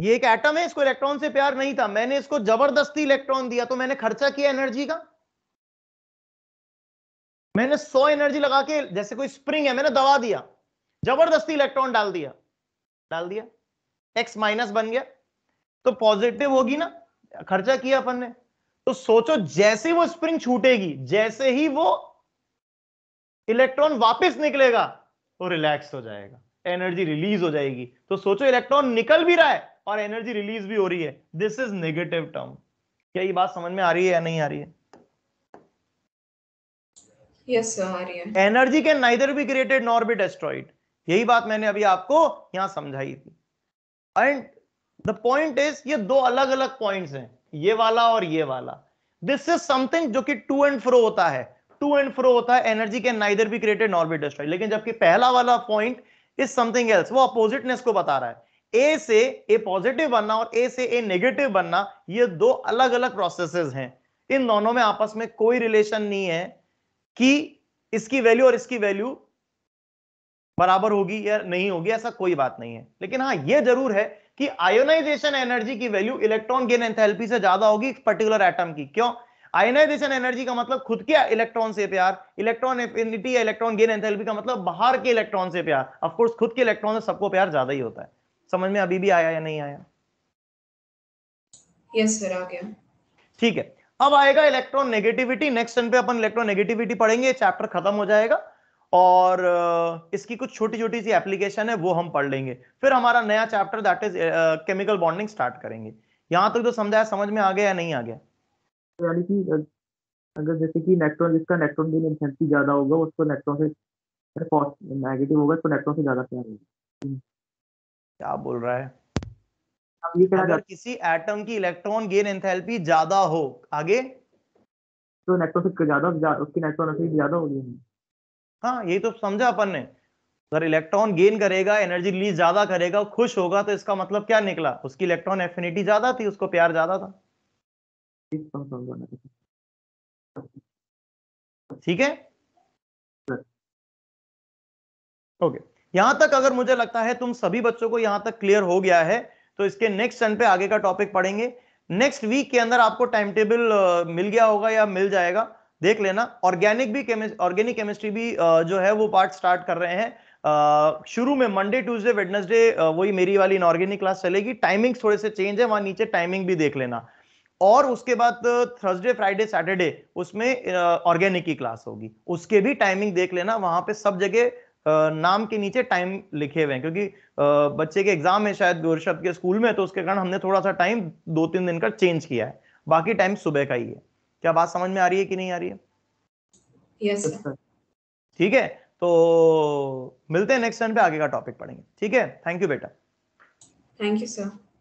ये एक एटम है इसको इलेक्ट्रॉन से प्यार नहीं था मैंने इसको जबरदस्ती इलेक्ट्रॉन दिया तो मैंने खर्चा किया एनर्जी का मैंने 100 एनर्जी लगा के जैसे कोई स्प्रिंग है मैंने दबा दिया जबरदस्ती इलेक्ट्रॉन डाल दिया डाल दिया एक्स माइनस बन गया तो पॉजिटिव होगी ना खर्चा किया अपन ने तो सोचो जैसे वो स्प्रिंग छूटेगी जैसे ही वो इलेक्ट्रॉन वापस निकलेगा तो रिलैक्स हो जाएगा एनर्जी रिलीज हो जाएगी तो सोचो इलेक्ट्रॉन निकल भी रहा है और एनर्जी रिलीज भी हो रही है दिस इज नेगेटिव टर्म क्या ये बात समझ में आ रही है या नहीं आ रही है energy can neither be created nor be destroyed यही बात मैंने अभी आपको यहां समझाई थी एंड द पॉइंट इज ये दो अलग अलग पॉइंट्स हैं ये वाला और ये वाला दिस इज समथिंग जो कि टू एंड फ्रो होता है टू एंड फ्रो होता है energy can neither be created nor be destroyed लेकिन जबकि पहला वाला पॉइंट इज समथिंग एल्स वो अपोजिटनेस को बता रहा है ए से ए पॉजिटिव बनना और ए से ए नेगेटिव बनना ये दो अलग अलग प्रोसेसेस हैं इन दोनों में आपस में कोई रिलेशन नहीं है कि इसकी वैल्यू और इसकी वैल्यू बराबर होगी या नहीं होगी ऐसा कोई बात नहीं है लेकिन हाँ यह जरूर है कि आयोनाइजेशन एनर्जी की वैल्यू इलेक्ट्रॉन गेन एंथैल्पी से ज्यादा होगी पर्टिकुलर एटम की क्यों आयोनाइजेशन एनर्जी का मतलब खुद के इलेक्ट्रॉन से प्यार इलेक्ट्रॉन इलेक्ट्रॉन गेन एंथैल्पी का मतलब बाहर के इलेक्ट्रॉन से प्यार ऑफकोर्स खुद के इलेक्ट्रॉन से सबको प्यार ज्यादा ही होता है समझ में अभी भी आया या नहीं आया यस सर आ गया ठीक है अब आएगा इलेक्ट्रॉन नेगेटिविटी नेक्स्ट टर्न पे अपन इलेक्ट्रॉन नेगेटिविटी पढ़ेंगे चैप्टर खत्म हो जाएगा और इसकी कुछ छोटी छोटी सी एप्लीकेशन है वो हम पढ़ लेंगे फिर हमारा नया chapter that is chemical bonding start करेंगे यहाँ तक तो, समझाया समझ में आ गया या नहीं आ गया यानी कि अगर जैसे कि नेक्ट्रॉन जिसका नेक्ट्रॉन की इंटेंसिटी ज्यादा होगा उसको नेक्ट्रॉन से नेगेटिव होगा तो नेक्ट्रॉन से ज्यादा प्यार होगा क्या बोल रहा है अगर किसी एटम की इलेक्ट्रॉन गेन एंथैल्पी ज्यादा हो आगे तो इलेक्ट्रॉन से ज्यादा उसकी इलेक्ट्रॉन ज्यादा होगी हाँ यही तो समझा अपन ने अगर इलेक्ट्रॉन गेन करेगा एनर्जी रिलीज ज्यादा करेगा खुश होगा तो इसका मतलब क्या निकला उसकी इलेक्ट्रॉन एफिनिटी ज्यादा थी उसको प्यार ज्यादा था ठीक है ओके okay. यहां तक अगर मुझे लगता है तुम सभी बच्चों को यहां तक क्लियर हो गया है तो इसके नेक्स्ट टर्न पे आगे का टॉपिक पढ़ेंगे नेक्स्ट वीक के अंदर आपको टाइम टेबल मिल गया होगा या मिल जाएगा देख लेना ऑर्गेनिक भी ऑर्गेनिक केमिस्ट्री भी जो है वो पार्ट स्टार्ट कर रहे हैं शुरू में मंडे ट्यूसडे वेडनेसडे वही मेरी वाली इनऑर्गेनिक क्लास चलेगी टाइमिंग थोड़े से चेंज है वहां नीचे टाइमिंग भी देख लेना और उसके बाद थर्सडे फ्राइडे सैटरडे उसमें ऑर्गेनिक की क्लास होगी उसके भी टाइमिंग देख लेना वहां पे सब जगह नाम के नीचे टाइम लिखे हुए हैं क्योंकि बच्चे के एग्जाम है शायद गौरशब्द के स्कूल में तो उसके कारण हमने थोड़ा सा टाइम दो तीन दिन का चेंज किया है बाकी टाइम सुबह का ही है क्या बात समझ में आ रही है कि नहीं आ रही है यस ठीक है तो मिलते हैं नेक्स्ट टाइम पे आगे का टॉपिक पढ़ेंगे ठीक है थैंक यू बेटा थैंक यू सर